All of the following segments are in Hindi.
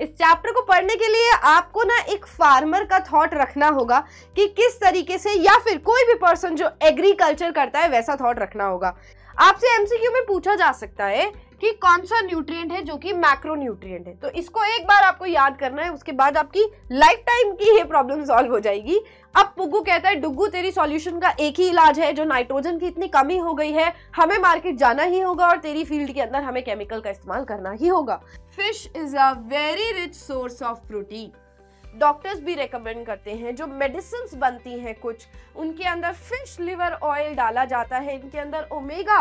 इस चैप्टर को पढ़ने के लिए आपको ना एक फार्मर का थॉट रखना होगा कि किस तरीके से या फिर कोई भी पर्सन जो एग्रीकल्चर करता है वैसा थॉट रखना होगा आपसे एमसीक्यू में पूछा जा सकता है कि कौन सा न्यूट्रिएंट है जो कि मैक्रो न्यूट्रिएंट है तो इसको एक बार आपको याद करना है उसके बाद आपकी लाइफ टाइम की ये प्रॉब्लम सॉल्व हो जाएगी अब पुग्गू कहता है डुगू तेरी सॉल्यूशन का एक ही इलाज है जो नाइट्रोजन की इतनी कमी हो गई है हमें मार्केट जाना ही होगा और तेरी फील्ड के अंदर हमें केमिकल का इस्तेमाल करना ही होगा fish is a very rich source of protein doctors भी रेकमेंड करते हैं जो मेडिसिन बनती हैं कुछ उनके अंदर फिश लिवर ऑयल डाला जाता है इनके अंदर ओमेगा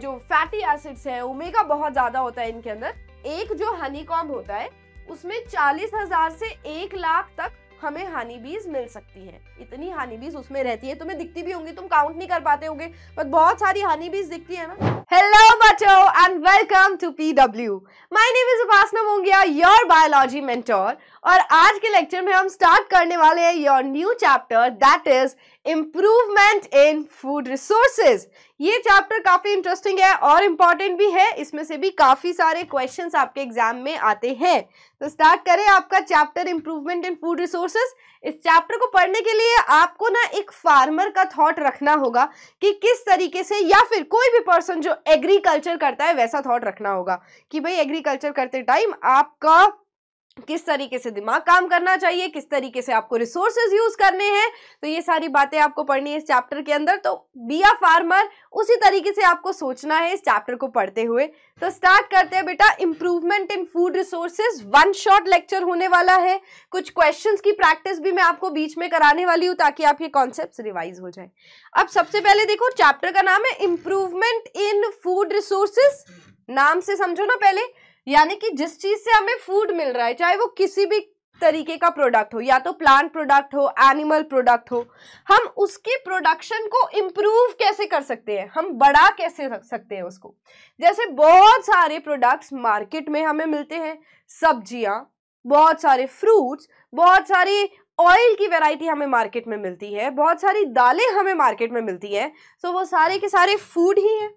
जो फैटी एसिड्स हैं ओमेगा बहुत ज़्यादा होता है इनके अंदर एक जो हनी होता है उसमें चालीस हजार से एक लाख तक हमें हानी बीज मिल सकती है इतनी हानी बीज उसमें रहती है तुम्हें दिखती भी होंगी तुम काउंट नहीं कर पाते होंगे बट बहुत सारी हानी बीज दिखती है ना हेलो बच्चो and welcome to P W my name is Upasana Mongia your biology mentor और आज के लेक्चर में हम स्टार्ट करने वाले हैं your new chapter that is improvement in food resources ये चैप्टर काफ़ी इंटरेस्टिंग है और इम्पॉर्टेंट भी है इसमें से भी काफ़ी सारे क्वेश्चन आपके एग्जाम में आते हैं तो स्टार्ट करें आपका chapter improvement in food resources इस चैप्टर को पढ़ने के लिए आपको ना एक फार्मर का थॉट रखना होगा कि किस तरीके से या फिर कोई भी पर्सन जो एग्रीकल्चर करता है वैसा थॉट रखना होगा कि भाई एग्रीकल्चर करते टाइम आपका किस तरीके से दिमाग काम करना चाहिए किस तरीके से आपको रिसोर्सेज यूज करने हैं तो ये सारी बातें आपको पढ़नी है इस चैप्टर के अंदर तो बी आ फार्मर उसी तरीके से आपको सोचना है इस चैप्टर को पढ़ते हुए तो स्टार्ट करते हैं बेटा improvement in food resources one short lecture होने वाला है कुछ क्वेश्चन की प्रैक्टिस भी मैं आपको बीच में कराने वाली हूँ ताकि आप ये कॉन्सेप्ट रिवाइज हो जाए अब सबसे पहले देखो चैप्टर का नाम है इम्प्रूवमेंट इन फूड रिसोर्सेज नाम से समझो ना पहले यानी कि जिस चीज से हमें फूड मिल रहा है चाहे वो किसी भी तरीके का प्रोडक्ट हो या तो प्लांट प्रोडक्ट हो एनिमल प्रोडक्ट हो हम उसकी प्रोडक्शन को इम्प्रूव कैसे कर सकते हैं हम बड़ा कैसे रख सकते हैं उसको जैसे बहुत सारे प्रोडक्ट्स मार्केट में हमें मिलते हैं सब्जियाँ बहुत सारे फ्रूट्स बहुत सारी ऑयल की वैरायटी हमें मार्केट में मिलती है बहुत सारी दालें हमें मार्केट में मिलती हैं सो वो सारे के सारे फूड ही हैं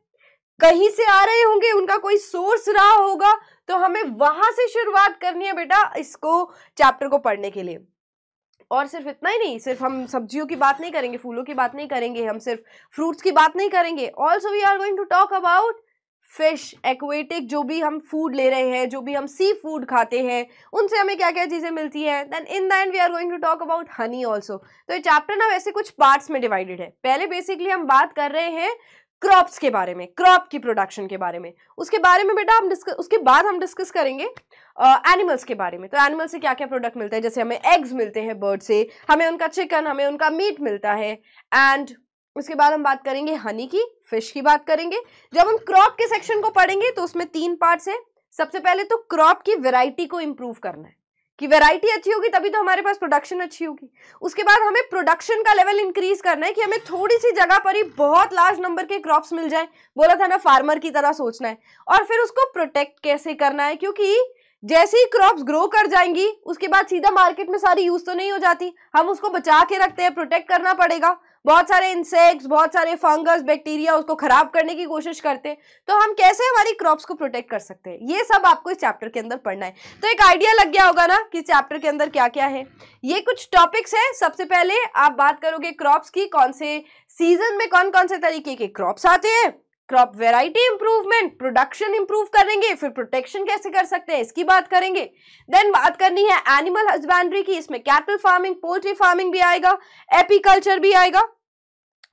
कहीं से आ रहे होंगे उनका कोई सोर्स रहा होगा तो हमें वहां से शुरुआत करनी है बेटा इसको चैप्टर को पढ़ने के लिए और सिर्फ इतना ही नहीं सिर्फ हम सब्जियों की बात नहीं करेंगे फूलों की बात नहीं करेंगे हम सिर्फ फ्रूट्स की बात नहीं करेंगे also we are going to talk about fish aquatic जो भी हम फूड ले रहे हैं जो भी हम सी फूड खाते हैं उनसे हमें क्या क्या चीज़ें मिलती हैं then in the end we are going to talk about honey also तो ये चैप्टर ना वैसे कुछ पार्ट्स में डिवाइडेड है पहले बेसिकली हम बात कर रहे हैं क्रॉप्स के बारे में क्रॉप की प्रोडक्शन के बारे में उसके बारे में बेटा हम डिस्कस उसके बाद हम डिस्कस करेंगे एनिमल्स uh, के बारे में तो एनिमल से क्या क्या प्रोडक्ट मिलता है जैसे हमें एग्स मिलते हैं बर्ड से हमें उनका चिकन हमें उनका मीट मिलता है एंड उसके बाद हम बात करेंगे हनी की फिश की बात करेंगे जब हम क्रॉप के सेक्शन को पढ़ेंगे तो उसमें तीन पार्ट्स हैं सबसे पहले तो क्रॉप की वेराइटी को इम्प्रूव करना है कि वैरायटी अच्छी होगी तभी तो हमारे पास प्रोडक्शन अच्छी होगी उसके बाद हमें प्रोडक्शन का लेवल इंक्रीज करना है कि हमें थोड़ी सी जगह पर ही बहुत लार्ज नंबर के क्रॉप्स मिल जाए बोला था ना फार्मर की तरह सोचना है और फिर उसको प्रोटेक्ट कैसे करना है क्योंकि जैसे ही क्रॉप्स ग्रो कर जाएंगी उसके बाद सीधा मार्केट में सारी यूज तो नहीं हो जाती हम उसको बचा के रखते हैं प्रोटेक्ट करना पड़ेगा बहुत सारे इंसेक्ट्स बहुत सारे फंगस बैक्टीरिया उसको खराब करने की कोशिश करते हैं तो हम कैसे हमारी क्रॉप्स को प्रोटेक्ट कर सकते हैं ये सब आपको इस चैप्टर के अंदर पढ़ना है तो एक आइडिया लग गया होगा ना कि चैप्टर के अंदर क्या क्या है ये कुछ टॉपिक्स है सबसे पहले आप बात करोगे क्रॉप्स की कौन से सीजन में कौन कौन से तरीके के क्रॉप्स आते हैं crop variety improvement production improve करेंगे फिर प्रोटेक्शन कैसे कर सकते हैं इसकी बात करेंगे देन बात करनी है एनिमल हस्बैंड्री की इसमें कैटल फार्मिंग पोल्ट्री फार्मिंग भी आएगा एपीकल्चर भी आएगा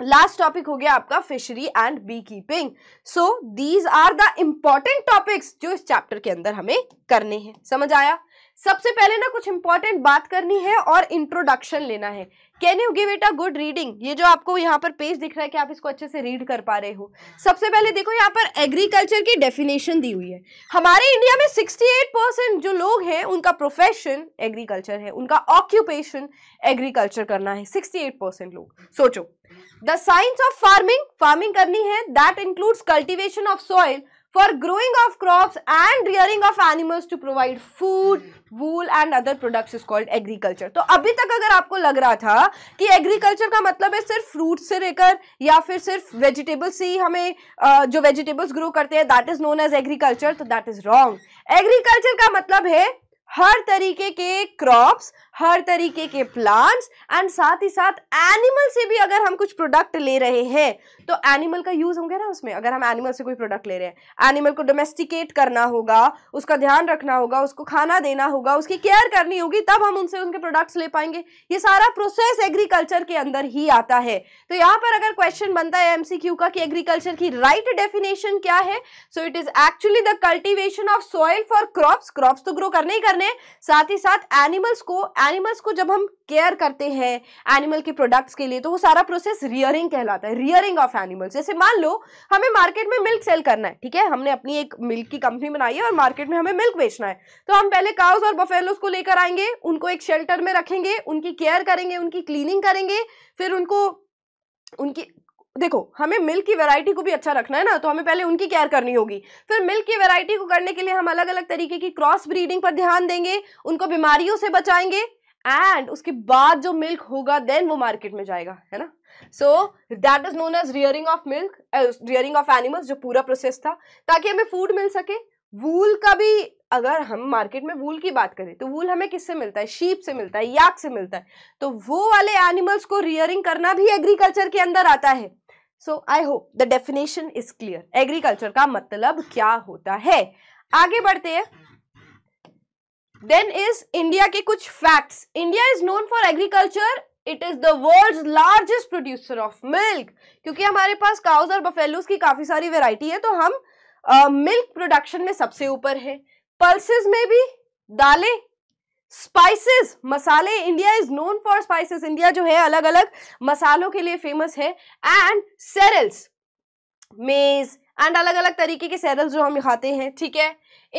लास्ट टॉपिक हो गया आपका fishery and bee keeping so these are the important topics जो इस चैप्टर के अंदर हमें करने हैं समझ आया सबसे पहले ना कुछ इंपॉर्टेंट बात करनी है और इंट्रोडक्शन लेना है can you give it a good reading ये जो आपको यहाँ पर पेज दिख रहा है कि आप इसको अच्छे से रीड कर पा रहे हो सबसे पहले देखो यहाँ पर एग्रीकल्चर की डेफिनेशन दी हुई है हमारे इंडिया में 68 परसेंट जो लोग हैं उनका प्रोफेशन एग्रीकल्चर है उनका ऑक्यूपेशन एग्रीकल्चर करना है 68 परसेंट लोग सोचो the science of farming farming करनी है that includes cultivation of soil for growing of crops and rearing of animals to provide food wool and other products is called agriculture तो अभी तक अगर आपको लग रहा था कि एग्रीकल्चर का मतलब है सिर्फ फ्रूट से लेकर या फिर सिर्फ वेजिटेबल्स से ही हमें जो वेजिटेबल्स ग्रो करते हैं that is known as agriculture तो दैट इज रॉन्ग एग्रीकल्चर का मतलब है हर तरीके के क्रॉप्स हर तरीके के प्लांट्स एंड साथ ही साथ एनिमल से भी अगर हम कुछ प्रोडक्ट ले रहे हैं तो एनिमल का यूज़ होंगे ना उसमें अगर हम एनिमल से कोई प्रोडक्ट ले रहे हैं एनिमल को डोमेस्टिकेट करना होगा उसका ध्यान रखना होगा उसको खाना देना होगा उसकी केयर करनी होगी तब हम उनसे उनके प्रोडक्ट्स ले पाएंगे ये सारा प्रोसेस एग्रीकल्चर के अंदर ही आता है तो यहाँ पर अगर क्वेश्चन बनता है एमसीक्यू का कि एग्रीकल्चर की राइट right डेफिनेशन क्या है so it is actually the cultivation of soil for crops crops तो ग्रो करने ही करने साथ ही साथ एनिमल्स को एनिमल्स को जब हम केयर करते हैं एनिमल के प्रोडक्ट्स के लिए तो वो सारा प्रोसेस रियरिंग कहलाता है रियरिंग ऑफ एनिमल्स जैसे मान लो हमें मार्केट में मिल्क सेल करना है ठीक है हमने अपनी एक मिल्क की कंपनी बनाई है और मार्केट में हमें मिल्क बेचना है तो हम पहले काउस और बफेलोस को लेकर आएंगे उनको एक शेल्टर में रखेंगे उनकी केयर करेंगे उनकी क्लीनिंग करेंगे फिर उनको उनकी देखो हमें मिल्क की वैरायटी को भी अच्छा रखना है ना तो हमें पहले उनकी केयर करनी होगी फिर मिल्क की वैरायटी को करने के लिए हम अलग अलग तरीके की क्रॉस ब्रीडिंग पर ध्यान देंगे उनको बीमारियों से बचाएंगे एंड उसके बाद जो मिल्क होगा देन वो मार्केट में जाएगा है ना so that is known as rearing of milk rearing of animals जो पूरा प्रोसेस था ताकि हमें फूड मिल सके वूल का भी अगर हम मार्केट में वूल की बात करें तो वूल हमें किससे मिलता है शीप से मिलता है याक से मिलता है तो वो वाले एनिमल्स को रियरिंग करना भी एग्रीकल्चर के अंदर आता है so I hope the definition is clear agriculture का मतलब क्या होता है आगे बढ़ते हैं देन इज इंडिया के कुछ facts India is known for agriculture it is the world largest producer of milk क्योंकि हमारे पास काउज और बफेलूस की काफी सारी वेराइटी है तो हम मिल्क uh, प्रोडक्शन में सबसे ऊपर है पल्सेस में भी दालें स्पाइसेस मसाले India is known for spices India जो है अलग अलग मसालों के लिए फेमस है एंड सेरल्स मेज एंड अलग अलग तरीके के सेरल्स जो हम खाते हैं ठीक है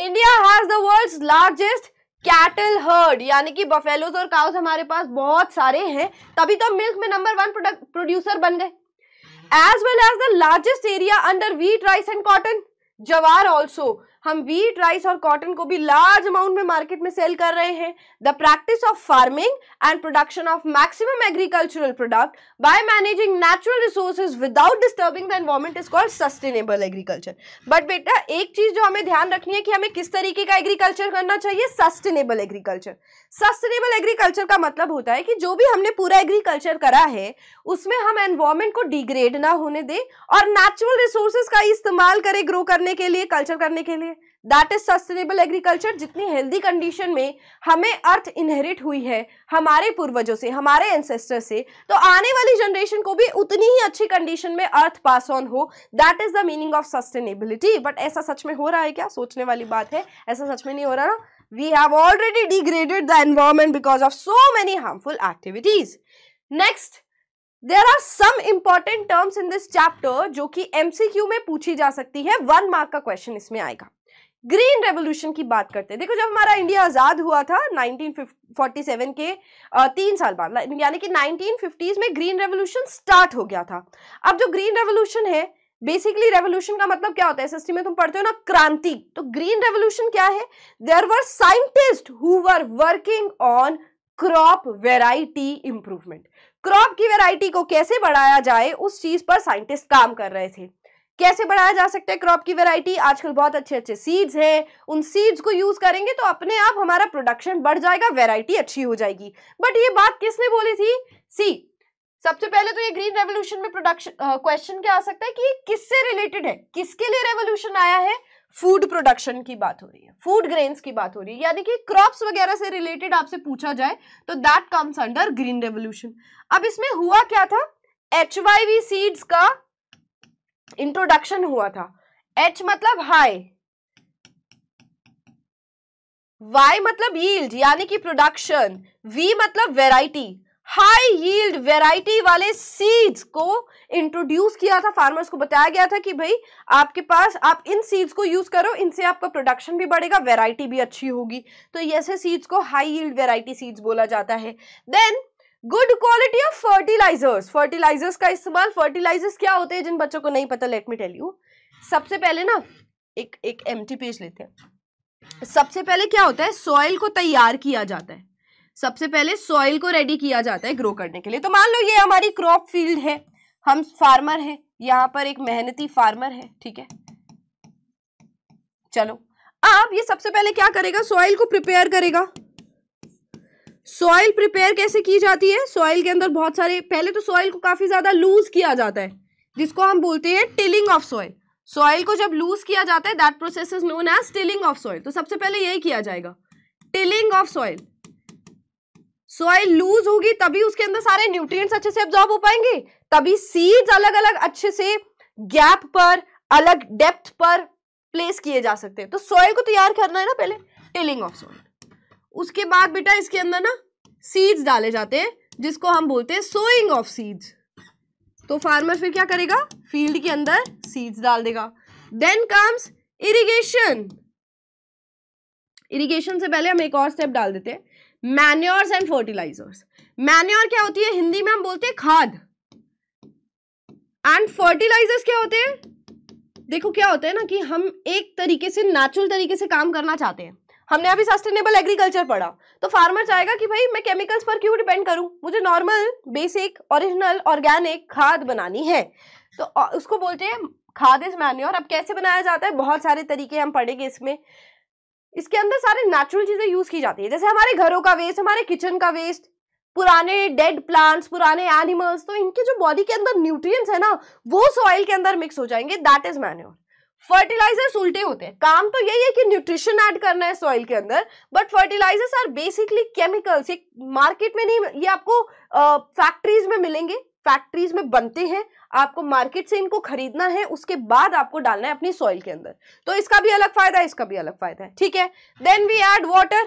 India has the world largest cattle herd यानी कि बफेलोज और काउस हमारे पास बहुत सारे हैं तभी तो मिल्क में नंबर वन प्रोडक्ट प्रोड्यूसर बन गए as well as the largest area under wheat rice and cotton jowar also हम वीट राइस और कॉटन को भी लार्ज अमाउंट में मार्केट में सेल कर रहे हैं the practice of farming and production of maximum agricultural product by managing natural resources without disturbing the environment is called sustainable agriculture but बेटा एक चीज जो हमें ध्यान रखनी है कि हमें किस तरीके का एग्रीकल्चर करना चाहिए सस्टेनेबल एग्रीकल्चर सस्टेनेबल एग्रीकल्चर का मतलब होता है कि जो भी हमने पूरा एग्रीकल्चर करा है उसमें हम एनवायरमेंट को डिग्रेड ना होने दें और नेचुरल रिसोर्सेज का इस्तेमाल करें ग्रो करने के लिए कल्चर करने के लिए दैट इज सस्टेनेबल एग्रीकल्चर जितनी हेल्दी कंडीशन में हमें अर्थ इनहेरिट हुई है हमारे पूर्वजों से हमारे एंसेस्टर से तो आने वाली जनरेशन को भी उतनी ही अच्छी कंडीशन में अर्थ पास ऑन हो that is the meaning of sustainability but ऐसा सच में हो रहा है क्या सोचने वाली बात है ऐसा सच में नहीं हो रहा ना we have already degraded the environment because of so many harmful activities next there are some important terms in this chapter जो कि एमसीक्यू में पूछी जा सकती है वन मार्क का क्वेश्चन इसमें आएगा ग्रीन रेवोल्यूशन की बात करते हैं देखो जब हमारा इंडिया आज़ाद हुआ था 1947 के तीन साल बाद यानी कि 1950s में ग्रीन रेवोल्यूशन स्टार्ट हो गया था अब जो ग्रीन रेवोल्यूशन है बेसिकली रेवोल्यूशन का मतलब क्या होता है एसएसटी में तुम पढ़ते हो ना क्रांति तो ग्रीन रेवोल्यूशन क्या है there were scientist who were working on crop variety improvement crop की वेराइटी को कैसे बढ़ाया जाए उस चीज पर साइंटिस्ट काम कर रहे थे कैसे बढ़ाया जा सकता है क्रॉप की वेराइटी आजकल बहुत अच्छे अच्छे सीड्स हैं उन सीड्स को यूज करेंगे तो अपने आप हमारा प्रोडक्शन बढ़ जाएगा वेराइटी अच्छी हो जाएगी बट ये बात किसने बोली थी सी सबसे पहले तो ये ग्रीन रेवोल्यूशन में प्रोडक्शन क्वेश्चन क्या आ सकता है कि किससे रिलेटेड है किसके लिए रेवोल्यूशन आया है फूड प्रोडक्शन की बात हो रही है फूड ग्रेन्स की बात हो रही है यानी कि क्रॉप्स वगैरह से रिलेटेड आपसे पूछा जाए तो that comes under green revolution अब इसमें हुआ क्या था एच सीड्स का इंट्रोडक्शन हुआ था एच मतलब हाई वाई मतलब यील्ड यानी कि प्रोडक्शन वी मतलब वेराइटी हाई यील्ड वेराइटी वाले सीड्स को इंट्रोड्यूस किया था फार्मर्स को बताया गया था कि भाई आपके पास आप इन सीड्स को यूज करो इनसे आपका प्रोडक्शन भी बढ़ेगा वेराइटी भी अच्छी होगी तो ऐसे सीड्स को हाई यील्ड वेराइटी सीड्स बोला जाता है then good quality of fertilisers fertilisers का इस्तेमाल फर्टिलाइजर्स क्या होते हैं जिन बच्चों को नहीं पता लेट मी टेल यू सबसे पहले ना एक एक एम्प्टी पेज लेते हैं सबसे पहले क्या होता है सॉइल को तैयार किया जाता है सबसे पहले सॉइल को रेडी किया जाता है ग्रो करने के लिए तो मान लो ये हमारी क्रॉप फील्ड है हम फार्मर हैं यहाँ पर एक मेहनती फार्मर है ठीक है चलो अब ये सबसे पहले क्या करेगा सॉइल को प्रिपेयर करेगा सॉइल प्रिपेयर कैसे की जाती है सॉइल के अंदर बहुत सारे पहले तो सॉइल को काफ़ी ज़्यादा लूज किया जाता है जिसको हम बोलते हैं टिलिंग ऑफ सॉइल सॉइल को जब लूज किया जाता है that process is known as tilling of soil तो सबसे पहले यही किया जाएगा tilling of soil soil loose होगी तभी उसके अंदर सारे न्यूट्रिएंट्स अच्छे से एब्जॉर्ब हो पाएंगे तभी सीड्स अलग अलग अच्छे से गैप पर अलग डेप्थ पर प्लेस किए जा सकते हैं तो सॉइल को तैयार करना है ना पहले टिलिंग ऑफ सॉइल उसके बाद बेटा इसके अंदर ना सीड्स डाले जाते हैं जिसको हम बोलते हैं सोइंग ऑफ सीड्स तो फार्मर फिर क्या करेगा फील्ड के अंदर सीड्स डाल देगा देन कम्स इरीगेशन इरीगेशन से पहले हम एक और स्टेप डाल देते हैं मैन्योर्स एंड फर्टिलाइजर्स मैन्योर क्या होती है हिंदी में हम बोलते हैं खाद एंड फर्टिलाइजर्स क्या होते हैं देखो क्या होता है ना कि हम एक तरीके से नेचुरल तरीके से काम करना चाहते हैं हमने अभी सस्टेनेबल एग्रीकल्चर पढ़ा तो फार्मर चाहेगा कि भाई मैं केमिकल्स पर क्यों डिपेंड करूं मुझे नॉर्मल बेसिक ओरिजिनल ऑर्गेनिक खाद बनानी है तो उसको बोलते हैं खाद इज मैन्योर अब कैसे बनाया जाता है बहुत सारे तरीके हम पढ़ेंगे इसमें इसके अंदर सारे नेचुरल चीज़ें यूज़ की जाती है जैसे हमारे घरों का वेस्ट हमारे किचन का वेस्ट पुराने डेड प्लांट्स पुराने एनिमल्स तो इनके जो बॉडी के अंदर न्यूट्रिएंट्स है ना वो सॉइल के अंदर मिक्स हो जाएंगे दैट इज मैन्योर फर्टिलाइजर्स उल्टे होते हैं काम तो यही है कि न्यूट्रिशन ऐड करना है सॉइल के अंदर but fertilisers are basically chemicals ये मार्केट में नहीं ये आपको फैक्ट्रीज uh, में मिलेंगे फैक्ट्रीज में बनते हैं आपको मार्केट से इनको खरीदना है उसके बाद आपको डालना है अपनी सॉइल के अंदर तो इसका भी अलग फायदा है इसका भी अलग फायदा है ठीक है then we add water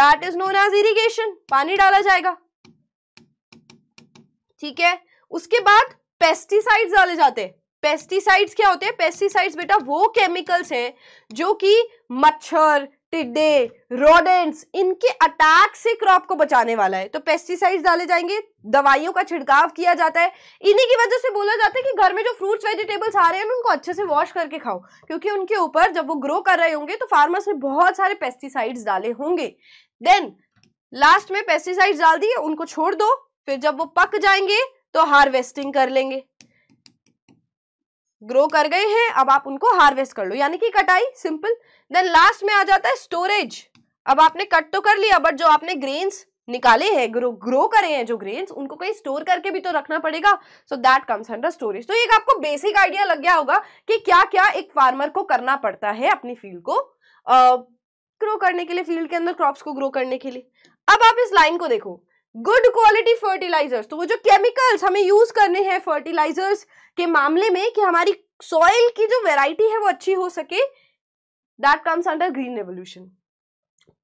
that is known as irrigation पानी डाला जाएगा ठीक है उसके बाद पेस्टिसाइड्स डाले जाते हैं पेस्टिसाइड्स क्या होते हैं पेस्टिसाइड्स बेटा वो केमिकल्स हैं जो कि मच्छर टिड्डे रोडेंट्स इनके अटैक से क्रॉप को बचाने वाला है तो पेस्टिसाइड्स डाले जाएंगे दवाइयों का छिड़काव किया जाता है इन्हीं की वजह से बोला जाता है कि घर में जो फ्रूट्स वेजिटेबल्स आ रहे हैं उनको अच्छे से वॉश करके खाओ क्योंकि उनके ऊपर जब वो ग्रो कर रहे होंगे तो फार्मर्स ने बहुत सारे पेस्टिसाइड्स डाले होंगे देन लास्ट में पेस्टिसाइड्स डाल दिए उनको छोड़ दो फिर जब वो पक जाएंगे तो हार्वेस्टिंग कर लेंगे ग्रो कर गए हैं अब आप उनको हार्वेस्ट कर लो यानी कि कटाई सिंपल देन लास्ट में आ जाता है स्टोरेज अब आपने कट तो कर लिया बट जो आपने ग्रेन्स निकाले हैं ग्रो ग्रो करे हैं जो ग्रेन्स उनको कहीं स्टोर करके भी तो रखना पड़ेगा so that comes under storage तो एक आपको बेसिक आइडिया लग गया होगा कि क्या क्या एक फार्मर को करना पड़ता है अपनी फील्ड को ग्रो करने के लिए फील्ड के अंदर क्रॉप्स को ग्रो करने के लिए अब आप इस लाइन को देखो गुड क्वालिटी फर्टिलाइजर्स तो वो जो केमिकल्स हमें यूज करने हैं फर्टिलाइजर्स के मामले में कि हमारी सॉइल की जो वेराइटी है वो अच्छी हो सके that comes under green revolution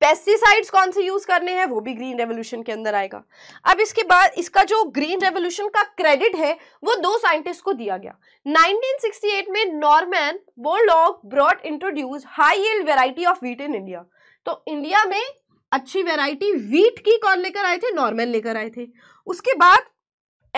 pesticides कौन से यूज करने हैं वो भी ग्रीन रेवोल्यूशन के अंदर आएगा अब इसके बाद इसका जो ग्रीन रेवोल्यूशन का क्रेडिट है वो दो साइंटिस्ट को दिया गया 1968 में Norman Borlaug brought introduce high L variety of wheat in India तो इंडिया में अच्छी वैरायटी वीट की कौन लेकर आए थे नॉर्मल लेकर आए थे उसके बाद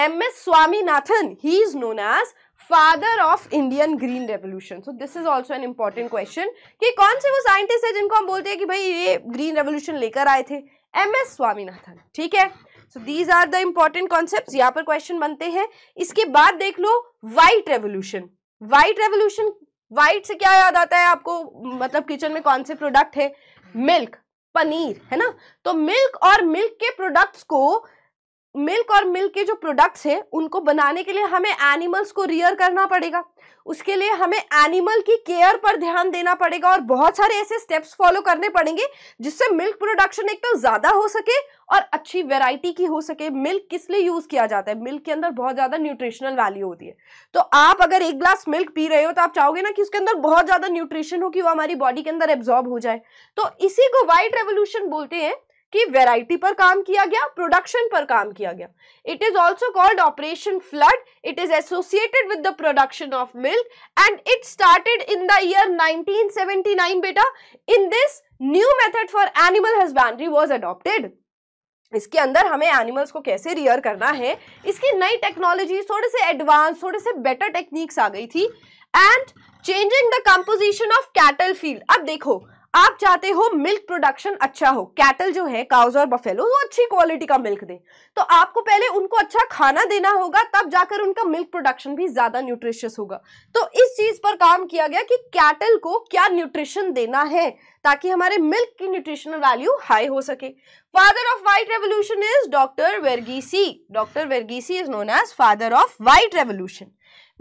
M S Swaminathan he is known as father of Indian green revolution so this is also an important question कि कौन से वो साइंटिस्ट है जिनको हम बोलते हैं कि भाई ये ग्रीन रेवोल्यूशन लेकर आए थे एम एस स्वामीनाथन ठीक है so these are the important concept यहाँ पर क्वेश्चन बनते हैं इसके बाद देख लो white revolution white revolution white से क्या याद आता है आपको मतलब किचन में कौन से प्रोडक्ट है मिल्क पनीर है ना तो मिल्क और मिल्क के प्रोडक्ट्स को मिल्क और मिल्क के जो प्रोडक्ट्स हैं उनको बनाने के लिए हमें एनिमल्स को रियर करना पड़ेगा उसके लिए हमें एनिमल की केयर पर ध्यान देना पड़ेगा और बहुत सारे ऐसे स्टेप्स फॉलो करने पड़ेंगे जिससे मिल्क प्रोडक्शन एक तो ज़्यादा हो सके और अच्छी वेराइटी की हो सके मिल्क किस लिए यूज़ किया जाता है मिल्क के अंदर बहुत ज़्यादा न्यूट्रिशनल वैल्यू होती है तो आप अगर एक ग्लास मिल्क पी रहे हो तो आप चाहोगे ना कि उसके अंदर बहुत ज़्यादा न्यूट्रिशन हो कि वो हमारी बॉडी के अंदर एब्जॉर्ब हो जाए तो इसी को वाइट रेवोल्यूशन बोलते हैं कि वैरायटी पर काम किया गया प्रोडक्शन पर काम किया गया it is also called operation flood it is associated with the production of milk and it started in the year 1979 बेटा in this new method for animal husbandry was adopted इसके अंदर हमें एनिमल्स को कैसे रियर करना है इसकी नई टेक्नोलॉजी थोड़े से एडवांस थोड़े से बेटर टेक्निक्स आ गई थी and changing the composition of cattle field अब देखो आप चाहते हो मिल्क प्रोडक्शन अच्छा हो कैटल जो है काउज और बफेलो वो अच्छी क्वालिटी का मिल्क दे तो आपको पहले उनको अच्छा खाना देना होगा तब जाकर उनका मिल्क प्रोडक्शन भी ज्यादा न्यूट्रिशियस होगा तो इस चीज पर काम किया गया कि कैटल को क्या न्यूट्रिशन देना है ताकि हमारे मिल्क की न्यूट्रिशनल वैल्यू हाई हो सके father of white revolution is doctor Verghese doctor Verghese is known as father of white revolution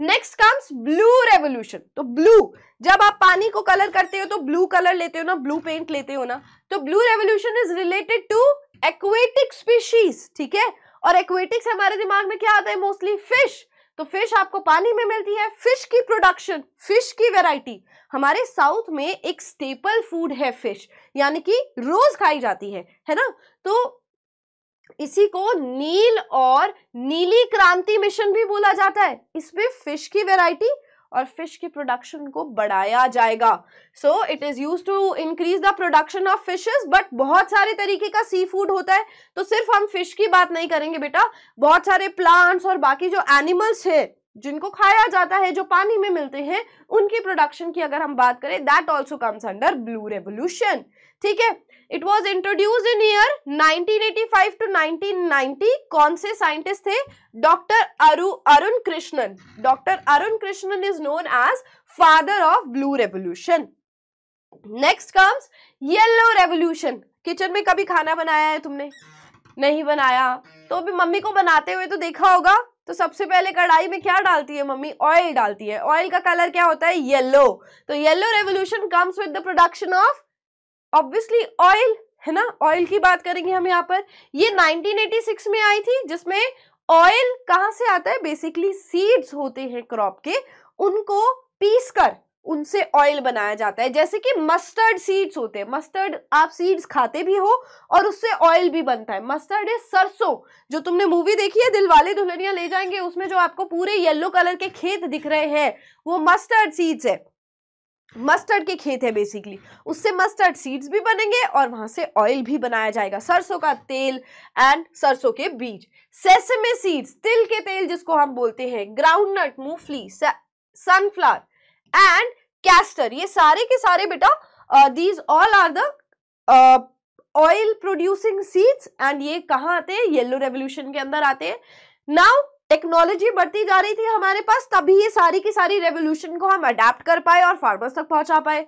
next comes blue revolution तो ब्लू जब आप पानी को कलर करते हो तो ब्लू कलर लेते हो ना ब्लू पेंट लेते हो ना तो blue revolution is related to aquatic species ठीक है और एक्वेटिक हमारे दिमाग में क्या आता है मोस्टली फिश तो फिश आपको पानी में मिलती है फिश की प्रोडक्शन फिश की वेराइटी हमारे साउथ में एक स्टेपल फूड है फिश यानी कि रोज खाई जाती है है ना तो इसी को नील और नीली क्रांति मिशन भी बोला जाता है इसमें फिश की वेराइटी और फिश की प्रोडक्शन को बढ़ाया जाएगा so it is use to increase the production of fishes but बहुत सारे तरीके का सी फूड होता है तो सिर्फ हम फिश की बात नहीं करेंगे बेटा बहुत सारे प्लांट्स और बाकी जो एनिमल्स है जिनको खाया जाता है जो पानी में मिलते हैं उनकी प्रोडक्शन की अगर हम बात करें that also comes under blue revolution ठीक है it was introduce in year 1985 to 1990 कौन से साइंटिस्ट थे doctor Arun Krishnan doctor Arun Krishnan is known as father of blue revolution next comes yellow revolution kitchen में कभी खाना बनाया है तुमने नहीं बनाया तो अभी मम्मी को बनाते हुए तो देखा होगा तो सबसे पहले कढ़ाई में क्या डालती है मम्मी ऑयल डालती है ऑयल का कलर क्या होता है येलो तो yellow revolution comes with the production of obviously oil है ना ऑयल की बात करेंगे हम यहाँ पर ये 1986 में आई थी जिसमें ऑयल कहाँ से आता है बेसिकली सीड्स होते हैं क्रॉप के उनको पीस कर उनसे ऑयल बनाया जाता है जैसे कि मस्टर्ड सीड्स होते हैं मस्टर्ड आप सीड्स खाते भी हो और उससे ऑयल भी बनता है मस्टर्ड है सरसों जो तुमने मूवी देखी है दिलवाले दुल्हनिया ले जाएंगे उसमें जो आपको पूरे येलो कलर के खेत दिख रहे हैं वो मस्टर्ड सीड्स है मस्टर्ड के खेत है बेसिकली उससे मस्टर्ड सीड्स भी बनेंगे और वहां से ऑयल भी बनाया जाएगा सरसों का तेल एंड सरसों के बीज सेसमे सीड्स तिल के तेल जिसको हम बोलते हैं ग्राउंडनट मूंगफली सनफ्लावर एंड कैस्टर ये सारे के सारे बेटा these all are the oil producing seeds and ये कहाँ आते हैं येलो रेवोल्यूशन के अंदर आते हैं नाउ टेक्नोलॉजी बढ़ती जा रही थी हमारे पास तभी ये सारी की सारी रेवोल्यूशन को हम अडेप्ट कर पाए और फार्मर्स तक पहुंचा पाए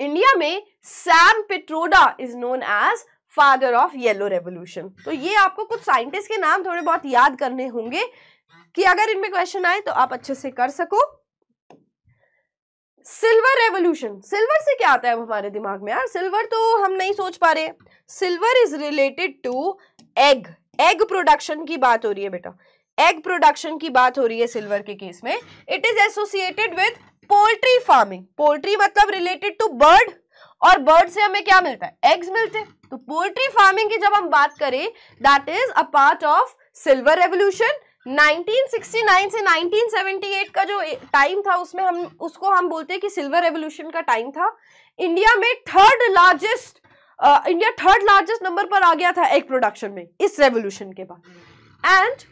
इंडिया में Sam Pitroda is known as father of yellow revolution तो ये आपको कुछ साइंटिस्ट के नाम थोड़े बहुत याद करने होंगे कि अगर इनमें क्वेश्चन आए तो आप अच्छे से कर सको सिल्वर रेवोल्यूशन सिल्वर से क्या आता है हमारे दिमाग में यार सिल्वर तो हम नहीं सोच पा रहे silver is related to egg egg production की बात हो रही है बेटा एग प्रोडक्शन की बात हो रही है सिल्वर के केस में it is associated with poultry farming poultry मतलब रिलेटेड टू बर्ड और बर्ड से हमें क्या मिलता है एग्स मिलते हैं तो पोल्ट्री फार्मिंग की जब हम बात करें that is a part of silver revolution 1969 से 1978 का जो टाइम था उसमें हम उसको हम बोलते हैं कि सिल्वर रेवोल्यूशन का टाइम था इंडिया में third largest India third largest number पर आ गया था एक प्रोडक्शन में इस रेवोल्यूशन के बाद and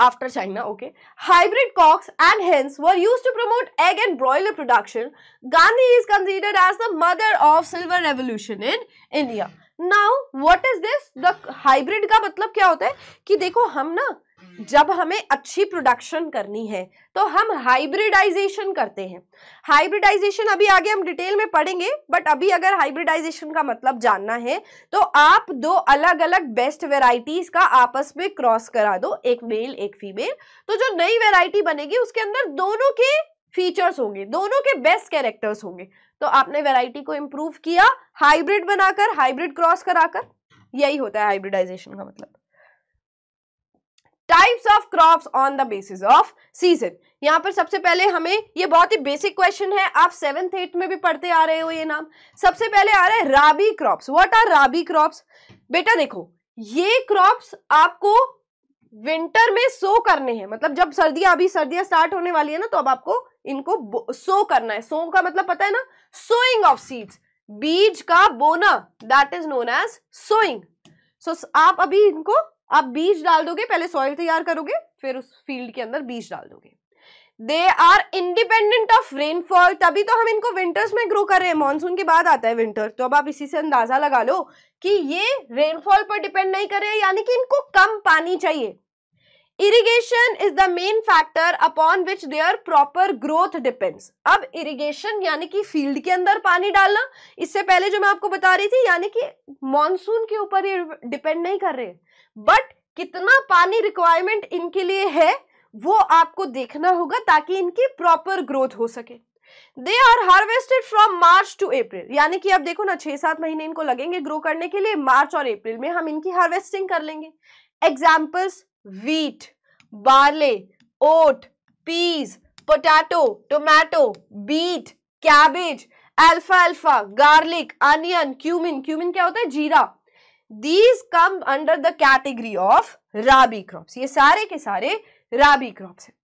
after China okay hybrid cocks and hence were use to promote egg and broiler production Gandhi is considered as the mother of silver revolution in India now what is this the hybrid का मतलब क्या होता है कि देखो हम ना हम्म। जब हमें अच्छी प्रोडक्शन करनी है तो हम हाइब्रिडाइजेशन करते हैं हाइब्रिडाइजेशन अभी आगे हम डिटेल में पढ़ेंगे बट अभी अगर हाइब्रिडाइजेशन का मतलब जानना है तो आप दो अलग अलग बेस्ट वेराइटीज का आपस में क्रॉस करा दो एक मेल एक फीमेल तो जो नई वेराइटी बनेगी उसके अंदर दोनों के फीचर्स होंगे दोनों के बेस्ट कैरेक्टर्स होंगे तो आपने वेराइटी को इम्प्रूव किया हाइब्रिड बनाकर हाइब्रिड क्रॉस कराकर यही होता है हाइब्रिडाइजेशन का मतलब types of crop on the basis of season यहाँ पर सबसे पहले हमें ये बहुत ही बेसिक क्वेश्चन है आप सेवेंथ एट में भी पढ़ते आ रहे हो ये नाम सबसे पहले आ रहा है rabi crops what are rabi crops बेटा देखो ये क्रॉप्स आपको विंटर में सो करने हैं मतलब जब सर्दियां अभी सर्दियां स्टार्ट होने वाली है ना तो अब आपको इनको सो करना है सो का मतलब पता है ना सोइंग ऑफ सीड्स बीज का बोना that is known as sowing so आप अभी इनको आप बीज डाल दोगे पहले सॉइल तैयार करोगे फिर उस फील्ड के अंदर बीज डाल दोगे they are independent of rainfall तभी तो हम इनको विंटर्स में ग्रो कर रहे हैं मानसून के बाद आता है विंटर तो अब आप इसी से अंदाजा लगा लो कि ये रेनफॉल पर डिपेंड नहीं कर रहे यानी कि इनको कम पानी चाहिए irrigation is the main factor upon which their proper growth depends अब इरिगेशन यानी कि फील्ड के अंदर पानी डालना इससे पहले जो मैं आपको बता रही थी यानी कि मानसून के ऊपर ये डिपेंड नहीं कर रहे बट कितना पानी रिक्वायरमेंट इनके लिए है वो आपको देखना होगा ताकि इनकी प्रॉपर ग्रोथ हो सके they are harvested from March to April यानी कि आप देखो ना छह सात महीने इनको लगेंगे ग्रो करने के लिए मार्च और अप्रैल में हम इनकी हार्वेस्टिंग कर लेंगे examples wheat barley oat peas potato tomato beet cabbage एल्फा एल्फा गार्लिक अनियन क्यूमिन क्यूमिन क्या होता है जीरा these come under the category of rabi crops ये सारे के सारे राबी क्रॉप्स है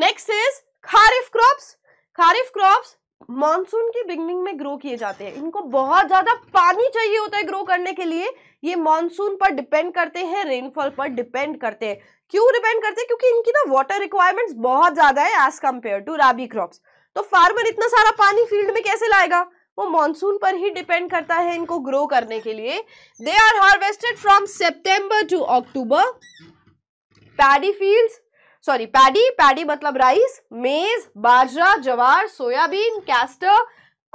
next is kharif crops kharif crops monsoon की बिगनिंग में ग्रो किए जाते हैं इनको बहुत ज्यादा पानी चाहिए होता है ग्रो करने के लिए ये मानसून पर डिपेंड करते हैं रेनफॉल पर डिपेंड करते हैं क्यों डिपेंड करते हैं क्योंकि इनकी ना वाटर रिक्वायरमेंट्स बहुत ज्यादा है as compare to rabi crops तो फार्मर इतना सारा पानी फील्ड में कैसे लाएगा वो मानसून पर ही डिपेंड करता है इनको ग्रो करने के लिए they are harvested from September to October paddy field sorry paddy paddy मतलब rice maize bajra jowar soybean castor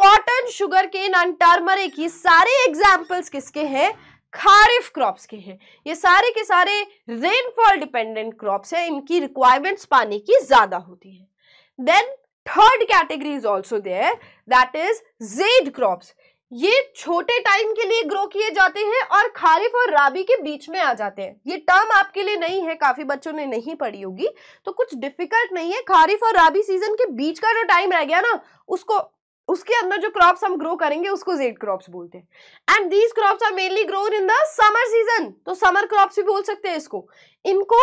cotton sugarcane and turmeric ये सारे एग्जाम्पल्स किसके हैं खारिफ क्रॉप्स के हैं ये सारे के सारे रेनफॉल डिपेंडेंट क्रॉप्स हैं इनकी रिक्वायरमेंट्स पानी की ज़्यादा होती है then third category is also there that is zaid crops ये छोटे टाइम के लिए ग्रो किए जाते हैं और खारिफ और राबी के बीच में आ जाते हैं ये टर्म आपके लिए नहीं है काफ़ी बच्चों ने नहीं पढ़ी होगी तो कुछ डिफिकल्ट नहीं है खारिफ और राबी सीजन के बीच का जो टाइम रह गया ना उसको उसके अंदर जो क्रॉप्स हम ग्रो करेंगे उसको जेड क्रॉप्स बोलते हैं and these crops are mainly grown in the summer season तो समर क्रॉप्स भी बोल सकते हैं इसको इनको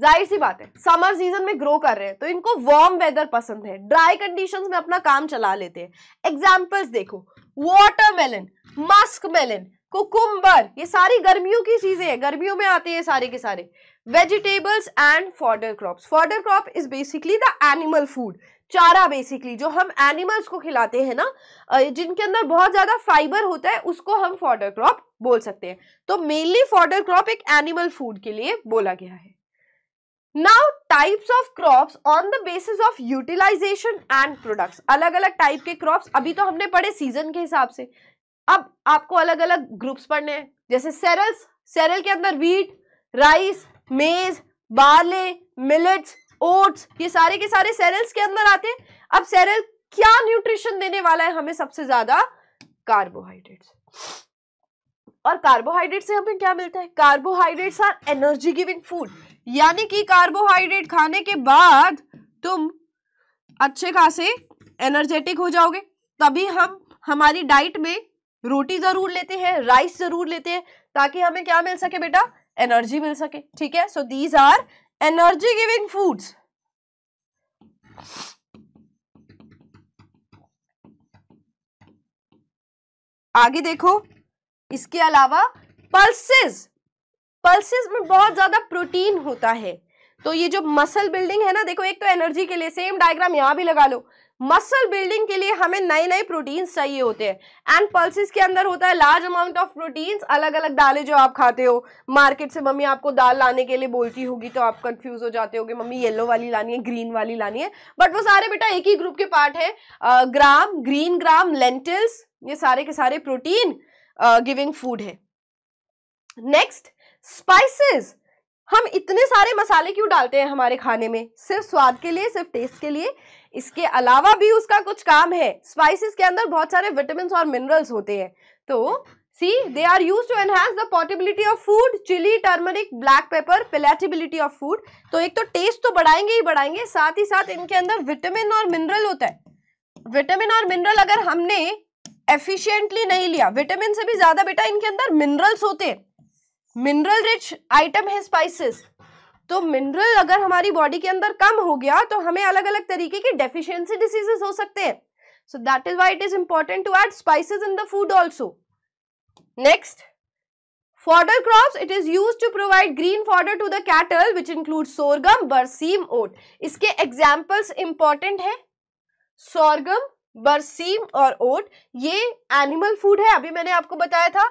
जाहिर सी बात है समर सीजन में ग्रो कर रहे हैं तो इनको वार्म वेदर पसंद है ड्राई कंडीशंस में अपना काम चला लेते हैं एग्जांपल्स देखो वाटरमेलन मस्क मेलन कुकुम्बर ये सारी गर्मियों की चीजें हैं गर्मियों में आते हैं सारे के सारे vegetables and fodder crops fodder crop is basically the animal food चारा बेसिकली जो हम एनिमल्स को खिलाते हैं ना जिनके अंदर बहुत ज्यादा फाइबर होता है उसको हम फॉर्डर क्रॉप बोल सकते हैं तो मेनली फॉर्डर क्रॉप एक एनिमल फूड के लिए बोला गया है now types of crops on the basis of utilization and products अलग अलग टाइप के क्रॉप अभी तो हमने पढ़े सीजन के हिसाब से अब आपको अलग अलग ग्रुप्स पढ़ने हैं जैसे सेरल्स सेरल के अंदर वीट राइस मेज बाले मिलेट्स ओट्स ये सारे के सारे सेरल्स के अंदर आते हैं अब सेरल क्या न्यूट्रिशन देने वाला है हमें सबसे ज्यादा कार्बोहाइड्रेट्स और कार्बोहाइड्रेट से हमें क्या मिलता है carbohydrates are energy giving food यानी कि कार्बोहाइड्रेट खाने के बाद तुम अच्छे खासे एनर्जेटिक हो जाओगे तभी हम हमारी डाइट में रोटी ज़रूर लेते हैं राइस ज़रूर लेते हैं ताकि हमें क्या मिल सके बेटा एनर्जी मिल सके ठीक है so these are energy giving foods आगे देखो इसके अलावा पल्सेस पल्सेस में बहुत ज़्यादा प्रोटीन होता है तो ये जो मसल बिल्डिंग है ना देखो एक तो एनर्जी के लिए सेम डायग्राम यहाँ भी लगा लो मसल बिल्डिंग के लिए हमें नए नए प्रोटीन्स चाहिए होते हैं एंड पल्सिस के अंदर होता है लार्ज अमाउंट ऑफ प्रोटीन्स अलग अलग दालें जो आप खाते हो मार्केट से मम्मी आपको दाल लाने के लिए बोलती होगी तो आप कंफ्यूज हो जाते होगे मम्मी येलो वाली लानी है ग्रीन वाली लानी है बट वो सारे बेटा एक ही ग्रुप के पार्ट है ग्राम ग्रीन ग्राम लेंटिल्स ये सारे के सारे प्रोटीन गिविंग फूड है नेक्स्ट स्पाइसेस हम इतने सारे मसाले क्यों डालते हैं हमारे खाने में सिर्फ स्वाद के लिए सिर्फ टेस्ट के लिए इसके अलावा भी उसका कुछ काम है स्पाइसेस के अंदर बहुत सारे विटामिन और मिनरल्स होते हैं तो see they are use to enhance the portability of food chilli turmeric black pepper palatability of food तो एक तो टेस्ट तो बढ़ाएंगे ही बढ़ाएंगे साथ ही साथ इनके अंदर विटामिन और मिनरल होता है विटामिन और मिनरल अगर हमने एफिशिएंटली नहीं लिया विटामिन से भी ज्यादा बेटा इनके अंदर मिनरल्स होते हैं मिनरल रिच आइटम है स्पाइसेस तो मिनरल अगर हमारी बॉडी के अंदर कम हो गया तो हमें अलग अलग तरीके के डेफिशिएंसी डिसीजेस हो सकते हैं so that is why it is important to add spices in the food also next fodder crops it is used to provide green fodder to the cattle which include sorghum berseem oat इसके एग्जाम्पल्स इंपॉर्टेंट है सोरगम बरसीम और ओट ये एनिमल फूड है अभी मैंने आपको बताया था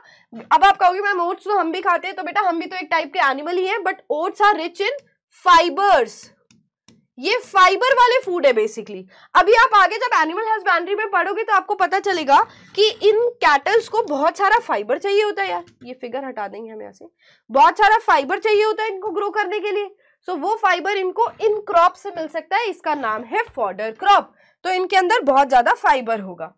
अब आप कहोगे मैम ओट्स तो हम भी खाते हैं तो बेटा हम भी तो एक टाइप के एनिमल ही हैं but oats are rich in fibres ये फाइबर वाले फूड है बेसिकली अभी आप आगे जब एनिमल हस्बेंड्री में पढ़ोगे तो आपको पता चलेगा कि इन कैटल्स को बहुत सारा फाइबर चाहिए होता है यार ये फिगर हटा देंगे हम यहाँ से बहुत सारा फाइबर चाहिए होता है इनको ग्रो करने के लिए सो so, वो फाइबर इनको इन क्रॉप से मिल सकता है इसका नाम है फॉर्डर क्रॉप तो इनके अंदर बहुत ज़्यादा फाइबर होगा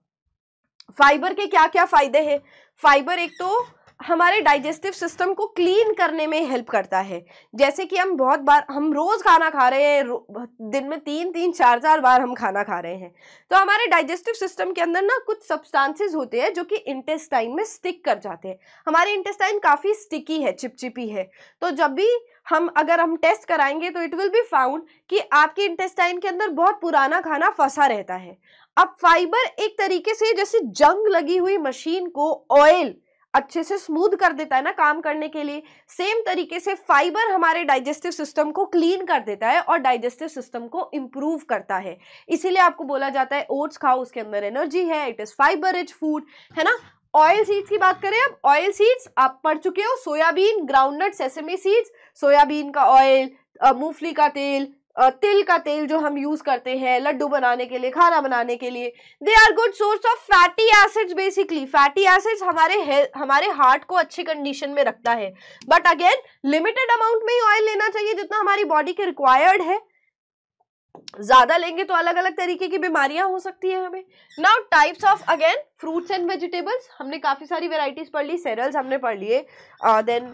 फाइबर के क्या क्या फ़ायदे हैं फाइबर एक तो हमारे डाइजेस्टिव सिस्टम को क्लीन करने में हेल्प करता है जैसे कि हम बहुत बार हम रोज़ खाना खा रहे हैं दिन में तीन तीन चार चार बार हम खाना खा रहे हैं तो हमारे डाइजेस्टिव सिस्टम के अंदर ना कुछ सब्सटेंसेस होते हैं जो कि इंटेस्टाइन में स्टिक कर जाते हैं हमारे इंटेस्टाइन काफ़ी स्टिकी है चिपचिपी है तो जब भी हम अगर हम टेस्ट कराएंगे तो इट विल बी फाउंड कि आपके इंटेस्टाइन के अंदर बहुत पुराना खाना फंसा रहता है अब फाइबर एक तरीके से जैसे जंग लगी हुई मशीन को ऑयल अच्छे से स्मूथ कर देता है ना काम करने के लिए सेम तरीके से फाइबर हमारे डाइजेस्टिव सिस्टम को क्लीन कर देता है और डाइजेस्टिव सिस्टम को इम्प्रूव करता है इसीलिए आपको बोला जाता है ओट्स खाओ उसके अंदर एनर्जी है it is fibre rich food है ना ऑयल सीड्स की बात करें अब ऑयल सीड्स आप पढ़ चुके हो soybean groundnut sesame seeds soybean का ऑयल मूंगफली का तेल तिल का तेल जो हम यूज करते हैं लड्डू बनाने के लिए खाना बनाने के लिए they are good source of fatty acids basically fatty acids हमारे हमारे हार्ट को अच्छी कंडीशन में रखता है बट अगेन लिमिटेड अमाउंट में ही ऑयल लेना चाहिए जितना हमारी बॉडी के रिक्वायर्ड है ज्यादा लेंगे तो अलग अलग तरीके की बीमारियां हो सकती है हमें now types of again fruits and vegetables हमने काफ़ी सारी वेराइटीज पढ़ ली सेरल्स हमने पढ़ लिए देन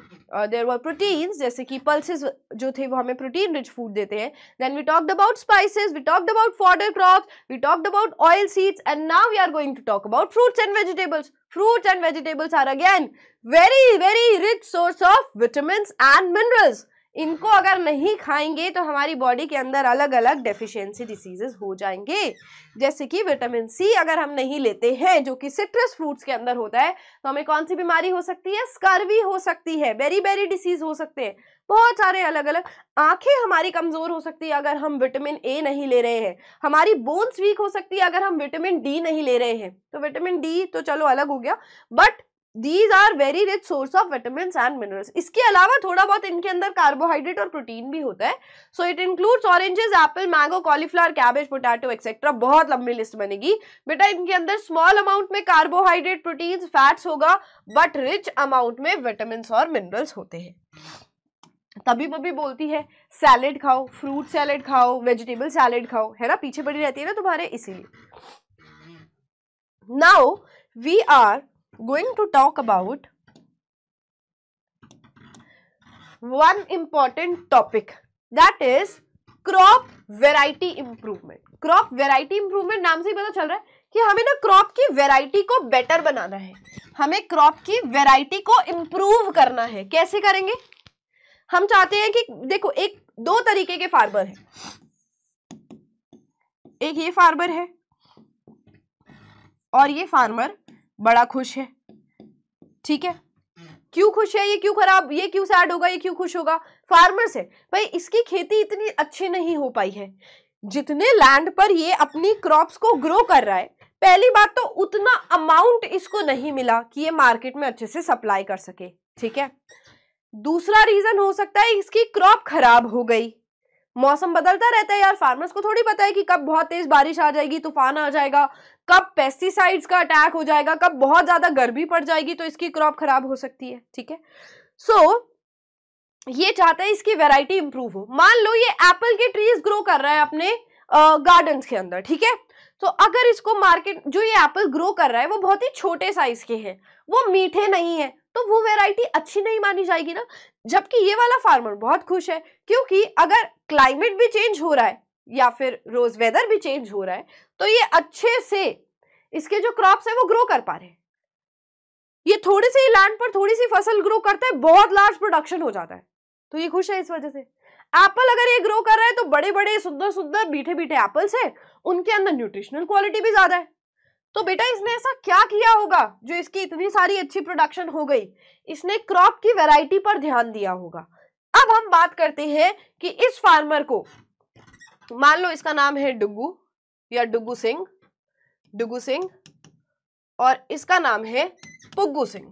देर वर प्रोटीन्स जैसे कि पल्सेस जो थे वो हमें प्रोटीन रिच फूड देते हैं then we talked about spices we talked about fodder crop we talked about oil seeds and now we are going to talk about fruits and vegetables fruits and vegetables are again very very rich source of vitamins and minerals इनको अगर नहीं खाएंगे तो हमारी बॉडी के अंदर अलग अलग डेफिशिएंसी डिसीजेज हो जाएंगे जैसे कि विटामिन सी अगर हम नहीं लेते हैं जो कि सिट्रस फ्रूट्स के अंदर होता है तो हमें कौन सी बीमारी हो सकती है स्कर्वी हो सकती है बेरी बेरी डिसीज हो सकते हैं बहुत सारे अलग अलग आंखें हमारी कमज़ोर हो सकती है अगर हम विटामिन ए नहीं ले रहे हैं हमारी बोन्स वीक हो सकती है अगर हम विटामिन डी नहीं ले रहे हैं तो विटामिन डी तो चलो अलग हो गया but these are very rich source of vitamin and minerals इसके अलावा थोड़ा बहुत इनके अंदर कार्बोहाइड्रेट और प्रोटीन भी होता है so it includes oranges apple mango cauliflower cabbage potato etcetera बहुत लंबी लिस्ट बनेगी बेटा इनके अंदर स्मॉल अमाउंट में कार्बोहाइड्रेट प्रोटीन फैट्स होगा बट रिच अमाउंट में विटामिन और मिनरल्स होते हैं तभी मम्मी बोलती है सैलेड खाओ फ्रूट सैलेड खाओ वेजिटेबल सैलेड खाओ है ना पीछे पड़ी रहती है ना तुम्हारे इसीलिए now we are going to talk about one important topic that is crop variety improvement crop variety improvement नाम से ही पता चल रहा है कि हमें ना क्रॉप की वेराइटी को बेटर बनाना है हमें क्रॉप की वेराइटी को इम्प्रूव करना है कैसे करेंगे हम चाहते हैं कि देखो एक दो तरीके के फार्मर हैं एक ये फार्मर है और ये फार्मर बड़ा खुश है ठीक है क्यों खुश है ये क्यों खराब ये क्यों सैड होगा ये क्यों खुश होगा फार्मर्स है भाई इसकी खेती इतनी अच्छी नहीं हो पाई है जितने लैंड पर ये अपनी क्रॉप्स को ग्रो कर रहा है पहली बात तो उतना अमाउंट इसको नहीं मिला कि ये मार्केट में अच्छे से सप्लाई कर सके ठीक है दूसरा रीजन हो सकता है इसकी क्रॉप खराब हो गई मौसम बदलता रहता है यार फार्मर्स को थोड़ी पता है कि कब बहुत तेज बारिश आ जाएगी तूफान आ जाएगा कब पेस्टिसाइड्स का अटैक हो जाएगा कब बहुत ज्यादा गर्मी पड़ जाएगी तो इसकी क्रॉप खराब हो सकती है ठीक है सो so, ये चाहता है इसकी वेराइटी इंप्रूव हो मान लो ये एप्पल के ट्रीज ग्रो कर रहा है अपने गार्डन के अंदर ठीक है तो अगर इसको मार्केट जो ये एप्पल ग्रो कर रहा है वो बहुत ही छोटे साइज के हैं वो मीठे नहीं है तो वो वेराइटी अच्छी नहीं मानी जाएगी ना जबकि ये वाला फार्मर बहुत खुश है क्योंकि अगर क्लाइमेट भी चेंज हो रहा है या फिर रोज वेदर भी चेंज हो रहा है तो ये अच्छे से इसके जो क्रॉप्स है वो ग्रो कर पा रहे ये थोड़ी सी लैंड पर थोड़ी सी फसल ग्रो करता है बहुत लार्ज प्रोडक्शन हो जाता है तो ये खुश है इस वजह से एप्पल अगर ये ग्रो कर रहा है तो बड़े बड़े सुंदर सुंदर बीठे बीठे एप्पल्स है उनके अंदर न्यूट्रिशनल क्वालिटी भी ज्यादा है तो बेटा इसने ऐसा क्या किया होगा जो इसकी इतनी सारी अच्छी प्रोडक्शन हो गई इसने क्रॉप की वैरायटी पर ध्यान दिया होगा अब हम बात करते हैं कि इस फार्मर को मान लो इसका नाम है डुगू या डुगू सिंह डुगू सिंह और इसका नाम है पुग्गू सिंह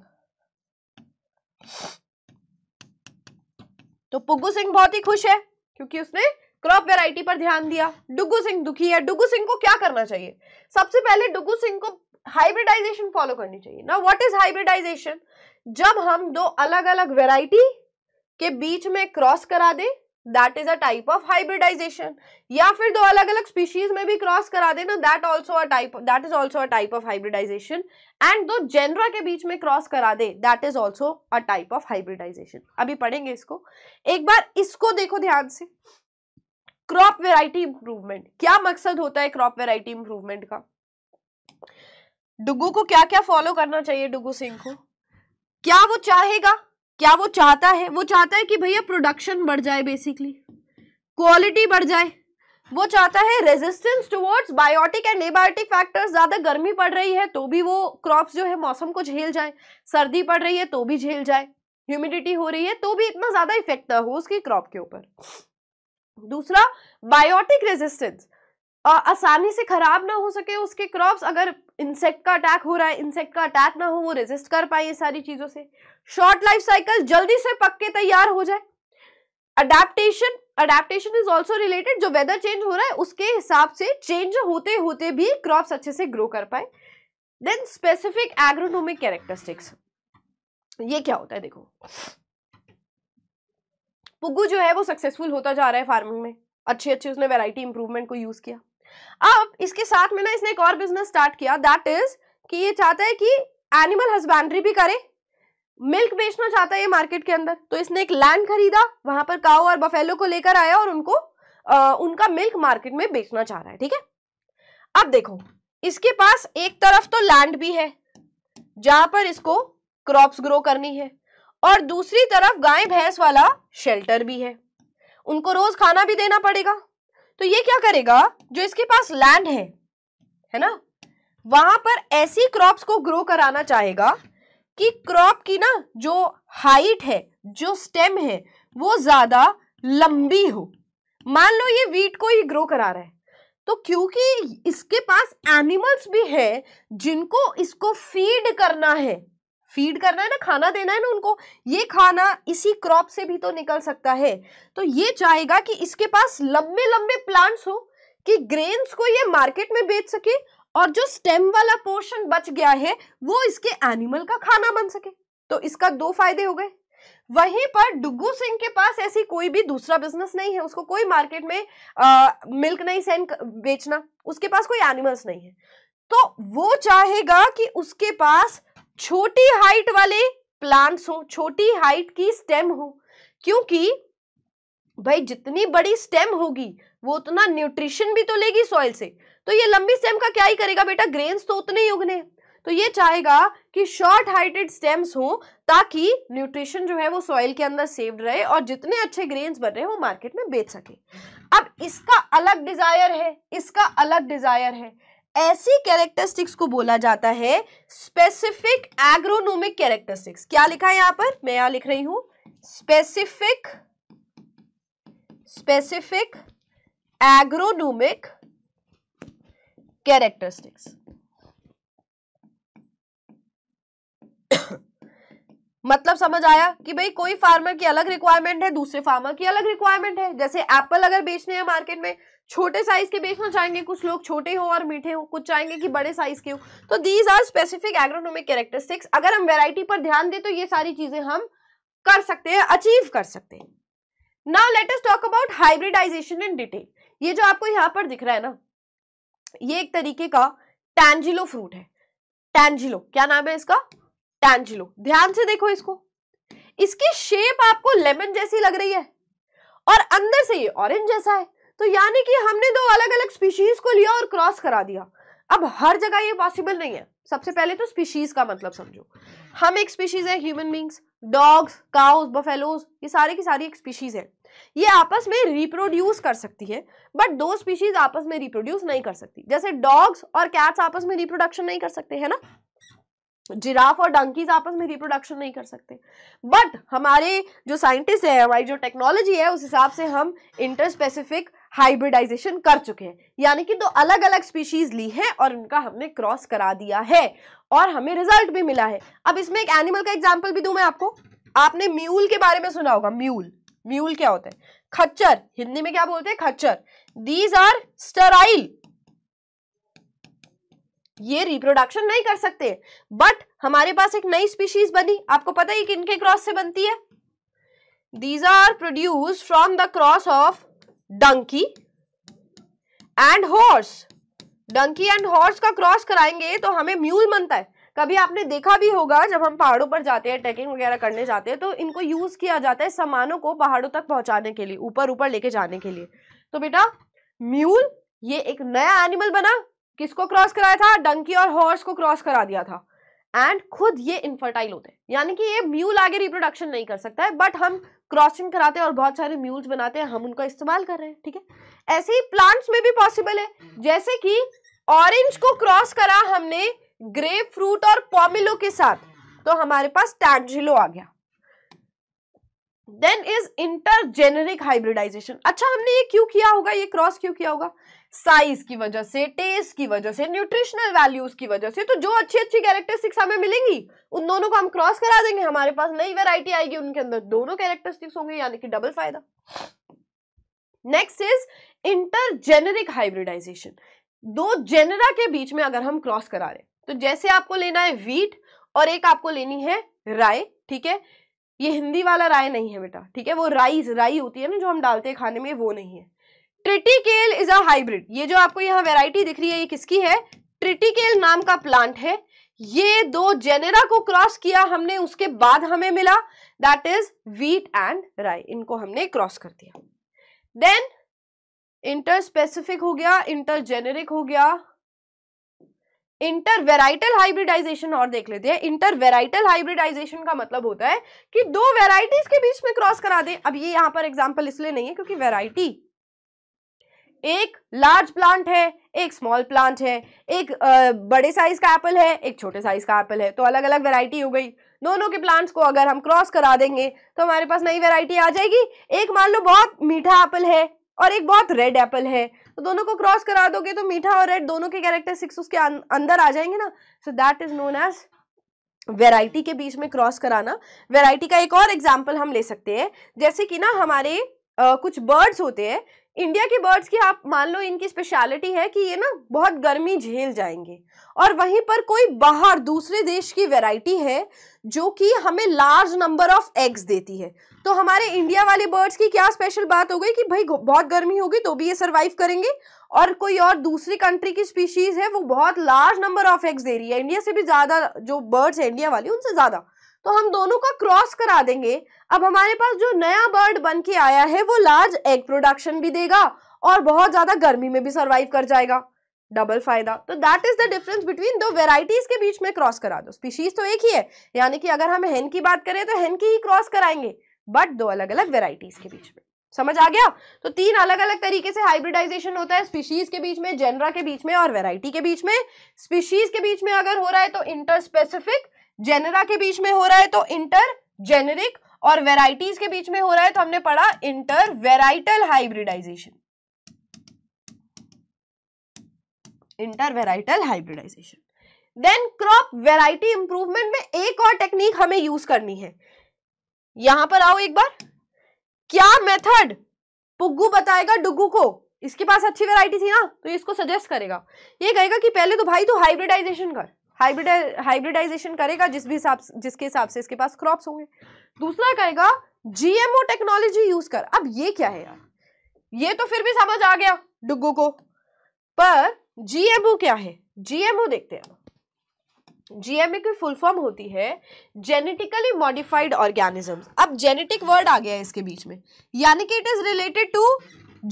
तो पुग्गू सिंह बहुत ही खुश है क्योंकि उसने क्रॉप वेराइटी पर ध्यान दिया डुगू सिंह दुखी है डुगू सिंह को क्या करना चाहिए सबसे पहले डुगू सिंह को हाइब्रिडाइजेशन फॉलो करनी चाहिए ना व्हाट इज हाइब्रिडाइजेशन जब हम दो अलग अलग वेराइटी के बीच में क्रॉस करा दें that is a type of hybridization या फिर दो अलग अलग स्पीशीज में भी क्रॉस करा ना that also type that is also a type of hybridization and दो जेनरा के बीच में क्रॉस करा दे that is also a type of hybridization अभी पढ़ेंगे इसको एक बार इसको देखो ध्यान से क्रॉप वेराइटी इंप्रूवमेंट क्या मकसद होता है क्रॉप वेराइटी इंप्रूवमेंट का डुगू को क्या क्या फॉलो करना चाहिए डुगू सिंह को क्या वो चाहेगा क्या वो चाहता है वो चाहता है कि भैया प्रोडक्शन बढ़ जाए बेसिकली क्वालिटी बढ़ जाए वो चाहता है resistance towards biotic and abiotic factors ज़्यादा गर्मी पड़ रही है तो भी वो क्रॉप्स जो है मौसम को झेल जाए सर्दी पड़ रही है तो भी झेल जाए ह्यूमिडिटी हो रही है तो भी इतना ज़्यादा इफेक्ट ना हो उसकी क्रॉप के ऊपर दूसरा बायोटिक रेजिस्टेंस आसानी से खराब ना हो सके उसके क्रॉप्स अगर इंसेक्ट का अटैक हो रहा है इंसेक्ट का अटैक ना हो वो रेजिस्ट कर पाए सारी चीज़ों से शॉर्ट लाइफ साइकिल जल्दी से पक के तैयार हो जाए adaptation adaptation is also related जो वेदर चेंज हो रहा है उसके हिसाब से चेंज होते होते भी क्रॉप्स अच्छे से ग्रो कर पाए देन स्पेसिफिक एग्रोनोमिक कैरेक्टरिस्टिक्स ये क्या होता है देखो पुग्गू जो है वो सक्सेसफुल होता जा रहा है फार्मिंग में अच्छे अच्छी उसने वेराइटी इंप्रूवमेंट को यूज़ किया अब इसके साथ में ना इसने एक और बिजनेस स्टार्ट किया दैट इज कि ये चाहता है कि एनिमल हस्बेंड्री भी करे मिल्क बेचना चाहता है ये मार्केट के अंदर तो इसने एक लैंड खरीदा वहां पर काओ और बफेलो को लेकर आया और उनको आ, उनका मिल्क मार्केट में बेचना चाह रहा है ठीक है अब देखो इसके पास एक तरफ तो लैंड भी है जहां पर इसको क्रॉप्स ग्रो करनी है और दूसरी तरफ गाय भैंस वाला शेल्टर भी है उनको रोज खाना भी देना पड़ेगा तो ये क्या करेगा जो इसके पास लैंड है है ना वहां पर ऐसी क्रॉप्स को ग्रो कराना चाहेगा कि क्रॉप की ना जो हाइट है जो स्टेम है वो ज्यादा लंबी हो मान लो ये वीट को ही ग्रो करा रहा है तो क्योंकि इसके पास एनिमल्स भी है जिनको इसको फीड करना है फीड करना है ना खाना देना है ना उनको ये खाना इसी क्रॉप से भी तो निकल सकता है तो ये चाहेगा कि इसके पास लंबे लंबे प्लांट्स हो कि ग्रेन्स को ये मार्केट में बेच सके और जो स्टेम वाला पोर्शन बच गया है वो इसके एनिमल का खाना बन सके तो इसका दो फायदे हो गए वहीं पर डुगू सिंह के पास ऐसी कोई भी दूसरा बिजनेस नहीं है उसको कोई मार्केट में आ, मिल्क नहीं सेंड बेचना उसके पास कोई एनिमल्स नहीं है तो वो चाहेगा कि उसके पास छोटी हाइट वाले प्लांट्स हो छोटी हाइट की स्टेम हो क्योंकि भाई जितनी बड़ी स्टेम होगी वो उतना न्यूट्रिशन भी तो लेगी सॉइल से तो ये लंबी स्टेम का क्या ही करेगा बेटा ग्रेन्स तो उतने ही उगने तो ये चाहेगा कि शॉर्ट हाइटेड स्टेम्स हो ताकि न्यूट्रिशन जो है वो सॉइल के अंदर सेव्ड रहे और जितने अच्छे ग्रेन्स बन रहे हैं वो मार्केट में बेच सके अब इसका अलग डिजायर है इसका अलग डिजायर है ऐसी कैरेक्टरिस्टिक्स को बोला जाता है स्पेसिफिक एग्रोनोमिक कैरेक्टरिस्टिक्स क्या लिखा है यहां पर मैं यहां लिख रही हूं स्पेसिफिक स्पेसिफिक एग्रोनोमिक कैरेक्टरिस्टिक्स मतलब समझ आया कि भाई कोई फार्मर की अलग रिक्वायरमेंट है दूसरे फार्मर की अलग रिक्वायरमेंट है जैसे एप्पल अगर बेचने हैं मार्केट में छोटे साइज के बेचना चाहेंगे कुछ लोग छोटे हो और मीठे हो कुछ चाहेंगे कि बड़े साइज के हो तो these are specific agronomic characteristics अगर हम वेराइटी पर ध्यान दें तो ये सारी चीजें हम कर सकते हैं अचीव कर सकते हैं now let's talk about hybridization in detail ये जो आपको यहाँ पर दिख रहा है ना ये एक तरीके का टैंजिलो फ्रूट है टैंजिलो क्या नाम है इसका टैंजिलो ध्यान से देखो इसको इसकी शेप आपको लेमन जैसी लग रही है और अंदर से ये ऑरेंज जैसा है तो यानी कि हमने दो अलग अलग स्पीशीज को लिया और क्रॉस करा दिया अब हर जगह ये पॉसिबल नहीं है सबसे पहले तो स्पीशीज का मतलब समझो हम एक स्पीशीज है human beings dogs cows buffaloes ये सारे की सारी एक स्पीशीज है ये आपस में रिप्रोड्यूस कर सकती है बट दो स्पीशीज आपस में रिप्रोड्यूस नहीं कर सकती जैसे डॉग्स और कैट्स आपस में रिप्रोडक्शन नहीं कर सकते है ना जिराफ और डंकीज आपस में रिप्रोडक्शन नहीं कर सकते बट हमारे जो साइंटिस्ट है हमारी जो टेक्नोलॉजी है उस हिसाब से हम इंटर स्पेसिफिक हाइब्रिडाइजेशन कर चुके हैं यानी कि दो अलग अलग स्पीशीज ली हैं और उनका हमने क्रॉस करा दिया है और हमें रिजल्ट भी मिला है अब इसमें एक एनिमल का एग्जाम्पल भी दू मैं आपको आपने म्यूल के बारे में सुना होगा म्यूल म्यूल क्या होता है खच्चर हिंदी में क्या बोलते हैं खच्चर दीज आर स्टराइल ये रिप्रोडक्शन नहीं कर सकते बट हमारे पास एक नई स्पीशीज बनी आपको पता है किनके क्रॉस से बनती है these are produce from the cross of donkey and horse donkey and horse का क्रॉस कराएंगे तो हमें म्यूल बनता है कभी आपने देखा भी होगा जब हम पहाड़ों पर जाते हैं ट्रैकिंग वगैरह करने जाते हैं तो इनको यूज किया जाता है सामानों को पहाड़ों तक पहुंचाने के लिए ऊपर ऊपर लेके जाने के लिए तो बेटा म्यूल ये एक नया एनिमल बना किसको क्रॉस कराया था डंकी और हॉर्स को क्रॉस करा दिया था एंड खुद ये इनफर्टाइल होते हैं यानी कि ये म्यूल आगे रिप्रोडक्शन नहीं कर सकता है बट हम क्रॉसिंग कराते हैं और बहुत सारे म्यूल्स बनाते हैं हम उनका इस्तेमाल कर रहे हैं ठीक है ऐसे ही प्लांट्स में भी पॉसिबल है जैसे कि ऑरेंज को क्रॉस करा हमने ग्रेप फ्रूट और पॉमिलो के साथ तो हमारे पास टैंजिलो आ गया देन इज इंटरजेनेरिक हाइब्रिडाइजेशन अच्छा हमने ये क्यों किया होगा ये क्रॉस क्यों किया होगा साइज की वजह से टेस्ट की वजह से न्यूट्रिशनल वैल्यूज की वजह से तो जो अच्छी अच्छी कैरेक्टरिस्टिक्स हमें मिलेंगी उन दोनों को हम क्रॉस करा देंगे हमारे पास नई वेराइटी आएगी उनके अंदर दोनों कैरेक्टरिस्टिक्स होंगे यानी कि डबल फायदा नेक्स्ट इज इंटरजेनरिक हाइब्रिडाइजेशन दो जेनरा के बीच में अगर हम क्रॉस करा रहे तो जैसे आपको लेना है वीट और एक आपको लेनी है राय ठीक है ये हिंदी वाला राय नहीं है बेटा ठीक है वो राइस राई होती है ना जो हम डालते हैं खाने में वो नहीं है ट्रिटिकेल इज अ हाइब्रिड ये जो आपको यहाँ वेराइटी दिख रही है ये किसकी है ट्रिटिकेल नाम का प्लांट है ये दो जेनेरा को क्रॉस किया हमने उसके बाद हमें मिला दैट इज वीट एंड राई इनको हमने क्रॉस कर दिया देन इंटर स्पेसिफिक हो गया इंटर जेनेरिक हो गया इंटर वेराइटल हाइब्रिडाइजेशन और देख लेते हैं इंटर वेराइटल हाइब्रिडाइजेशन का मतलब होता है कि दो वेराइटीज के बीच में क्रॉस करा दे अब ये यहां पर एग्जाम्पल इसलिए नहीं है क्योंकि वेराइटी एक लार्ज प्लांट है एक स्मॉल प्लांट है एक आ, बड़े साइज का एप्पल है एक छोटे साइज का एप्पल है तो अलग अलग वैरायटी हो गई दोनों के प्लांट्स को अगर हम क्रॉस करा देंगे तो हमारे पास नई वैरायटी आ जाएगी एक मान लो बहुत मीठा एप्पल है और एक बहुत रेड एप्पल है तो दोनों को क्रॉस करा दोगे तो मीठा और रेड दोनों के कैरेक्टर सिक्स उसके अं-, अंदर आ जाएंगे ना so that is known as variety के बीच में क्रॉस कराना वेराइटी का एक और एग्जाम्पल हम ले सकते हैं जैसे कि ना हमारे Uh, कुछ बर्ड्स होते हैं इंडिया के बर्ड्स की आप मान लो इनकी स्पेशलिटी है कि ये ना बहुत गर्मी झेल जाएंगे और वहीं पर कोई बाहर दूसरे देश की वैरायटी है जो कि हमें लार्ज नंबर ऑफ एग्स देती है तो हमारे इंडिया वाले बर्ड्स की क्या स्पेशल बात हो गई कि भाई बहुत गर्मी होगी तो भी ये सर्वाइव करेंगे और कोई और दूसरी कंट्री की स्पीशीज़ है वो बहुत लार्ज नंबर ऑफ एग्स दे रही है इंडिया से भी ज़्यादा जो बर्ड्स हैं इंडिया वाली उनसे ज़्यादा तो हम दोनों का क्रॉस करा देंगे अब हमारे पास जो नया बर्ड बन के आया है वो लार्ज एग प्रोडक्शन भी देगा और बहुत ज्यादा गर्मी में भी सर्वाइव कर जाएगा डबल फायदा तो that is the difference between दो वेराइटीज के बीच में क्रॉस करा दो स्पीशीज तो एक ही है यानी कि अगर हम हेन की बात करें तो हेन की ही क्रॉस कराएंगे बट दो अलग अलग वेराइटीज के बीच में समझ आ गया तो तीन अलग अलग तरीके से हाइब्रिडाइजेशन होता है स्पीशीज के बीच में जेनरा के बीच में और वेराइटी के बीच में स्पीशीज के बीच में अगर हो रहा है तो इंटर स्पेसिफिक जेनरा के बीच में हो रहा है तो इंटर जेनेरिक और वेराइटीज के बीच में हो रहा है तो हमने पढ़ा inter varietal hybridization inter varietal hybridization then crop variety improvement में एक और टेक्निक हमें यूज करनी है यहां पर आओ एक बार क्या मेथड पुग्गू बताएगा डुगू को इसके पास अच्छी वेराइटी थी ना तो इसको सजेस्ट करेगा ये कहेगा कि पहले तो भाई तू तो हाइब्रिडाइजेशन कर हाइब्रिड हाइब्रिडाइजेशन करेगा जिस भी हिसाब जिसके हिसाब से इसके पास क्रॉप्स होंगे दूसरा कहेगा जीएमओ टेक्नोलॉजी यूज कर अब ये क्या है यार ये तो फिर भी समझ आ गया डुगो को पर जीएमओ क्या है जीएमओ देखते हैं जीएमओ की फुल फॉर्म होती है जेनेटिकली मॉडिफाइड ऑर्गेनिज्म अब जेनेटिक वर्ड आ गया है इसके बीच में यानी कि it is related to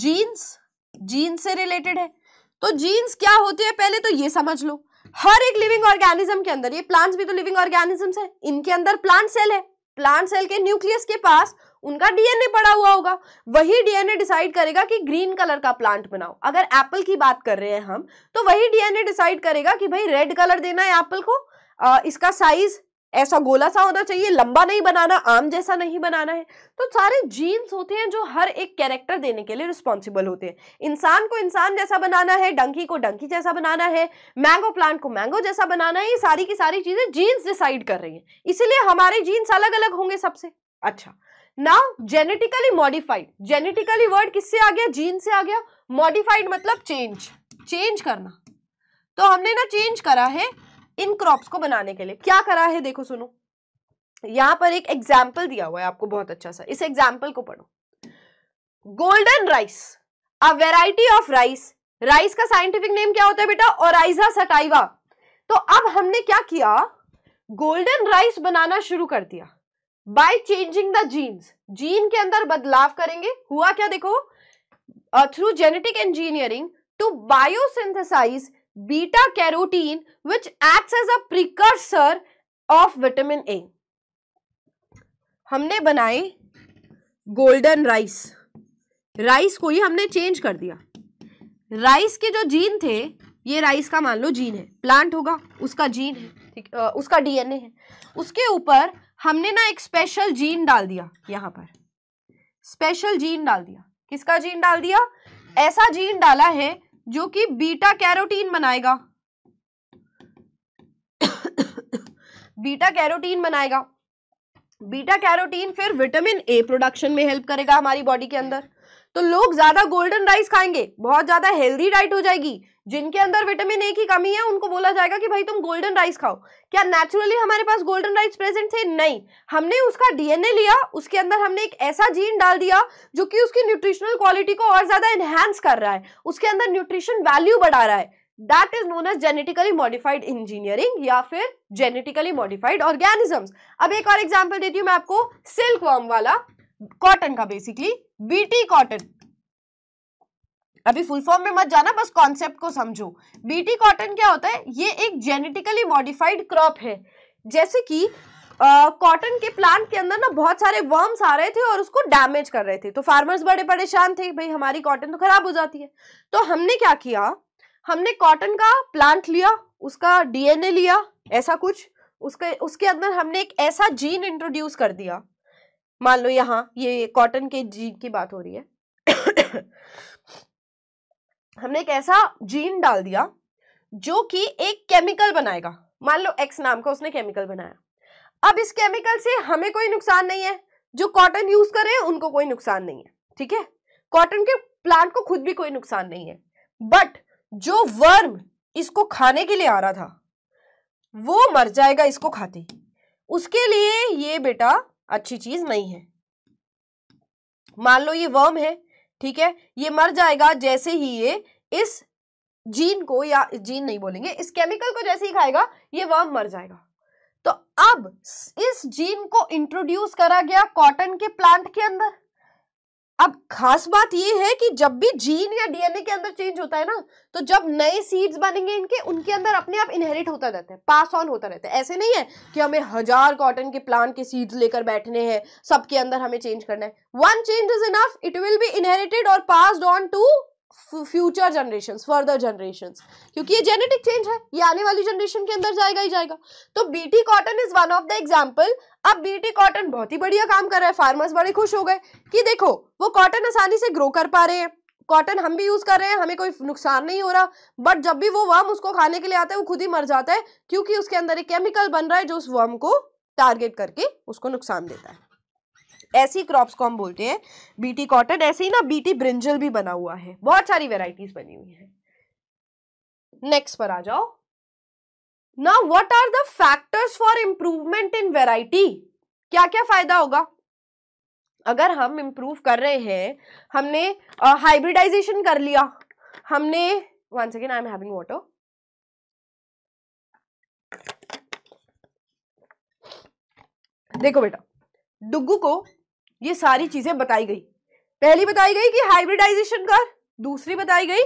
genes genes से रिलेटेड है तो जीन्स क्या होती है पहले तो ये समझ लो हर एक लिविंग ऑर्गेनिज्म के अंदर ये प्लांट्स भी तो लिविंग ऑर्गेनिजम्स है इनके अंदर प्लांट सेल है प्लांट सेल के न्यूक्लियस के पास उनका डीएनए पड़ा हुआ होगा वही डीएनए डिसाइड करेगा कि ग्रीन कलर का प्लांट बनाओ अगर एप्पल की बात कर रहे हैं हम तो वही डीएनए डिसाइड करेगा कि भाई रेड कलर देना है एप्पल को आ, इसका साइज ऐसा गोला सा होना चाहिए लंबा नहीं बनाना आम जैसा नहीं बनाना है तो सारे जीन्स होते हैं जो हर एक कैरेक्टर देने के लिए रिस्पॉन्सिबल होते हैं इंसान को इंसान जैसा बनाना है डंकी को डंकी जैसा बनाना है मैंगो प्लांट को मैंगो जैसा बनाना है ये सारी की सारी चीज़ें जीन्स डिसाइड कर रही है इसीलिए हमारे जीन्स अलग अलग होंगे सबसे अच्छा now genetically modified genetically word किससे आ गया जीन से आ गया मॉडिफाइड मतलब चेंज चेंज करना तो हमने ना चेंज करा है इन क्रॉप्स को बनाने के लिए क्या करा है देखो सुनो यहां पर एक एग्जाम्पल दिया हुआ है आपको बहुत अच्छा सा इस एग्जाम्पल को पढ़ो golden rice a variety of rice rice का साइंटिफिक नेम क्या होता है बेटा ओराइजा सटाइवा तो अब हमने क्या किया गोल्डन राइस बनाना शुरू कर दिया by changing the genes gene के अंदर बदलाव करेंगे हुआ क्या देखो through genetic engineering to biosynthesize beta carotene which act as a precursor of vitamin A हमने बनाए गोल्डन राइस राइस को ही हमने चेंज कर दिया राइस के जो जीन थे ये राइस का मान लो जीन है प्लांट होगा उसका जीन है ठीक उसका डीएनए है उसके ऊपर हमने ना एक स्पेशल जीन डाल दिया यहाँ पर स्पेशल जीन डाल दिया किसका जीन डाल दिया ऐसा जीन डाला है जो कि बीटा कैरोटीन बनाएगा बीटा कैरोटीन बनाएगा बीटा कैरोटीन फिर विटामिन ए प्रोडक्शन में हेल्प करेगा हमारी बॉडी के अंदर तो लोग ज्यादा गोल्डन राइस खाएंगे बहुत ज्यादा हेल्दी डाइट हो जाएगी जिनके अंदर विटामिन ए की कमी है उनको बोला जाएगा कि भाई तुम गोल्डन राइस खाओ क्या नेचुरली हमारे पास गोल्डन राइस प्रेजेंट थे नहीं हमने उसका डीएनए लिया उसके अंदर हमने एक ऐसा जीन डाल दिया जो कि उसकी न्यूट्रिशनल क्वालिटी को और ज्यादा एनहेंस कर रहा है उसके अंदर न्यूट्रिशन वैल्यू बढ़ा रहा है that is known as genetically modified engineering या फिर जेनेटिकली मॉडिफाइड ऑर्गेनिजम्स अब एक और एग्जाम्पल देती हूँ मैं आपको सिल्क वर्म वाला कॉटन का बेसिकली बीटी कॉटन अभी फुल फॉर्म में मत जाना बस कॉन्सेप्ट को समझो बीटी कॉटन क्या होता है ये एक जेनेटिकली मॉडिफाइड क्रॉप है जैसे कि कॉटन के प्लांट के अंदर ना बहुत सारे वर्म्स आ रहे थे और उसको डैमेज कर रहे थे तो फार्मर्स बड़े परेशान थे भाई हमारी कॉटन तो खराब हो जाती है तो हमने क्या किया हमने कॉटन का प्लांट लिया उसका डीएनए लिया ऐसा कुछ उसके उसके अंदर हमने एक ऐसा जीन इंट्रोड्यूस कर दिया मान लो यहाँ ये कॉटन के जीन की बात हो रही है हमने एक ऐसा जीन डाल दिया जो कि एक केमिकल बनाएगा मान लो एक्स नाम का उसने केमिकल बनाया अब इस केमिकल से हमें कोई नुकसान नहीं है जो कॉटन यूज कर रहे हैं उनको कोई नुकसान नहीं है ठीक है कॉटन के प्लांट को खुद भी कोई नुकसान नहीं है बट जो वर्म इसको खाने के लिए आ रहा था वो मर जाएगा इसको खाते उसके लिए ये बेटा अच्छी चीज नहीं है मान लो ये वर्म है ठीक है ये मर जाएगा जैसे ही ये इस जीन को या जीन नहीं बोलेंगे इस केमिकल को जैसे ही खाएगा ये वर्म मर जाएगा तो अब इस जीन को इंट्रोड्यूस करा गया कॉटन के प्लांट के अंदर अब खास बात यह है कि जब भी जीन या डीएनए के अंदर चेंज होता है ना तो जब नए सीड्स बनेंगे इनके उनके अंदर अपने आप इनहेरिट होता रहता है पास ऑन होता रहता है ऐसे नहीं है कि हमें हजार कॉटन के प्लांट के सीड्स लेकर बैठने हैं सबके अंदर हमें चेंज करना है one change is enough it will be inherited और pass on to future generation further generation क्योंकि ये जेनेटिक चेंज है ये आने वाली जनरेशन के अंदर जाएगा ही जाएगा तो BT cotton is one of the example अब बीटी कॉटन बहुत ही बढ़िया काम कर रहा है फार्मर्स बड़े खुश हो गए कि देखो वो कॉटन आसानी से ग्रो कर पा रहे हैं कॉटन हम भी यूज कर रहे हैं हमें कोई नुकसान नहीं हो रहा बट जब भी वो वर्म उसको खाने के लिए आता है वो खुद ही मर जाता है क्योंकि उसके अंदर एक केमिकल बन रहा है जो उस वर्म को टारगेट करके उसको नुकसान देता है ऐसी क्रॉप्स को हम बोलते हैं बीटी कॉटन ऐसे ही ना बीटी ब्रिंजल भी बना हुआ है बहुत सारी वेराइटीज बनी हुई है नेक्स्ट पर आ जाओ now what are the factors for improvement in variety क्या क्या फायदा होगा अगर हम इम्प्रूव कर रहे हैं हमने हाइब्रिडाइजेशन uh, कर लिया हमने one second I am having water देखो बेटा डुगू को ये सारी चीजें बताई गई पहली बताई गई कि हाइब्रिडाइजेशन कर दूसरी बताई गई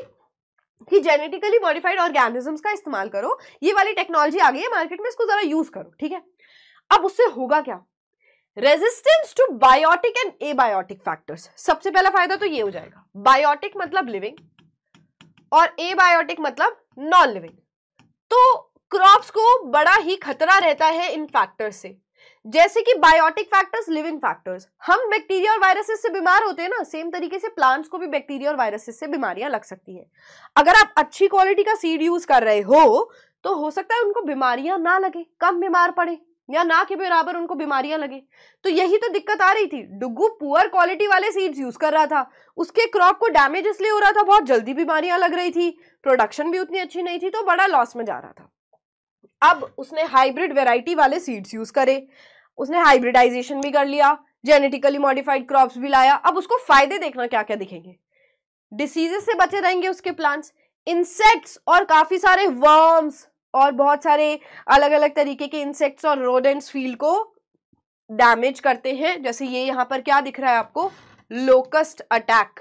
कि जेनेटिकली मॉडिफाइड ऑर्गेनिजम्स का इस्तेमाल करो ये वाली टेक्नोलॉजी आ गई है मार्केट में इसको जरा यूज करो ठीक है अब उससे होगा क्या resistance to biotic and abiotic factors सबसे पहला फायदा तो ये हो जाएगा बायोटिक मतलब लिविंग और एबायोटिक मतलब नॉन लिविंग तो क्रॉप्स को बड़ा ही खतरा रहता है इन फैक्टर्स से जैसे कि बायोटिक फैक्टर्स लिविंग फैक्टर्स हम बैक्टीरिया और वायरसेस से बीमार होते हैं ना सेम तरीके से प्लांट्स को भी बैक्टीरिया और वायरसेस से बीमारियां लग सकती है अगर आप अच्छी क्वालिटी का सीड यूज कर रहे हो तो हो सकता है उनको बीमारियां ना लगे कम बीमार पड़े या ना के बराबर उनको बीमारियां लगे तो यही तो दिक्कत आ रही थी डुगू पुअर क्वालिटी वाले सीड्स यूज कर रहा था उसके क्रॉप को डैमेज इसलिए हो रहा था बहुत जल्दी बीमारियां लग रही थी प्रोडक्शन भी उतनी अच्छी नहीं थी तो बड़ा लॉस में जा रहा था अब उसने हाइब्रिड वेराइटी वाले सीड्स यूज करे उसने हाइब्रिडाइजेशन भी कर लिया जेनेटिकली मॉडिफाइड क्रॉप्स भी लाया अब उसको फायदे देखना क्या क्या दिखेंगे डिसीजेस से बचे रहेंगे उसके प्लांट्स इंसेक्ट्स और काफी सारे वर्म्स और बहुत सारे अलग अलग तरीके के इंसेक्ट्स और रोडेंट्स फील्ड को डैमेज करते हैं जैसे ये यहाँ पर क्या दिख रहा है आपको लोकस्ट अटैक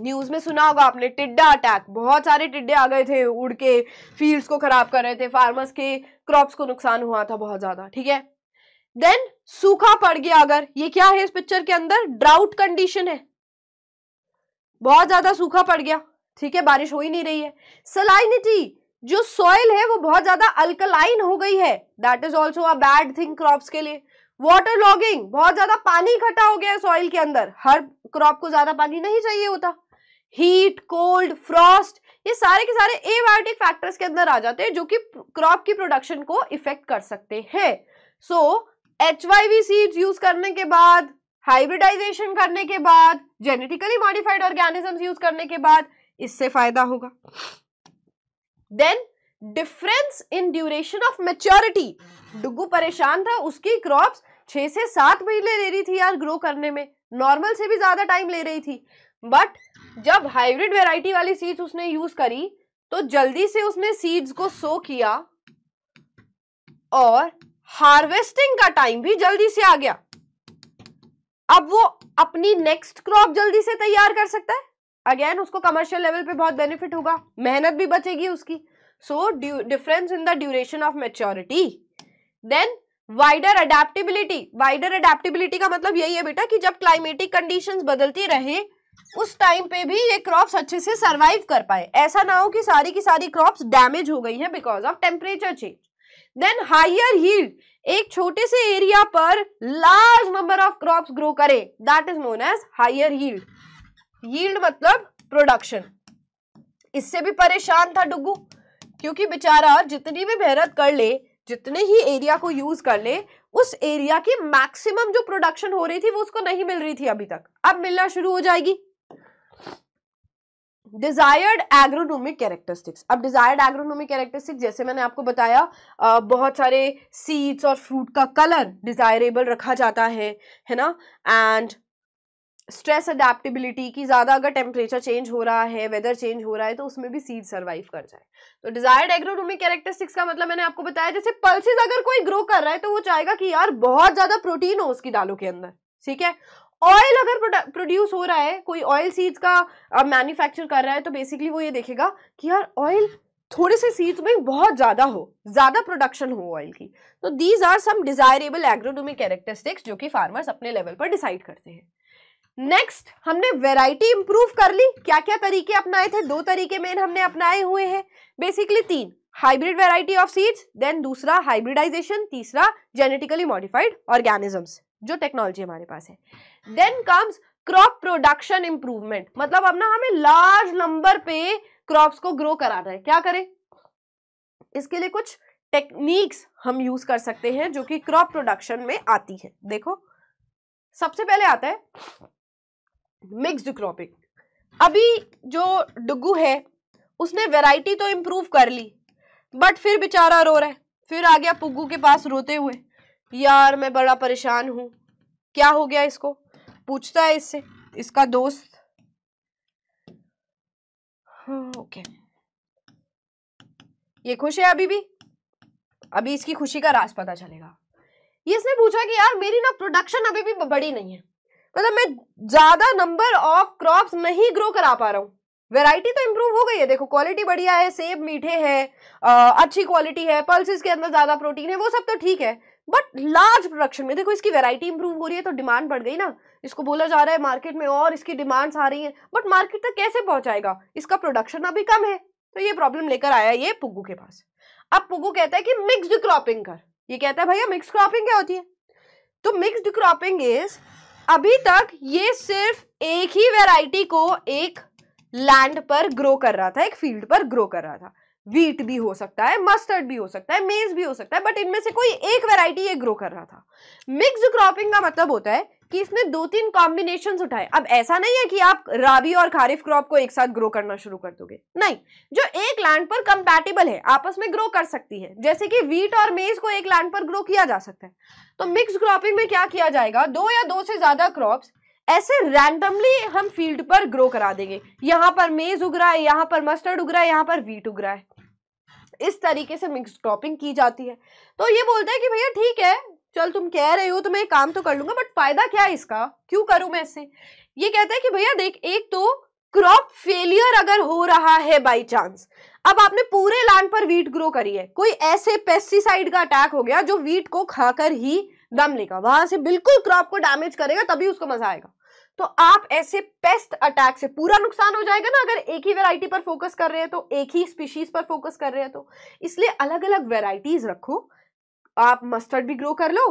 न्यूज में सुना होगा आपने टिड्डा अटैक बहुत सारे टिड्डे आ गए थे उड़ के फील्ड्स को खराब कर रहे थे फार्मर्स के क्रॉप्स को नुकसान हुआ था बहुत ज्यादा ठीक है देन सूखा पड़ गया अगर ये क्या है इस पिक्चर के अंदर ड्राउट कंडीशन है बहुत ज्यादा सूखा पड़ गया ठीक है बारिश हो ही नहीं रही है सलाइनिटी जो सॉइल है वो बहुत ज्यादा अल्कलाइन हो गई है that is also a bad thing crops के लिए वाटर लॉगिंग बहुत ज्यादा पानी इकट्ठा हो गया है सॉइल के अंदर हर क्रॉप को ज्यादा पानी नहीं चाहिए होता हीट कोल्ड फ्रॉस्ट ये सारे के सारे एबायोटिक फैक्टर्स के अंदर आ जाते हैं जो कि क्रॉप की प्रोडक्शन को इफेक्ट कर सकते हैं सो एच सीड्स यूज करने के बाद हाइब्रिडाइजेशन करने के बाद जेनेटिकली मॉडिफाइड ऑर्गेनिजम्स यूज करने के बाद इससे फायदा होगा then difference in duration of maturity Dugu परेशान था उसकी क्रॉप्स छह से सात महीने ले रही थी यार ग्रो करने में नॉर्मल से भी ज़्यादा टाइम ले रही थी बट जब हाइब्रिड वेराइटी वाली सीड्स उसने यूज़ करी तो जल्दी से उसने सीड्स को सो किया और हार्वेस्टिंग का टाइम भी जल्दी से आ गया अब वो अपनी नेक्स्ट क्रॉप जल्दी से तैयार कर सकता है अगेन उसको कमर्शियल लेवल पे बहुत बेनिफिट होगा मेहनत भी बचेगी उसकी so difference in the duration of maturity then wider adaptability wider adaptability का मतलब यही है बेटा कि जब क्लाइमेटिक कंडीशंस बदलती रहे उस टाइम पे भी ये क्रॉप्स अच्छे से सरवाइव कर पाए ऐसा ना हो कि सारी की सारी क्रॉप्स डैमेज हो गई हैं because of temperature change then higher yield एक छोटे से एरिया पर large number of crops grow करे that is known as higher yield yield मतलब प्रोडक्शन इससे भी परेशान था डुगू क्योंकि बेचारा जितनी भी मेहनत कर ले जितने ही एरिया को यूज कर ले उस एरिया की मैक्सिमम जो प्रोडक्शन हो रही थी वो उसको नहीं मिल रही थी अभी तक अब मिलना शुरू हो जाएगी डिजायर्ड एग्रोनोमिक कैरेक्टरिस्टिक्स अब डिजायर्ड एग्रोनोमिक कैरेक्टरिस्टिक्स जैसे मैंने आपको बताया बहुत सारे सीड्स और फ्रूट का कलर डिजायरेबल रखा जाता है है ना एंड स्ट्रेस अडेप्टेबिलिटी की ज़्यादा अगर टेम्परेचर चेंज हो रहा है वेदर चेंज हो रहा है तो उसमें भी सीड सर्वाइव कर जाए तो डिजायर्ड एग्रोनोमिक कैरेक्टरिस्टिक्स का मतलब मैंने आपको बताया जैसे पल्सिस अगर कोई ग्रो कर रहा है तो वो चाहेगा कि यार बहुत ज़्यादा प्रोटीन हो उसकी दालों के अंदर ठीक है ऑयल अगर प्रोड्यूस हो रहा है कोई ऑयल सीड्स का मैन्युफैक्चर कर रहा है तो बेसिकली वो ये देखेगा कि यार ऑयल थोड़े से सीड्स में बहुत ज़्यादा हो ज़्यादा प्रोडक्शन हो ऑयल की तो these are some desirable agronomic characteristics जो कि फार्मर्स अपने लेवल पर डिसाइड करते हैं नेक्स्ट हमने वैरायटी इंप्रूव कर ली क्या क्या तरीके अपनाए थे दो तरीके मेन हमने अपनाए हुए हैं बेसिकली तीन hybrid variety of seeds then दूसरा हाइब्रिडाइजेशन तीसरा जेनेटिकली मॉडिफाइड ऑर्गेनिजम्स जो टेक्नोलॉजी हमारे पास है then comes crop production improvement मतलब अब ना हमें लार्ज नंबर पे क्रॉप्स को ग्रो कराना है क्या करें इसके लिए कुछ टेक्निक्स हम यूज कर सकते हैं जो कि क्रॉप प्रोडक्शन में आती है देखो सबसे पहले आता है मिक्स्ड क्रॉपिंग अभी जो डुगू है उसने वैरायटी तो इम्प्रूव कर ली बट फिर बेचारा रो रहा है फिर आ गया पुग्गू के पास रोते हुए यार मैं बड़ा परेशान हूँ क्या हो गया इसको पूछता है इससे इसका दोस्त ओके हाँ, ये खुश है अभी भी अभी इसकी खुशी का राज पता चलेगा ये इसने पूछा कि यार मेरी ना प्रोडक्शन अभी भी बड़ी नहीं है मतलब मैं ज्यादा नंबर ऑफ क्रॉप्स नहीं ग्रो करा पा रहा हूँ वेराइटी तो इम्प्रूव हो गई है देखो क्वालिटी बढ़िया है सेब मीठे हैं अच्छी क्वालिटी है पल्सिस के अंदर ज़्यादा प्रोटीन है वो सब तो ठीक है बट लार्ज प्रोडक्शन में देखो इसकी वेराइटी इंप्रूव हो रही है तो डिमांड बढ़ गई ना इसको बोला जा रहा है मार्केट में और इसकी डिमांड्स आ रही है बट मार्केट तक कैसे पहुंचाएगा इसका प्रोडक्शन अभी कम है तो ये प्रॉब्लम लेकर आया ये पुग्गू के पास अब पुग्गू कहता है कि मिक्सड क्रॉपिंग कर ये कहता है भैया मिक्स क्रॉपिंग क्या होती है तो मिक्सड क्रॉपिंग इज अभी तक ये सिर्फ एक ही वैरायटी को एक लैंड पर ग्रो कर रहा था एक फील्ड पर ग्रो कर रहा था वीट भी हो सकता है मस्टर्ड भी हो सकता है मेज भी हो सकता है बट इनमें से कोई एक वेराइटी ये ग्रो कर रहा था मिक्स क्रॉपिंग का मतलब होता है कि इसने दो तीन कॉम्बिनेशन उठाए अब ऐसा नहीं है कि आप राबी और खारिफ क्रॉप को एक साथ ग्रो करना शुरू कर दोगे नहीं जो एक लैंड पर कंपैटिबल है आपस में ग्रो कर सकती है जैसे कि वीट और मेज को एक लैंड पर ग्रो किया जा सकता है तो मिक्स क्रॉपिंग में क्या किया जाएगा दो या दो से ज्यादा क्रॉप ऐसे रैंडमली हम फील्ड पर ग्रो करा देंगे यहाँ पर मेज उग रहा है यहाँ पर मस्टर्ड उग रहा है यहाँ पर वीट उग रहा है इस तरीके से मिक्स क्रॉपिंग की जाती है तो ये बोलते हैं कि भैया ठीक है चल तुम कह रहे हो तो मैं काम तो कर लूंगा बट फायदा क्या है इसका क्यों करूं मैं इससे ये कहता है कि भैया देख एक तो क्रॉप फेलियर अगर हो रहा है बाई चांस अब आपने पूरे लैंड पर वीट ग्रो करी है कोई ऐसे पेस्टिसाइड का अटैक हो गया जो वीट को खाकर ही दम लेगा वहां से बिल्कुल क्रॉप को डैमेज करेगा तभी उसको मजा आएगा तो आप ऐसे पेस्ट अटैक से पूरा नुकसान हो जाएगा ना अगर एक ही वेराइटी पर फोकस कर रहे हैं तो एक ही स्पीशीज पर फोकस कर रहे हैं तो इसलिए अलग अलग वेराइटीज रखो आप मस्टर्ड भी ग्रो कर लो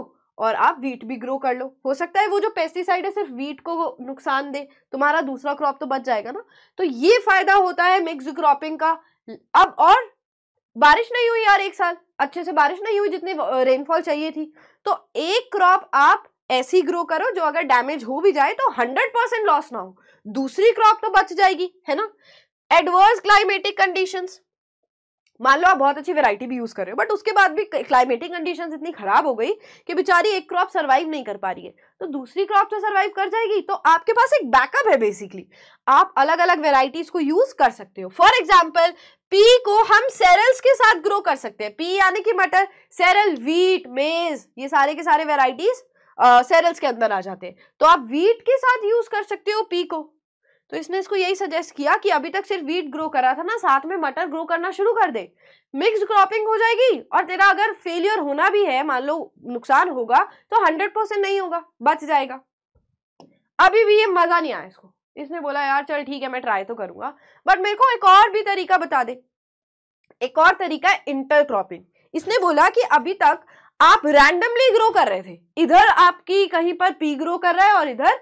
और आप वीट भी ग्रो कर लो हो सकता है वो जो पेस्टिसाइड है सिर्फ वीट को नुकसान दे तुम्हारा दूसरा क्रॉप तो बच जाएगा ना तो ये फायदा होता है मिक्स क्रॉपिंग का अब और बारिश नहीं हुई यार एक साल अच्छे से बारिश नहीं हुई जितनी रेनफॉल चाहिए थी तो एक क्रॉप आप ऐसी ग्रो करो जो अगर डैमेज हो भी जाए तो हंड्रेड परसेंट लॉस ना हो दूसरी क्रॉप तो बच जाएगी है ना एडवर्स क्लाइमेटिक कंडीशंस मान लो आप बहुत अच्छी वैरायटी भी यूज कर रहे हो बट उसके बाद भी क्लाइमेटिक कंडीशंस इतनी खराब हो गई कि बेचारी एक क्रॉप सरवाइव नहीं कर पा रही है तो दूसरी क्रॉप तो सरवाइव कर जाएगी तो आपके पास एक बैकअप है बेसिकली आप अलग अलग वेराइटीज को यूज कर सकते हो फॉर एग्जाम्पल पी को हम सेरल्स के साथ ग्रो कर सकते हैं पी यानी कि मटर सेरल व्हीट मेज ये सारे के सारे वेराइटीज सेरल्स के अंदर आ जाते हैं तो आप वीट के साथ यूज कर सकते हो पी को तो इसने इसको यही सजेस्ट किया कि अभी तक सिर्फ वीट ग्रो करा था ना साथ में मटर ग्रो करना शुरू कर दे मिक्स क्रॉपिंग हो जाएगी और तेरा अगर फेलियर होना भी है मान लो नुकसान होगा तो हंड्रेड परसेंट नहीं होगा बच जाएगा अभी भी ये मज़ा नहीं आया इसको इसने बोला यार चल ठीक है मैं ट्राई तो करूंगा बट मेरे को एक और भी तरीका बता दे एक और तरीका इंटर क्रॉपिंग इसने बोला कि अभी तक आप रैंडमली ग्रो कर रहे थे इधर आपकी कहीं पर पी ग्रो कर रहा है और इधर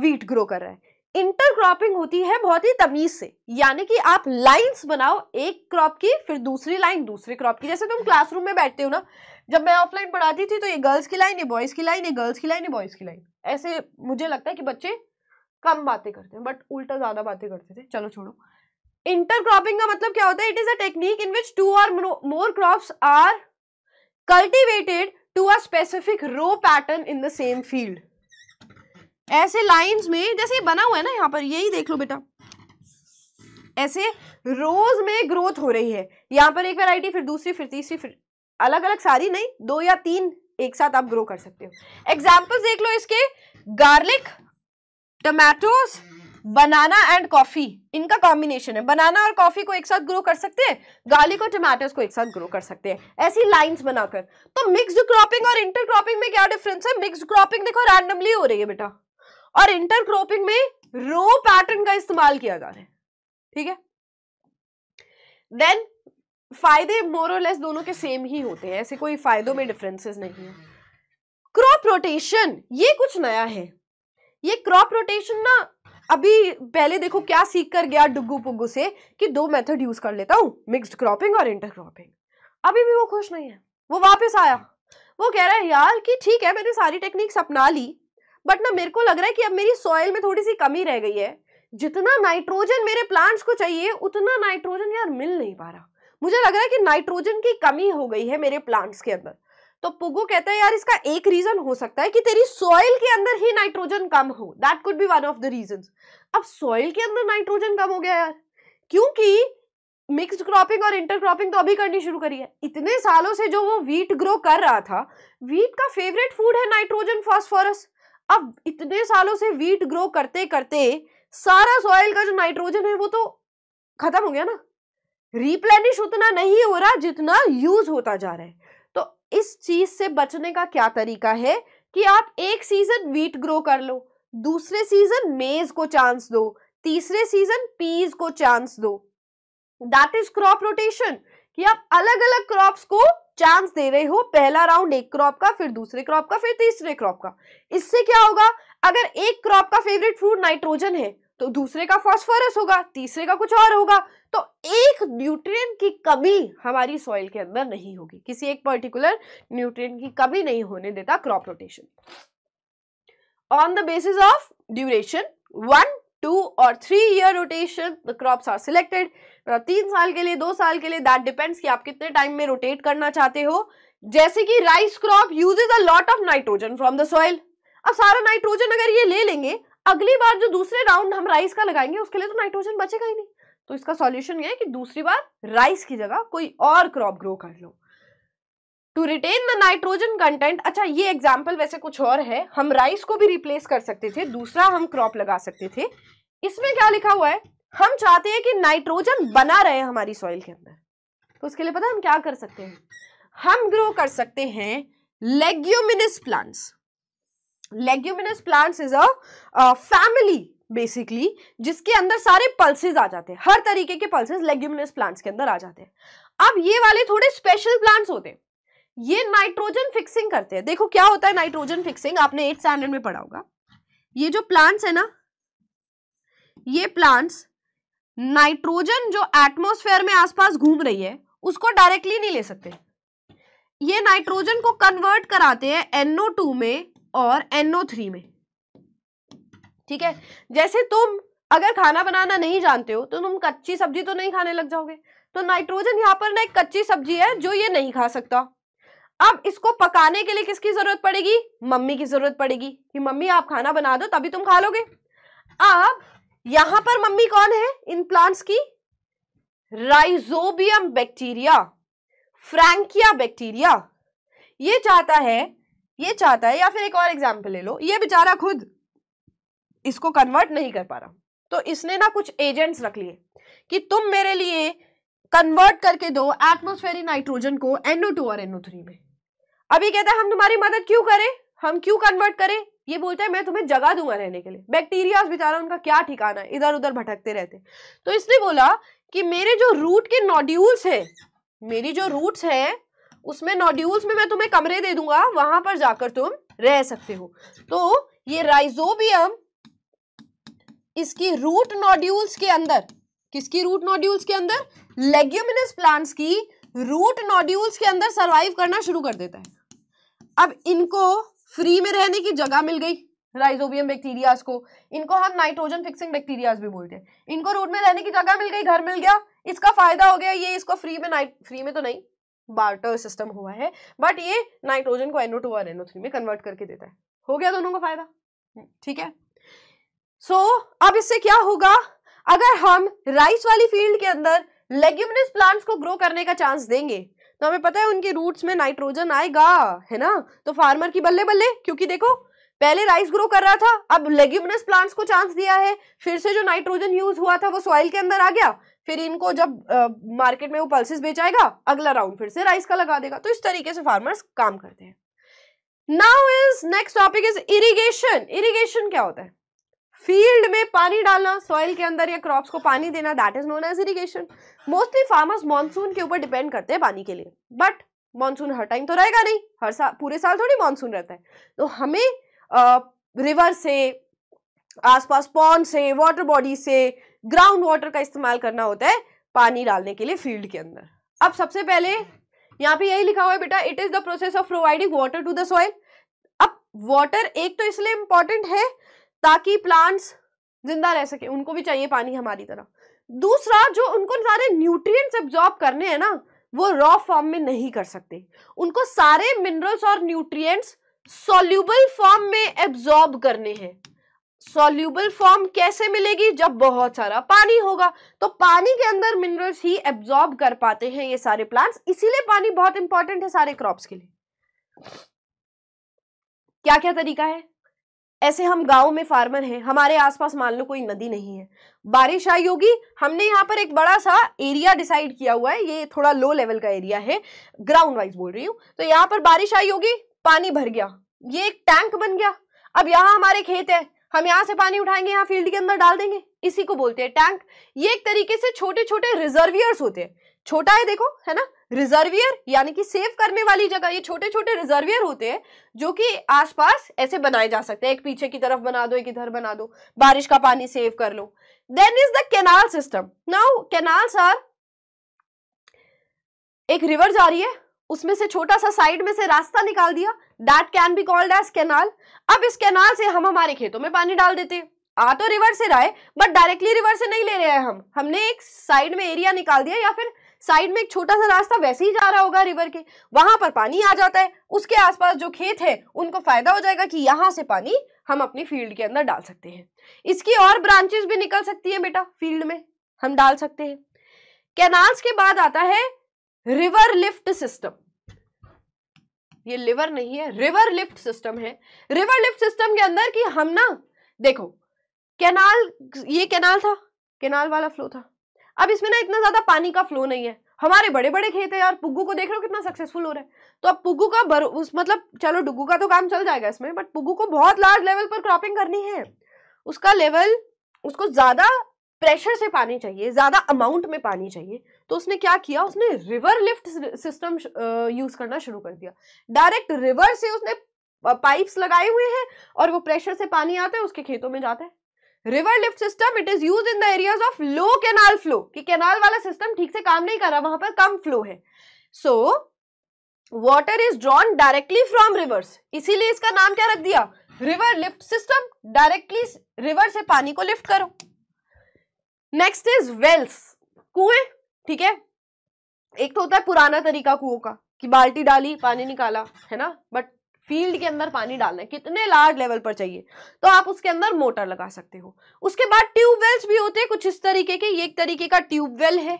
वीट ग्रो कर रहा है इंटरक्रॉपिंग होती है बहुत ही तमीज से यानी कि आप लाइंस बनाओ एक क्रॉप की फिर दूसरी लाइन दूसरे क्रॉप की जैसे तुम क्लासरूम में बैठते हो ना जब मैं ऑफलाइन पढ़ाती थी तो ये गर्ल्स की लाइन ये बॉयज की लाइन ये गर्ल्स की लाइन ये बॉयज की लाइन ऐसे मुझे लगता है कि बच्चे कम बातें करते हैं बट उल्टा ज्यादा बातें करते थे चलो छोड़ो इंटरक्रॉपिंग का मतलब क्या होता है it is a technique in which two और more crops are cultivated to a specific row pattern in the same field ऐसे लाइंस में जैसे ये बना हुआ है ना यहाँ पर यही देख लो बेटा ऐसे रोज में ग्रोथ हो रही है यहाँ पर एक वैरायटी फिर दूसरी फिर तीसरी फिर अलग अलग सारी नहीं दो या तीन एक साथ आप ग्रो कर सकते हो एग्जाम्पल देख लो इसके garlic tomatoes banana and coffee इनका कॉम्बिनेशन है बनाना और कॉफी को एक साथ ग्रो कर सकते हैं गार्लिक और टमाटो को एक साथ ग्रो कर सकते हैं ऐसी लाइंस बनाकर तो मिक्स क्रॉपिंग और इंटर क्रॉपिंग में क्या डिफरेंस है मिक्स क्रॉपिंग देखो रैंडमली हो रही है बेटा और इंटर क्रॉपिंग में रो पैटर्न का इस्तेमाल किया जा रहा है ठीक है देन फायदे मोर और लेस दोनों के सेम ही होते हैं ऐसे कोई फायदों में डिफरेंसेस नहीं है क्रॉप रोटेशन ये कुछ नया है ये क्रॉप रोटेशन ना अभी पहले देखो क्या सीख कर गया डुगू पुगू से कि दो मेथड यूज कर लेता हूँ मिक्सड क्रॉपिंग और इंटर क्रॉपिंग अभी भी वो खुश नहीं है वो वापस आया वो कह रहा है यार कि ठीक है मैंने सारी टेक्निक्स अपना ली बट ना मेरे को लग रहा है कि अब मेरी सॉइल में थोड़ी सी कमी रह गई है जितना नाइट्रोजन मेरे प्लांट्स को चाहिए उतना नाइट्रोजन यार मिल नहीं पा रहा मुझे लग रहा है कि नाइट्रोजन की कमी हो गई है मेरे प्लांट्स के अंदर तो पुगो कहता है यार इसका एक रीजन हो सकता है कि तेरी सॉइल के अंदर ही नाइट्रोजन कम हो that could be one of the reason अब सॉइल के अंदर नाइट्रोजन कम हो गया यार क्योंकि मिक्स्ड क्रॉपिंग और इंटर क्रॉपिंग तो अभी करनी शुरू करी है इतने सालों से जो वो वीट ग्रो कर रहा था वीट का फेवरेट फूड है नाइट्रोजन फॉस्फोरस अब इतने सालों से वीट ग्रो करते करते सारा सॉइल का जो नाइट्रोजन है वो तो खत्म हो गया ना रिप्लेनिश उतना नहीं हो रहा जितना यूज होता जा रहा है इस चीज से बचने का क्या तरीका है कि आप एक सीजन वीट ग्रो कर लो दूसरे सीजन मेज को चांस दो तीसरे सीजन पीज को चांस दो दैट इज क्रॉप रोटेशन कि आप अलग अलग क्रॉप्स को चांस दे रहे हो पहला राउंड एक क्रॉप का फिर दूसरे क्रॉप का फिर तीसरे क्रॉप का इससे क्या होगा अगर एक क्रॉप का फेवरेट फ्रूट नाइट्रोजन है तो दूसरे का फॉस्फोरस होगा तीसरे का कुछ और होगा तो एक न्यूट्रिएंट की कमी हमारी सॉइल के अंदर नहीं होगी किसी एक पर्टिकुलर न्यूट्रिएंट की कमी नहीं होने देता crop rotation on the basis of duration one two और three year rotation the crops are selected तीन साल के लिए दो साल के लिए दैट डिपेंड्स कि आप कितने टाइम में रोटेट करना चाहते हो जैसे कि rice crop uses a lot of nitrogen from the soil अब सारा नाइट्रोजन अगर ये ले लेंगे अगली बार जो दूसरे राउंड हम राइस का लगाएंगे उसके लिए तो नाइट्रोजन बचेगा ही नहीं तो इसका सॉल्यूशन ये है कि दूसरी बार राइस की जगह कोई और क्रॉप ग्रो कर लो to retain the nitrogen content अच्छा ये एग्जाम्पल वैसे कुछ और है हम राइस को भी रिप्लेस कर सकते थे दूसरा हम क्रॉप लगा सकते थे इसमें क्या लिखा हुआ है हम चाहते हैं कि नाइट्रोजन बना रहे हमारी सॉइल के अंदर तो उसके लिए पता है हम क्या कर सकते हैं हम ग्रो कर सकते हैं leguminous plants leguminous plants is a family basically जिसके अंदर सारे पल्सेज आ जाते हैं हर तरीके के पल्सेज लेग्यूमिनस प्लांट्स के अंदर आ जाते हैं अब ये वाले थोड़े स्पेशल प्लांट्स होते हैं ये नाइट्रोजन फिक्सिंग करते हैं देखो क्या होता है नाइट्रोजन फिक्सिंग आपने एट स्टैंडर्ड में पढ़ा होगा ये जो प्लांट्स है ना ये प्लांट्स नाइट्रोजन जो एटमोस्फेयर में आसपास घूम रही है उसको डायरेक्टली नहीं ले सकते ये नाइट्रोजन को कन्वर्ट कराते हैं NO2 में और एनओ थ्री में ठीक है जैसे तुम अगर खाना बनाना नहीं जानते हो तो तुम कच्ची सब्जी तो नहीं खाने लग जाओगे तो नाइट्रोजन यहाँ पर ना एक कच्ची सब्जी है जो ये नहीं खा सकता अब इसको पकाने के लिए किसकी जरूरत पड़ेगी मम्मी की जरूरत पड़ेगी कि मम्मी आप खाना बना दो तभी तुम खा लोगे अब यहां पर मम्मी कौन है इन प्लांट्स की राइजोबियम बैक्टीरिया फ्रैंकिया बैक्टीरिया ये चाहता है ये चाहता है या फिर एक और एग्जाम्पल ले लो ये बेचारा खुद इसको कन्वर्ट नहीं कर पा रहा तो इसने ना कुछ एजेंट्स रख लिए कि तुम मेरे लिए कन्वर्ट करके दो एटमोस्फेरिक नाइट्रोजन को एनओ टू और एनओ थ्री में अभी कहता है हम तुम्हारी मदद क्यों करें हम क्यों कन्वर्ट करें ये बोलता है मैं तुम्हें जगह दूंगा रहने के लिए बैक्टीरिया बेचारा उनका क्या ठिकाना है इधर उधर भटकते रहते तो इसने बोला कि मेरे जो रूट के नॉड्यूल्स है मेरी जो रूट्स हैं उसमें नोड्यूल्स में मैं तुम्हें कमरे दे दूंगा वहां पर जाकर तुम रह सकते हो तो ये राइजोबियम इसकी रूट नोड्यूल्स के अंदर किसकी रूट नोड्यूल्स के अंदर लेग्यूमिनस प्लांट्स की रूट नोड्यूल्स के अंदर सर्वाइव करना शुरू कर देता है अब इनको फ्री में रहने की जगह मिल गई राइजोबियम बैक्टीरियाज को इनको हम नाइट्रोजन फिक्सिंग बैक्टीरियाज भी बोलते हैं इनको रूट में रहने की जगह मिल गई घर मिल गया इसका फायदा हो गया ये इसको फ्री में नाइट फ्री में तो नहीं बार्टर सिस्टम हुआ है बट ये नाइट्रोजन को एनओ टू और एनओ थ्री में कन्वर्ट करके देता है हो गया दोनों का फायदा हम्म, ठीक है सो so, अब इससे क्या होगा अगर हम राइस वाली फील्ड के अंदर लेग्यूमिनस प्लांट्स को ग्रो करने का चांस देंगे तो हमें पता है उनके रूट्स में नाइट्रोजन आएगा है ना तो फार्मर की बल्ले बल्ले क्योंकि देखो पहले राइस ग्रो कर रहा था अब लेग्यूमिनस प्लांट्स को चांस दिया है फिर से जो नाइट्रोजन यूज हुआ था वो सॉइल के अंदर आ गया फिर इनको जब मार्केट में वो पल्सिस बेचाएगा अगला राउंड फिर से राइस का लगा देगा तो इस तरीके से फार्मर्स काम करते हैं now is next topic is irrigation irrigation क्या होता है फील्ड में पानी डालना सॉइल के अंदर या क्रॉप्स को पानी देना that is known as irrigation mostly farmers monsoon के ऊपर डिपेंड करते हैं पानी के लिए बट मानसून हर टाइम तो रहेगा नहीं हर साल पूरे साल थोड़ी मानसून रहता है तो हमें रिवर से आसपास पॉन्ड से वाटर बॉडी से ग्राउंड वाटर का इस्तेमाल करना होता है पानी डालने के लिए फील्ड के अंदर अब सबसे पहले यहाँ पे यही लिखा हुआ है बेटा it is the process of providing water to the soil अब वाटर एक तो इसलिए इम्पॉर्टेंट है ताकि प्लांट्स जिंदा रह सके उनको भी चाहिए पानी हमारी तरह दूसरा जो उनको सारे न्यूट्रिएंट्स एब्जॉर्ब करने हैं ना वो रॉ फॉर्म में नहीं कर सकते उनको सारे मिनरल्स और न्यूट्रिएंट्स सोल्यूबल फॉर्म में एब्जॉर्ब करने हैं सोल्यूबल फॉर्म कैसे मिलेगी जब बहुत सारा पानी होगा तो पानी के अंदर मिनरल्स ही एब्जॉर्ब कर पाते हैं ये सारे प्लांट्स इसीलिए पानी बहुत इंपॉर्टेंट है सारे क्रॉप्स के लिए क्या क्या तरीका है ऐसे हम गांव में फार्मर हैं हमारे आसपास मान लो कोई नदी नहीं है बारिश आई होगी हमने यहाँ पर एक बड़ा सा एरिया डिसाइड किया हुआ है ये थोड़ा लो लेवल का एरिया है ग्राउंड वाइज बोल रही हूँ तो यहाँ पर बारिश आई होगी पानी भर गया ये एक टैंक बन गया अब यहाँ हमारे खेत है हम यहाँ से पानी उठाएंगे यहाँ फील्ड के अंदर डाल देंगे इसी को बोलते हैं टैंक ये एक तरीके से छोटे छोटे रिजर्वियर्स होते हैं छोटा है देखो है ना रिजर्वियर यानी कि सेव करने वाली जगह ये छोटे छोटे रिजर्वियर होते हैं जो कि आसपास ऐसे बनाए जा सकते हैं एक पीछे की तरफ बना दो एक इधर बना दो बारिश का पानी सेव कर लो then is the canal system now canals are एक रिवर जा रही है उसमें से छोटा सा साइड में से रास्ता निकाल दिया that can be called as canal अब इस कैनाल से हम हमारे खेतों में पानी डाल देते आ तो रिवर से रहा है बट डायरेक्टली रिवर से नहीं ले रहे हैं हम हमने एक साइड में एरिया निकाल दिया या फिर साइड में एक छोटा सा रास्ता वैसे ही जा रहा होगा रिवर के वहां पर पानी आ जाता है उसके आसपास जो खेत है उनको फायदा हो जाएगा कि यहाँ से पानी हम अपनी फील्ड के अंदर डाल सकते हैं इसकी और ब्रांचेस भी निकल सकती है बेटा फील्ड में हम डाल सकते हैं कैनाल्स के बाद आता है रिवर लिफ्ट सिस्टम ये लिवर नहीं है रिवर लिफ्ट सिस्टम है रिवर लिफ्ट सिस्टम के अंदर कि हम ना देखो कैनाल ये कैनाल था कैनाल वाला फ्लो था अब इसमें ना इतना ज्यादा पानी का फ्लो नहीं है हमारे बड़े बड़े खेत है यार पुग्गू को देख रहे हो कितना सक्सेसफुल हो रहा है तो अब पुग्गू का बर, उस मतलब चलो डुगू का तो काम चल जाएगा इसमें बट पुग्गू को बहुत लार्ज लेवल पर क्रॉपिंग करनी है उसका लेवल उसको ज्यादा प्रेशर से पानी चाहिए ज्यादा अमाउंट में पानी चाहिए तो उसने क्या किया उसने रिवर लिफ्ट सिस्टम यूज करना शुरू कर दिया डायरेक्ट रिवर से उसने पाइप्स लगाए हुए हैं और वो प्रेशर से पानी आता है उसके खेतों में जाता है river lift system it is use in the areas of low canal flow कि कैनाल वाला सिस्टम ठीक से काम नहीं कर रहा वहां पर कम फ्लो है so water is drawn directly from rivers इसीलिए इसका नाम क्या रख दिया river lift system directly river से पानी को लिफ्ट करो नेक्स्ट इज वेल्स कुएं ठीक है एक तो होता है पुराना तरीका कुओं का कि बाल्टी डाली पानी निकाला है ना बट फील्ड के अंदर पानी डालना है कितने लार्ज लेवल पर चाहिए तो आप उसके अंदर मोटर लगा सकते हो उसके बाद ट्यूबवेल्स भी होते हैं कुछ इस तरीके के एक तरीके का ट्यूबवेल है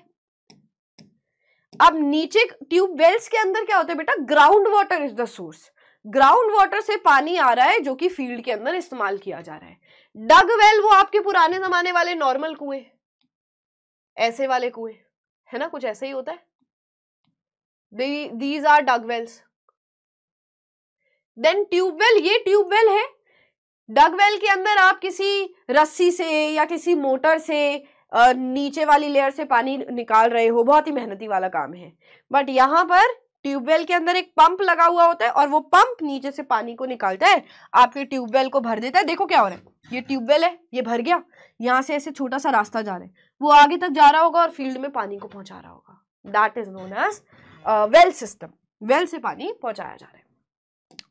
अब नीचे ट्यूबवेल्स के अंदर क्या होता है बेटा ground water is the source ground water से पानी आ रहा है जो कि फील्ड के अंदर इस्तेमाल किया जा रहा है डग वेल वो आपके पुराने जमाने वाले नॉर्मल कुएं ऐसे वाले कुएं है ना कुछ ऐसा ही होता है these are dugwells then tubewell ये ट्यूबवेल है डगवेल के अंदर आप किसी रस्सी से या किसी मोटर से नीचे वाली लेयर से पानी निकाल रहे हो बहुत ही मेहनती वाला काम है बट यहां पर ट्यूबवेल के अंदर एक पंप लगा हुआ होता है और वो पंप नीचे से पानी को निकालता है आपके ट्यूबवेल को भर देता है देखो क्या हो रहा है ये ट्यूबवेल है ये भर गया यहाँ से ऐसे छोटा सा रास्ता जा रहा है वो आगे तक जा रहा होगा और फील्ड में पानी को पहुंचा रहा होगा that is known as well system well से पानी पहुंचाया जा रहा है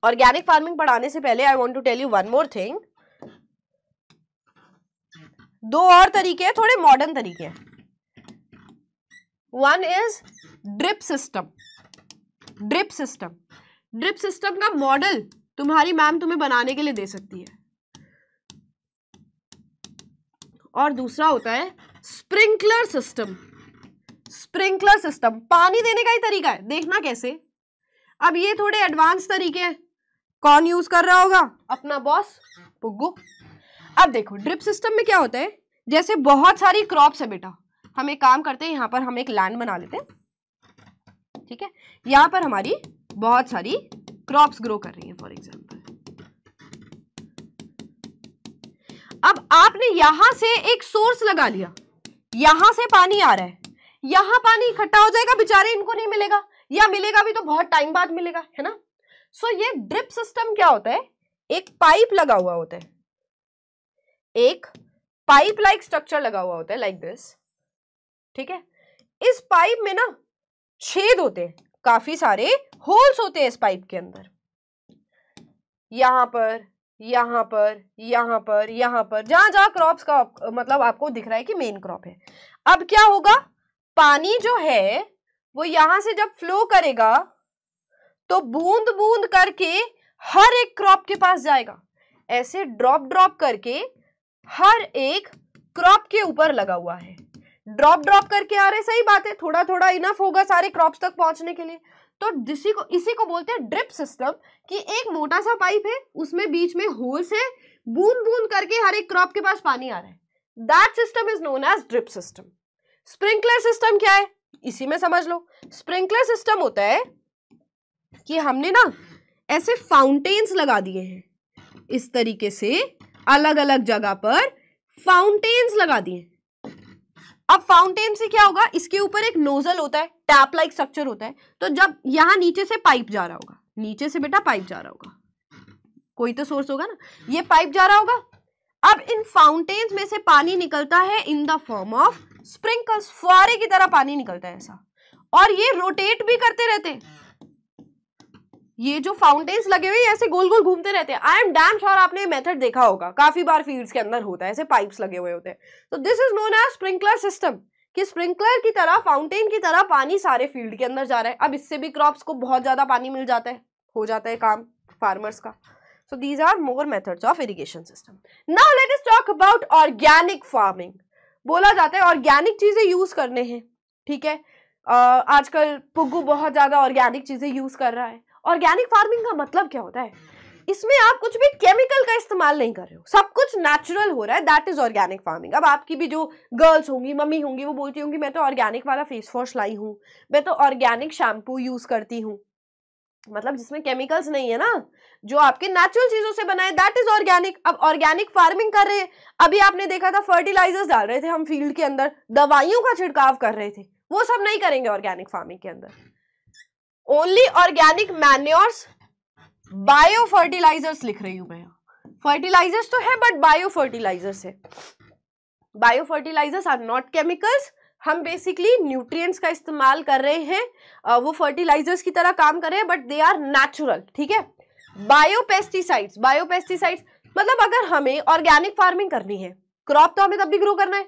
ऑर्गेनिक फार्मिंग पढ़ाने से पहले I want to tell you one more thing दो और तरीके हैं थोड़े मॉडर्न तरीके हैं one is drip system drip system drip system का मॉडल तुम्हारी मैम तुम्हें बनाने के लिए दे सकती है और दूसरा होता है स्प्रिंकलर सिस्टम स्प्रिंकलर सिस्टम पानी देने का ही तरीका है देखना कैसे अब ये थोड़े एडवांस तरीके हैं कौन यूज कर रहा होगा अपना बॉस पुग्गू अब देखो ड्रिप सिस्टम में क्या होता है जैसे बहुत सारी क्रॉप्स है बेटा हम एक काम करते हैं यहाँ पर हम एक लैंड बना लेते हैं ठीक है यहाँ पर हमारी बहुत सारी क्रॉप्स ग्रो कर रही है फॉर एग्जाम्पल अब आपने यहां से एक सोर्स लगा लिया यहां से पानी आ रहा है यहां पानी इकट्ठा हो जाएगा बेचारे इनको नहीं मिलेगा या मिलेगा भी तो बहुत टाइम बाद मिलेगा है ना सो so, ये ड्रिप सिस्टम क्या होता है एक पाइप लगा हुआ होता है एक पाइप लाइक स्ट्रक्चर लगा हुआ होता है लाइक दिस ठीक है इस पाइप में ना छेद होते हैं काफी सारे होल्स होते हैं इस पाइप के अंदर यहां पर यहाँ पर यहाँ पर यहाँ पर जहां जहां क्रॉप का मतलब आपको दिख रहा है कि मेन क्रॉप है अब क्या होगा पानी जो है वो यहां से जब फ्लो करेगा तो बूंद बूंद करके हर एक क्रॉप के पास जाएगा ऐसे ड्रॉप ड्रॉप करके हर एक क्रॉप के ऊपर लगा हुआ है ड्रॉप ड्रॉप करके आ रहे सही बात है थोड़ा थोड़ा इनफ होगा सारे क्रॉप्स तक पहुंचने के लिए तो इसी को इसी को बोलते हैं ड्रिप सिस्टम कि एक मोटा सा पाइप है उसमें बीच में होल्स है बूंद बूंद करके हर एक क्रॉप के पास पानी आ रहा है that system is known as drip system sprinkler system क्या है इसी में समझ लो स्प्रिंकलर सिस्टम होता है कि हमने ना ऐसे फाउंटेन्स लगा दिए हैं इस तरीके से अलग अलग जगह पर फाउंटेन्स लगा दिए अब फाउंटेन से क्या होगा इसके ऊपर एक नोजल होता है टैप लाइक स्ट्रक्चर होता है तो जब यहाँ नीचे से पाइप जा रहा होगा नीचे से बेटा पाइप जा रहा होगा कोई तो सोर्स होगा ना ये पाइप जा रहा होगा अब इन फाउंटेन में से पानी निकलता है in the form of sprinkles फुआरे की तरह पानी निकलता है ऐसा और ये रोटेट भी करते रहते हैं ये जो फाउंटेन्स लगे हुए ऐसे गोल गोल घूमते रहते हैं आई एम डैम श्योर आपने मेथड देखा होगा काफी बार फील्ड्स के अंदर होता है ऐसे पाइप्स लगे हुए होते हैं तो this is known as sprinkler system कि स्प्रिंकलर की तरह फाउंटेन की तरह पानी सारे फील्ड के अंदर जा रहा है अब इससे भी क्रॉप्स को बहुत ज्यादा पानी मिल जाता है हो जाता है काम फार्मर्स का so these are more method of irrigation system now let is talk about organic farming बोला जाता है ऑर्गेनिक चीज़ें यूज़ करने हैं ठीक है uh, आजकल पुग्गू बहुत ज़्यादा ऑर्गेनिक चीज़ें यूज़ कर रहा है ऑर्गेनिक फार्मिंग का मतलब क्या होता है इसमें आप कुछ भी केमिकल का इस्तेमाल नहीं कर रहे हो सब कुछ नेचुरल हो रहा है दैट इज ऑर्गेनिक फार्मिंग अब आपकी भी जो गर्ल्स होंगी मम्मी होंगी वो बोलती होंगी मैं तो ऑर्गेनिक वाला फेस वॉश लाई हूँ मैं तो ऑर्गेनिक शैम्पू यूज करती हूँ मतलब जिसमें केमिकल्स नहीं है ना जो आपके नेचुरल चीजों से बनाए दैट इज ऑर्गेनिक अब ऑर्गेनिक फार्मिंग कर रहे हैं अभी आपने देखा था फर्टिलाइजर्स डाल रहे थे हम फील्ड के अंदर दवाइयों का छिड़काव कर रहे थे वो सब नहीं करेंगे ऑर्गेनिक फार्मिंग के अंदर only organic manures bio fertilisers लिख रही हूं मैं फर्टिलाइजर्स तो है बट बायो फर्टिलाइजर्स है bio fertilisers are not chemicals हम बेसिकली न्यूट्रिएंट्स का इस्तेमाल कर रहे हैं वो फर्टिलाइजर्स की तरह काम कर रहे हैं बट दे आर नेचुरल ठीक है बायो पेस्टिसाइड्स बायो पेस्टिसाइड्स मतलब अगर हमें ऑर्गेनिक फार्मिंग करनी है क्रॉप तो हमें तब भी ग्रो करना है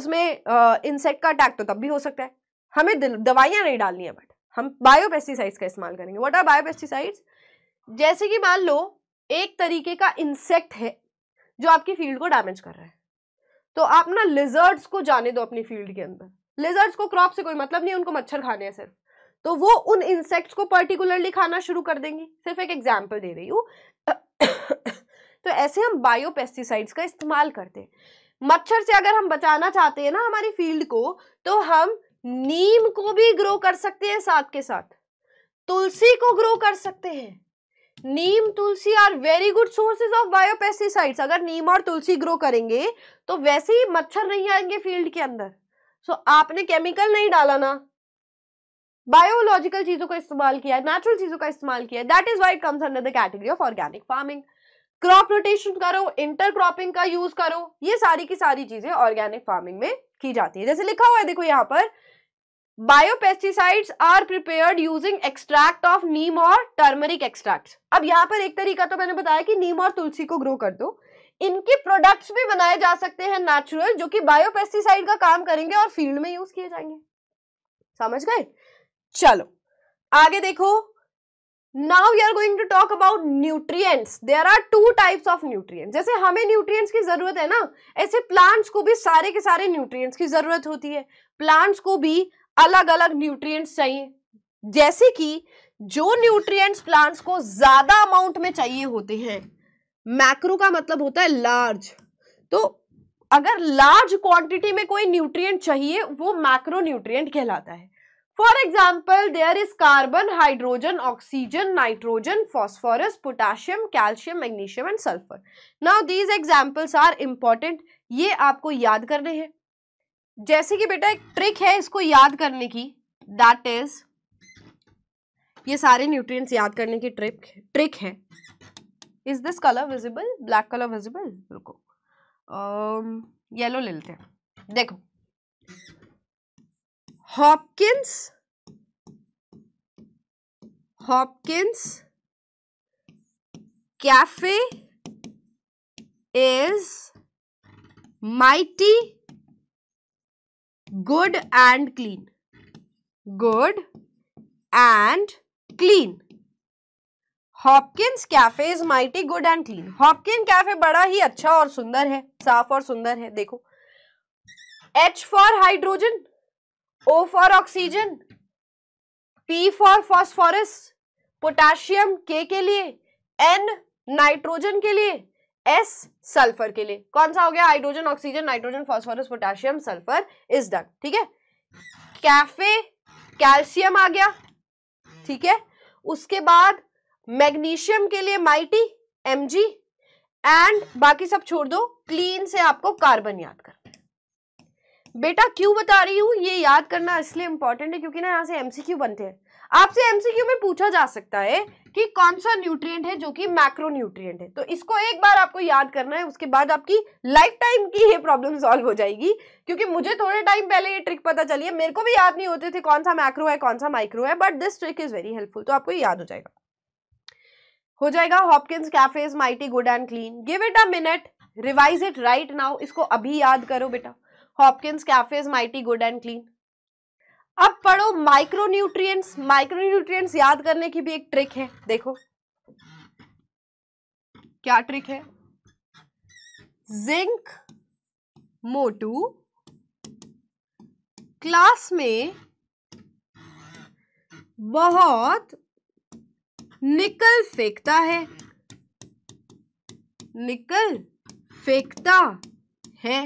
उसमें इंसेक्ट का अटैक तो तब भी हो सकता है हमें दवाइयाँ नहीं डालनी है बट हम बायोपेस्टिसाइड्स का इस्तेमाल करेंगे व्हाट आर बायोपेस्टिसाइड्स जैसे कि मान लो एक तरीके का इंसेक्ट है जो आपकी फील्ड को डैमेज कर रहा है तो आप ना लिजर्ड्स को जाने दो अपनी फील्ड के अंदर लिजर्ड्स को क्रॉप से कोई मतलब नहीं उनको मच्छर खाने हैं सिर्फ तो वो उन इंसेक्ट्स को पर्टिकुलरली खाना शुरू कर देंगी सिर्फ एक एग्जाम्पल दे रही हूँ तो ऐसे हम बायोपेस्टिसाइड्स का इस्तेमाल करते हैं मच्छर से अगर हम बचाना चाहते हैं ना हमारी फील्ड को तो हम नीम को भी ग्रो कर सकते हैं साथ के साथ तुलसी को ग्रो कर सकते हैं neem tulsi are very good sources of biopesticides अगर नीम और तुलसी ग्रो करेंगे तो वैसे ही मच्छर नहीं आएंगे फील्ड के अंदर सो so, आपने केमिकल नहीं डाला ना बायोलॉजिकल चीजों का इस्तेमाल किया है नेचुरल चीजों का इस्तेमाल किया है that is why comes under the category of organic farming crop rotation करो इंटर क्रॉपिंग का यूज करो ये सारी की सारी चीजें ऑर्गेनिक फार्मिंग में की जाती है जैसे लिखा हुआ है देखो यहाँ पर biopesticides are prepared using extract of neem और टर्मरिक एक्सट्रैक्ट अब यहाँ पर एक तरीका तो मैंने बताया कि नीम और तुलसी को ग्रो कर दो इनके प्रोडक्ट्स भी बनाए जा सकते हैं नेचुरल जो कि बायोपेस्टिसाइड का काम करेंगे और फील्ड में यूज किए जाएंगे समझ गए चलो आगे देखो now you are going to talk about nutrients there are two types of nutrients जैसे हमें न्यूट्रिएंट्स की जरूरत है ना ऐसे प्लांट्स को भी सारे के सारे न्यूट्रिएंट्स की जरूरत होती है प्लांट्स को भी अलग अलग न्यूट्रिएंट्स चाहिए जैसे कि जो न्यूट्रिएंट्स प्लांट्स को ज्यादा अमाउंट में चाहिए होते हैं मैक्रो का मतलब होता है लार्ज तो अगर लार्ज क्वांटिटी में कोई न्यूट्रिएंट चाहिए वो मैक्रो न्यूट्रिएंट कहलाता है for example there is carbon hydrogen oxygen nitrogen phosphorus potassium calcium magnesium and sulphur now these examples are important ये आपको याद करने हैं जैसे कि बेटा एक ट्रिक है इसको याद करने की दैट इज ये सारे न्यूट्रिएंट्स याद करने की ट्रिक ट्रिक है is this colour visible black colour visible रुको येलो um, ले लेते हैं देखो Hopkins Hopkins cafe is mighty good and clean good and clean Hopkins cafe is mighty good and clean Hopkin cafe बड़ा ही अच्छा और सुंदर है साफ और सुंदर है देखो H for hydrogen O for oxygen P for phosphorus potassium K के लिए एन नाइट्रोजन के लिए एस सल्फर के लिए कौन सा हो गया hydrogen oxygen nitrogen phosphorus potassium sulphur is done ठीक है कैफे कैल्शियम आ गया ठीक है उसके बाद मैग्नीशियम के लिए माइटी एम जी एंड बाकी सब छोड़ दो क्लीन से आपको कार्बन याद कर बेटा क्यों बता रही हूं ये याद करना इसलिए इंपॉर्टेंट है क्योंकि ना यहां से एमसीक्यू बनते हैं आपसे एमसीक्यू में पूछा जा सकता है कि कौन सा न्यूट्रिएंट है जो कि मैक्रो न्यूट्रिएंट है तो इसको एक बार आपको याद करना है उसके बाद आपकी लाइफ टाइम की ये प्रॉब्लम सॉल्व हो जाएगी क्योंकि मुझे थोड़े टाइम पहले ये ट्रिक पता चली है मेरे को भी याद नहीं होते थे कौन सा मैक्रो है कौन सा माइक्रो है but this trick is very helpful तो आपको याद हो जाएगा हो जाएगा Hopkins cafe's mighty good and clean give it a minute revise it right now इसको अभी याद करो बेटा Hopkins cafe's mighty good and clean अब पढ़ो माइक्रो न्यूट्रिएंट्स माइक्रो याद करने की भी एक ट्रिक है देखो क्या ट्रिक है जिंक मोटू क्लास में बहुत निकल फेंकता है निकल फेंकता है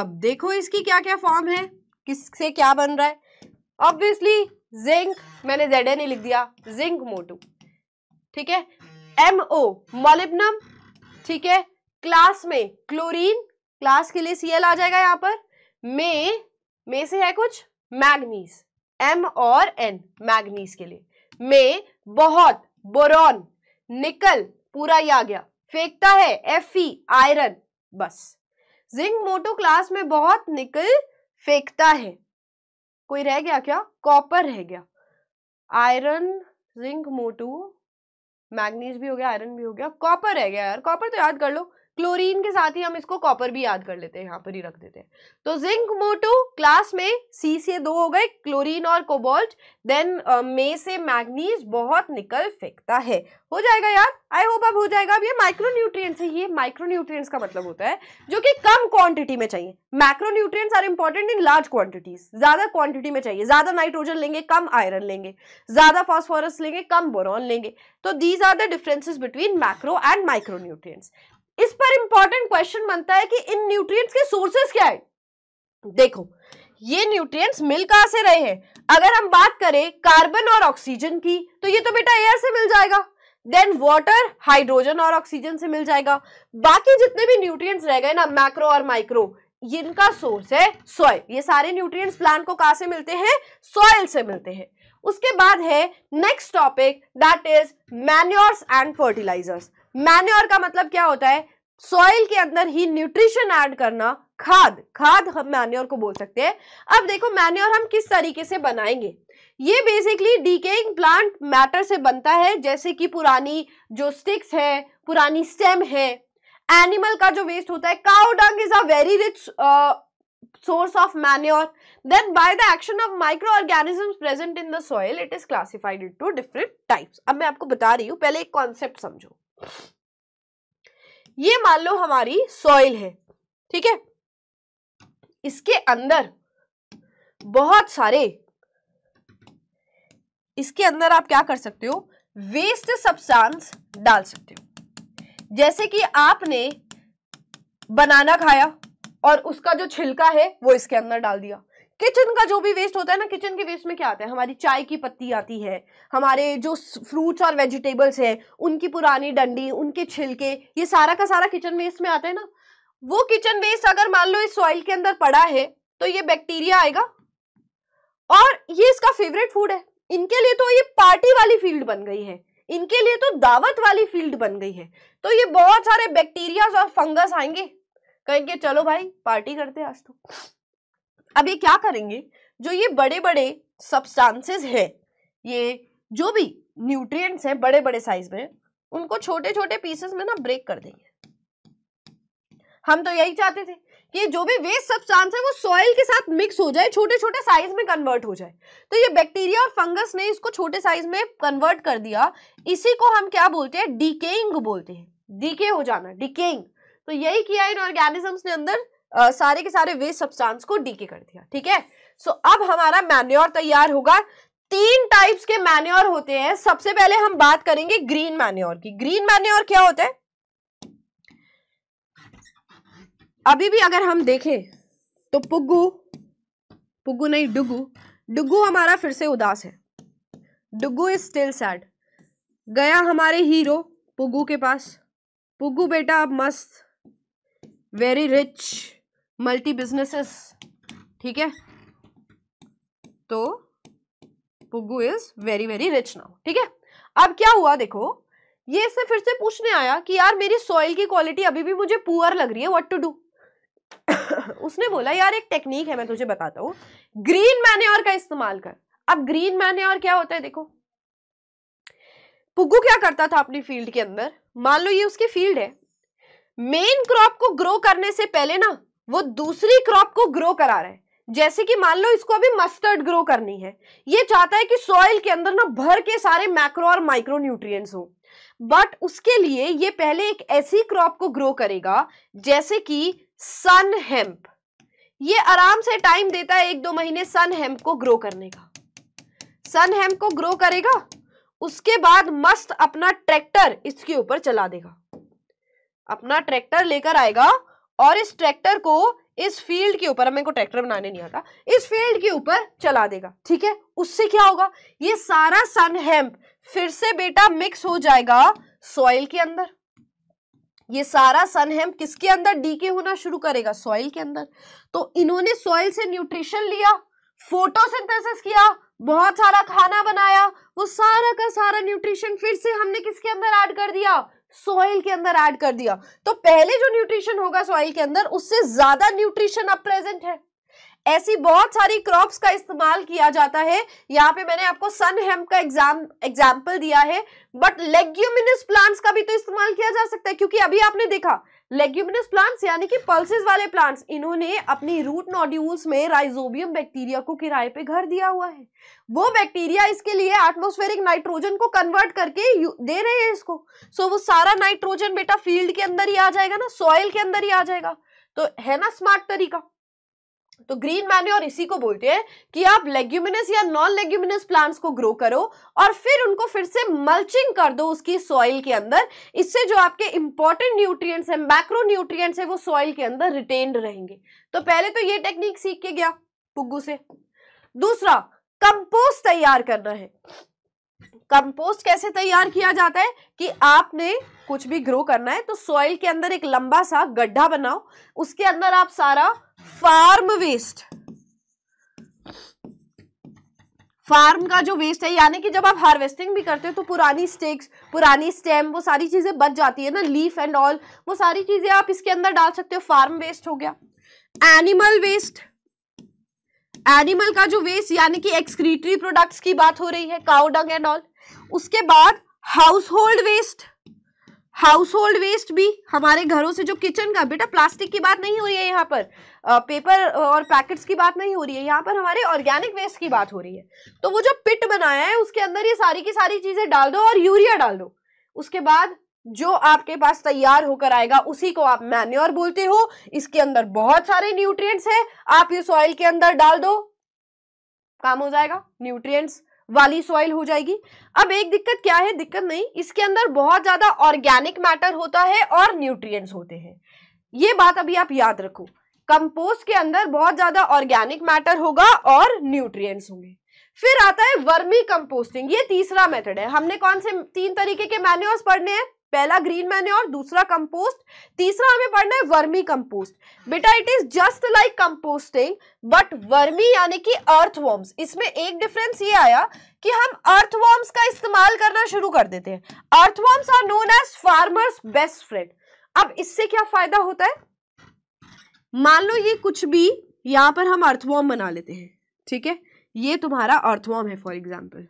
अब देखो इसकी क्या क्या फॉर्म है किससे क्या बन रहा है ऑब्वियसली जिंक मैंने जेड एन लिख दिया जिंक मोटू ठीक है एम ओ ठीक है क्लास में क्लोरीन क्लास के लिए सीएल आ जाएगा यहां पर मे में से है कुछ मैग्नीज एम और एन मैग्नीज के लिए मे बहुत बोरॉन निकल पूरा ही आ गया फेंकता है एफ ई आयरन बस जिंक मोटो क्लास में बहुत निकल फेंकता है कोई रह गया क्या कॉपर रह गया आयरन जिंक मोटू मैग्नीज भी हो गया आयरन भी हो गया कॉपर रह गया यार कॉपर तो याद कर लो क्लोरीन के साथ ही हम इसको कॉपर भी याद कर लेते हैं यहाँ पर ही रख देते हैं तो जिंक मोटू क्लास में सी से दो हो गए क्लोरीन और कोबोल्ट देन मे से मैग्नीज बहुत निकल फेंकता है हो जाएगा यार आई होप अब हो जाएगा अब ये माइक्रोन्यूट्रिएंट्स है ये माइक्रोन्यूट्रिएंट्स का मतलब होता है जो कि कम क्वांटिटी में चाहिए macronutrients are important in large quantities ज्यादा क्वांटिटी में चाहिए ज्यादा नाइट्रोजन लेंगे कम आयरन लेंगे ज्यादा फॉस्फोरस लेंगे कम बोरॉन लेंगे तो these are the differences between macro and micronutrients इस पर इंपॉर्टेंट क्वेश्चन बनता है कि इन न्यूट्रिएंट्स के सोर्सेस क्या है देखो ये न्यूट्रिएंट्स मिल कहा से रहे हैं अगर हम बात करें कार्बन और ऑक्सीजन की तो ये तो बेटा एयर से मिल जाएगा देन वाटर हाइड्रोजन और ऑक्सीजन से मिल जाएगा बाकी जितने भी न्यूट्रिएंट्स रह गए ना मैक्रो और माइक्रो इनका सोर्स है सॉयल ये सारे न्यूट्रिएंट्स प्लांट को कहा से मिलते हैं सोयल से मिलते हैं उसके बाद है next topic that is manures and fertilisers manure का मतलब क्या होता है सॉइल के अंदर ही न्यूट्रिशन ऐड करना खाद खाद हम मैन्योर को बोल सकते हैं अब देखो मैन्योर हम किस तरीके से बनाएंगे ये बेसिकली डीकेइंग प्लांट मैटर से बनता है जैसे कि पुरानी जो स्टिक्स है पुरानी स्टेम है एनिमल का जो वेस्ट होता है cow dung is a very rich source source of manure then by the action of microorganisms present in the soil it is classified to different types अब मैं आपको बता रही हूं पहले एक कॉन्सेप्ट समझो ये मान लो हमारी सॉइल है ठीक है इसके अंदर बहुत सारे इसके अंदर आप क्या कर सकते हो वेस्ट सब्सटेंस डाल सकते हो जैसे कि आपने बनाना खाया और उसका जो छिलका है वो इसके अंदर डाल दिया किचन का जो भी वेस्ट होता है ना किचन के वेस्ट में क्या आता है हमारी चाय की पत्ती आती है हमारे जो फ्रूट्स और वेजिटेबल्स हैं उनकी पुरानी डंडी उनके छिलके ये सारा का सारा किचन वेस्ट में आता है ना वो किचन वेस्ट अगर मान लो इस सॉइल के अंदर पड़ा है तो ये बैक्टीरिया आएगा और ये इसका फेवरेट फूड है इनके लिए तो ये पार्टी वाली फील्ड बन गई है इनके लिए तो दावत वाली फील्ड बन गई है तो ये बहुत सारे बैक्टीरियाज और फंगस आएंगे कहेंगे चलो भाई पार्टी करते आज तो अब ये क्या करेंगे जो ये बड़े बड़े सब्सटेंसेस है ये जो भी न्यूट्रिएंट्स हैं बड़े बड़े साइज में उनको छोटे छोटे पीसेस में ना ब्रेक कर देंगे हम तो यही चाहते थे कि जो भी वेस्ट सब्सटेंस है वो सॉइल के साथ मिक्स हो जाए छोटे छोटे साइज में कन्वर्ट हो जाए तो ये बैक्टीरिया और फंगस ने इसको छोटे साइज में कन्वर्ट कर दिया इसी को हम क्या बोलते हैं डीकेइंग बोलते हैं डीके हो जाना डीकेइंग तो यही किया इन ऑर्गेनिजम्स ने अंदर सारे के सारे वेस्ट सब्सटेंस को डीके कर दिया ठीक है सो अब हमारा मैन्योर तैयार होगा तीन टाइप्स के मैन्योर होते हैं सबसे पहले हम बात करेंगे ग्रीन मैन्योर की ग्रीन मैन्योर क्या होता है अभी भी अगर हम देखें तो पुग्गू पुग्गू नहीं डुगू डुगू हमारा फिर से उदास है डुगू इज स्टिल सैड गया हमारे हीरो पुग्गू के पास पुग्गू बेटा अब मस्त वेरी रिच मल्टी बिजनेसेस ठीक है तो पुग्गू is very very rich now ठीक है अब क्या हुआ देखो ये इससे फिर से पूछने आया कि यार मेरी सॉइल की क्वालिटी अभी भी मुझे पुअर लग रही है व्हाट टू डू उसने बोला यार एक टेक्निक है मैं तुझे बताता हूँ ग्रीन मैन्योर का इस्तेमाल कर अब ग्रीन मैन्योर क्या होता है देखो पुग्गू क्या करता था अपनी फील्ड के अंदर मान लो ये उसकी फील्ड है मेन क्रॉप को ग्रो करने से पहले ना वो दूसरी क्रॉप को ग्रो करा रहा है जैसे कि मान लो इसको अभी मस्टर्ड ग्रो करनी है ये चाहता है कि सॉइल के अंदर ना भर के सारे मैक्रो और माइक्रो न्यूट्रिएंट्स हो बट उसके लिए ये पहले एक ऐसी क्रॉप को ग्रो करेगा जैसे कि सन हेम्प ये आराम से टाइम देता है एक दो महीने सन हेम्प को ग्रो करने का सन हेम्प को ग्रो करेगा उसके बाद मस्त अपना ट्रैक्टर इसके ऊपर चला देगा अपना ट्रैक्टर लेकर आएगा और इस ट्रैक्टर को इस फील्ड के ऊपर मेरे को ट्रैक्टर बनाने नहीं आता इस फील्ड के ऊपर चला देगा ठीक है उससे क्या होगा ये सारा सन हेम्प फिर से बेटा मिक्स हो जाएगा सॉइल के अंदर ये सारा सन हेम्प किसके अंदर डीके होना शुरू करेगा सॉइल के अंदर तो इन्होंने सॉइल से न्यूट्रिशन लिया फोटोसिंथेसिस किया बहुत सारा खाना बनाया वो सारा का सारा न्यूट्रिशन फिर से हमने किसके अंदर ऐड कर दिया सॉइल के अंदर ऐड कर दिया तो पहले जो न्यूट्रिशन होगा सॉइल के अंदर उससे ज्यादा न्यूट्रिशन अब प्रेजेंट है ऐसी बहुत सारी क्रॉप्स का इस्तेमाल किया जाता है यहाँ पे मैंने आपको सन हेम्प का एग्जाम एग्जाम्पल दिया है बट लेग्यूमिनस प्लांट्स का भी तो इस्तेमाल किया जा सकता है क्योंकि अभी आपने देखा लेग्यूमिनस प्लांट्स यानी कि पल्सेस वाले प्लांट्स इन्होंने अपनी रूट नॉड्यूल्स में राइजोबियम बैक्टीरिया को किराए पे घर दिया हुआ है वो बैक्टीरिया इसके लिए एटमोस्फेरिक नाइट्रोजन को कन्वर्ट करके दे रहे हैं इसको सो so, वो सारा नाइट्रोजन बेटा फील्ड के अंदर ही आ जाएगा ना सॉइल के अंदर ही आ जाएगा तो है ना स्मार्ट तरीका तो ग्रीन मैन्योर इसी को बोलते हैं कि आप लेग्यूमिनस या नॉन लेग्यूमिनस प्लांट्स को ग्रो करो और फिर उनको फिर से मल्चिंग कर दो उसकी सॉइल के अंदर इससे जो आपके इंपॉर्टेंट न्यूट्रिएंट्स हैं मैक्रो न्यूट्रिएंट्स हैं वो सॉइल के अंदर रिटेन्ड रहेंगे तो पहले तो ये टेक्निक सीख के गया पुग्गू से दूसरा कंपोस्ट तैयार करना है कंपोस्ट कैसे तैयार किया जाता है कि आपने कुछ भी ग्रो करना है तो सॉइल के अंदर एक लंबा सा गड्ढा बनाओ उसके अंदर आप सारा फार्म वेस्ट फार्म का जो वेस्ट है यानी कि जब आप हार्वेस्टिंग भी करते हो तो पुरानी स्टेक्स पुरानी स्टेम वो सारी चीज़ें बच जाती है ना लीफ एंड ऑल वो सारी चीज़ें आप इसके अंदर डाल सकते हो फार्म वेस्ट हो गया एनिमल वेस्ट एनिमल का जो वेस्ट यानी कि एक्सक्रीटरी प्रोडक्ट्स की बात हो रही है काउडंग एंड ऑल उसके बाद household waste household waste भी हमारे घरों से जो किचन का बेटा प्लास्टिक की बात नहीं हो रही है यहाँ पर पेपर और पैकेट्स की बात नहीं हो रही है यहाँ पर हमारे ऑर्गेनिक वेस्ट की बात हो रही है तो वो जो पिट बनाया है उसके अंदर ये सारी की सारी चीज़ें डाल दो और यूरिया डाल दो उसके बाद जो आपके पास तैयार होकर आएगा उसी को आप मैन्योर बोलते हो इसके अंदर बहुत सारे न्यूट्रिएंट्स हैं आप ये सॉइल के अंदर डाल दो काम हो जाएगा न्यूट्रिएंट्स वाली सॉइल हो जाएगी अब एक दिक्कत क्या है दिक्कत नहीं इसके अंदर बहुत ज्यादा ऑर्गेनिक मैटर होता है और न्यूट्रिएंट्स होते हैं ये बात अभी आप याद रखो कंपोस्ट के अंदर बहुत ज्यादा ऑर्गेनिक मैटर होगा और न्यूट्रिएंट्स होंगे फिर आता है वर्मी कंपोस्टिंग ये तीसरा मेथड है हमने कौन से तीन तरीके के मैन्योर्स पढ़ने हैं पहला ग्रीन मैन्योर दूसरा कंपोस्ट तीसरा हमें पढ़ना है वर्मी कंपोस्ट बेटा it is just like composting but vermi यानी कि अर्थवॉर्म्स इसमें एक डिफरेंस ये आया कि हम अर्थवॉर्म्स का इस्तेमाल करना शुरू कर देते हैं earthworms are known as farmers best friend अब इससे क्या फायदा होता है मान लो ये कुछ भी यहां पर हम अर्थवॉर्म बना लेते हैं ठीक है ये तुम्हारा अर्थवॉर्म है फॉर एग्जाम्पल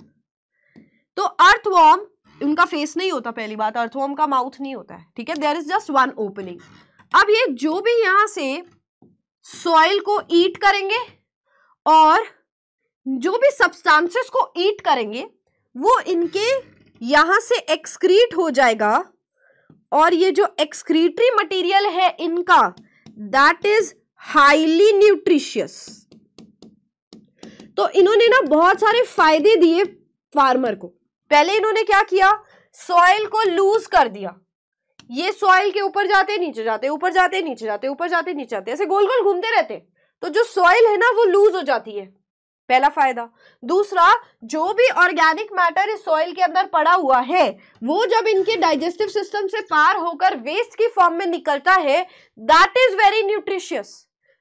तो अर्थवॉर्म उनका फेस नहीं होता पहली बात अर्थवॉर्म का माउथ नहीं होता है ठीक है there is just one opening अब ये जो भी यहां से सॉइल को ईट करेंगे और जो भी सब्सटेंसेस को ईट करेंगे वो इनके यहां से एक्सक्रीट हो जाएगा और ये जो एक्सक्रीटरी मटेरियल है इनका दैट इज हाईली न्यूट्रिशियस तो इन्होंने ना बहुत सारे फायदे दिए फार्मर को पहले इन्होंने क्या किया सॉइल को लूज कर दिया ये सॉइल के ऊपर जाते नीचे जाते ऊपर जाते नीचे जाते ऊपर जाते नीचे जाते ऐसे गोल गोल घूमते रहते तो जो सॉइल है ना वो लूज हो जाती है पहला फायदा दूसरा जो भी ऑर्गेनिक मैटर इस सॉइल के अंदर पड़ा हुआ है वो जब इनके डाइजेस्टिव सिस्टम से पार होकर वेस्ट की फॉर्म में निकलता है दैट इज वेरी न्यूट्रिशियस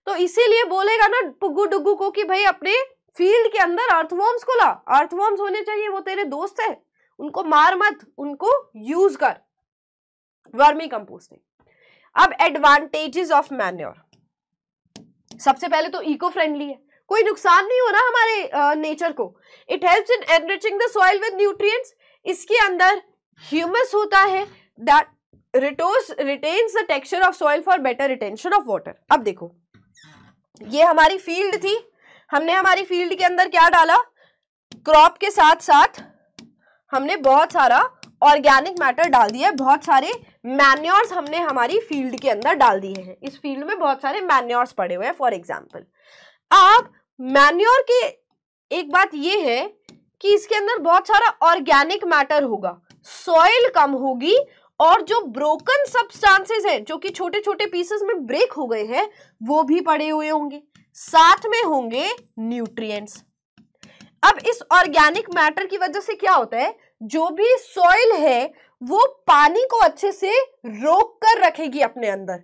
तो इसीलिए बोलेगा ना पुग्गू डुग्गू को कि भाई अपने फील्ड के अंदर अर्थवॉर्म्स को ला अर्थवॉर्म्स होने चाहिए वो तेरे दोस्त है उनको मार मत उनको यूज कर वर्मी कंपोस्टिंग अब एडवांटेजेस ऑफ मैन्योर सबसे पहले तो इको फ्रेंडली है कोई नुकसान नहीं हो रहा हमारे नेचर को it helps in enriching the soil with nutrients इसके अंदर ह्यूमस होता है that retains retains the texture of soil for better retention of water अब देखो ये हमारी फील्ड थी हमने हमारी फील्ड के अंदर क्या डाला क्रॉप के साथ साथ हमने बहुत सारा ऑर्गेनिक मैटर डाल दिया है बहुत सारे मैन्योर्स हमने हमारी फील्ड के अंदर डाल दिए हैं इस फील्ड में बहुत सारे मैन्योर्स पड़े हुए हैं फॉर एग्जाम्पल अब मैन्योर की एक बात ये है कि इसके अंदर बहुत सारा ऑर्गेनिक मैटर होगा सॉइल कम होगी और जो ब्रोकन सब्सटेंसेस हैं जो कि छोटे छोटे पीसेस में ब्रेक हो गए हैं वो भी पड़े हुए होंगे साथ में होंगे न्यूट्रिएंट्स अब इस ऑर्गेनिक मैटर की वजह से क्या होता है जो भी सॉइल है वो पानी को अच्छे से रोक कर रखेगी अपने अंदर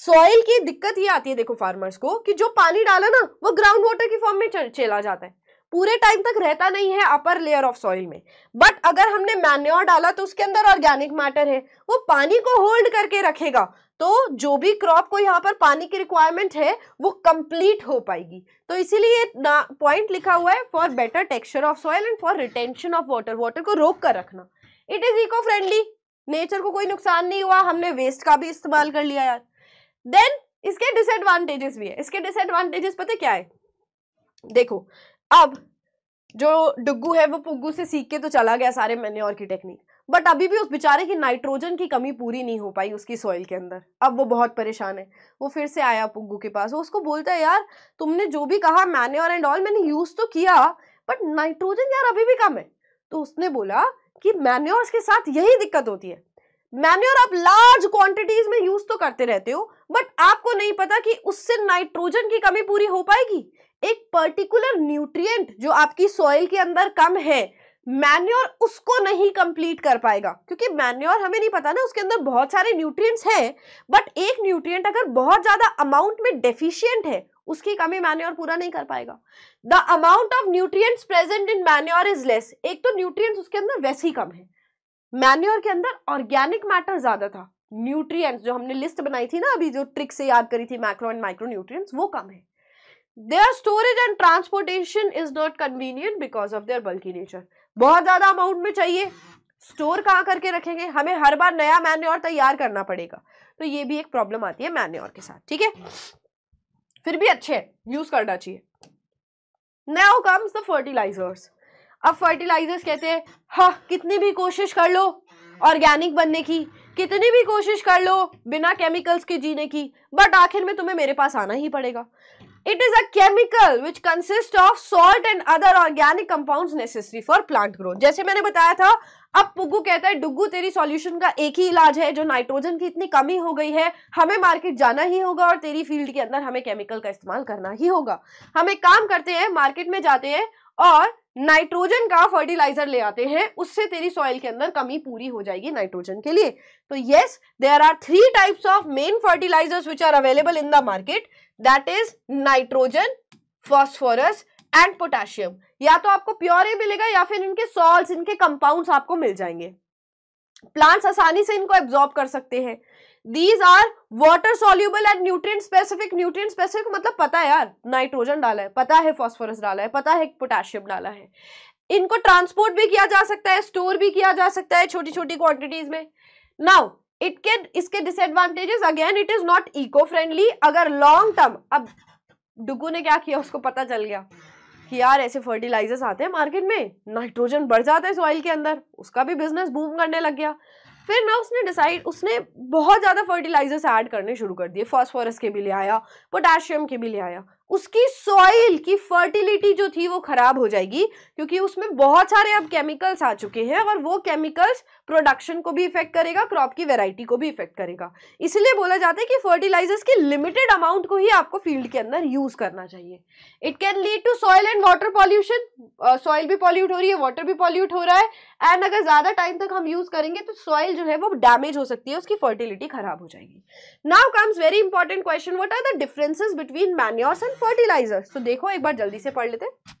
सॉइल की दिक्कत ये आती है देखो फार्मर्स को कि जो पानी डाला ना वो ग्राउंड वाटर की फॉर्म में चला जाता है पूरे टाइम तक रहता नहीं है अपर लेयर ऑफ सॉइल में बट अगर हमने मैन्योर डाला तो उसके अंदर ऑर्गेनिक मैटर है वो पानी को होल्ड करके रखेगा तो जो भी क्रॉप को यहाँ पर पानी की रिक्वायरमेंट है वो कंप्लीट हो पाएगी तो इसीलिए पॉइंट लिखा हुआ है for better texture of soil and for retention of water water को रोक कर रखना it is eco friendly nature को कोई नुकसान नहीं हुआ हमने वेस्ट का भी इस्तेमाल कर लिया यार देन इसके डिसएडवांटेजेस भी है इसके डिसएडवांटेजेस पता क्या है देखो अब जो डुग्गू है वो पुग्गू से सीख के तो चला गया सारे मैन्योर की टेक्निक बट अभी भी उस बेचारे की नाइट्रोजन की कमी पूरी नहीं हो पाई उसकी सॉइल के अंदर अब वो बहुत परेशान है वो फिर से आया पुग्गू के पास वो उसको बोलता है यार तुमने जो भी कहा मैंने और एंड ऑल मैंने यूज़ तो किया बट नाइट्रोजन यार अभी भी कम है तो उसने बोला कि मैन्योर्स के साथ यही दिक्कत होती है मैन्योर आप लार्ज क्वांटिटीज में यूज तो करते रहते हो बट आपको नहीं पता कि उससे नाइट्रोजन की कमी पूरी हो पाएगी एक पर्टिकुलर न्यूट्रिएंट जो आपकी सॉइल के अंदर कम है मैन्योर उसको नहीं कंप्लीट कर पाएगा क्योंकि मैन्योर हमें नहीं पता ना उसके अंदर बहुत सारे न्यूट्रिएंट्स हैं बट एक न्यूट्रिएंट अगर बहुत ज़्यादा अमाउंट में डेफिशिएंट है उसकी कमी मैन्योर पूरा नहीं कर पाएगा the amount of nutrients present in manure is less एक तो न्यूट्रिएंट्स उसके अंदर वैसे ही कम है मैन्योर के अंदर ऑर्गेनिक मैटर ज़्यादा था न्यूट्रिएंट्स जो हमने लिस्ट बनाई थी ना अभी जो ट्रिक से याद करी थी मैक्रो एंड माइक्रो न्यूट्रिएंट्स वो कम है their storage and transportation is not convenient because of their bulky nature बहुत ज़्यादा अमाउंट में चाहिए स्टोर कहाँ करके रखेंगे हमें हर बार नया मैन्योर तैयार करना पड़ेगा तो ये भी एक प्रॉब्लम आती है मैन्योर के साथ ठीक है फिर भी अच्छे हैं यूज़ करना चाहिए नाउ कम्स द फर्टिलाइजर्स अब फर्टिलाइजर्स कहते हैं हा कितनी भी कोशिश कर लो ऑर्गेनिक बनने की कितनी भी कोशिश कर लो बिना केमिकल्स के जीने की बट आखिर में तुम्हें मेरे पास आना ही पड़ेगा It is a chemical which consists of salt and other organic compounds necessary for plant growth. जैसे मैंने बताया था अब पुग्गू कहता है डुगू तेरी सॉल्यूशन का एक ही इलाज है जो नाइट्रोजन की इतनी कमी हो गई है हमें मार्केट जाना ही होगा और तेरी फील्ड के अंदर हमें केमिकल का इस्तेमाल करना ही होगा हम एक काम करते हैं मार्केट में जाते हैं और नाइट्रोजन का फर्टिलाइजर ले आते हैं उससे तेरी सॉइल के अंदर कमी पूरी हो जाएगी नाइट्रोजन के लिए तो yes there are three types of main fertilizers which are available in the market that is nitrogen phosphorus and potassium या तो आपको प्योर ए मिलेगा या फिर इनके सॉल्ट इनके कंपाउंड आपको मिल जाएंगे प्लांट्स आसानी से इनको एब्जॉर्ब कर सकते हैं these are water soluble and nutrient specific nutrient specific मतलब पता है यार नाइट्रोजन डाला है पता है फॉस्फोरस डाला है पता है पोटेशियम डाला है इनको ट्रांसपोर्ट भी किया जा सकता है स्टोर भी किया जा सकता है छोटी छोटी क्वांटिटीज में नाउ इट के इसके disadvantages again it is not eco friendly अगर लॉन्ग टर्म अब डुगू ने क्या किया उसको पता चल गया कि यार ऐसे फर्टिलाइजर्स आते हैं मार्केट में नाइट्रोजन बढ़ जाता है सॉइल के अंदर उसका भी बिजनेस बूम करने लग गया फिर ना उसने डिसाइड उसने बहुत ज़्यादा फर्टिलाइजर्स ऐड करने शुरू कर दिए फॉस्फोरस के भी ले आया पोटाशियम के भी ले आया उसकी सॉइल की फर्टिलिटी जो थी वो ख़राब हो जाएगी क्योंकि उसमें बहुत सारे अब केमिकल्स आ चुके हैं और वो केमिकल्स प्रोडक्शन को भी इफेक्ट करेगा क्रॉप की वेराइटी को भी इफेक्ट करेगा इसलिए बोला जाता है कि फर्टिलाइजर्स की लिमिटेड अमाउंट को ही आपको फील्ड के अंदर यूज करना चाहिए it can lead to soil and water pollution soil भी पॉल्यूट हो रही है वाटर भी पॉल्यूट हो रहा है एंड अगर ज्यादा टाइम तक हम यूज करेंगे तो सॉइल जो है वो डैमेज हो सकती है उसकी फर्टिलिटी खराब हो जाएगी now comes very important question what are the differences between manures and fertilizers तो देखो एक बार जल्दी से पढ़ लेते हैं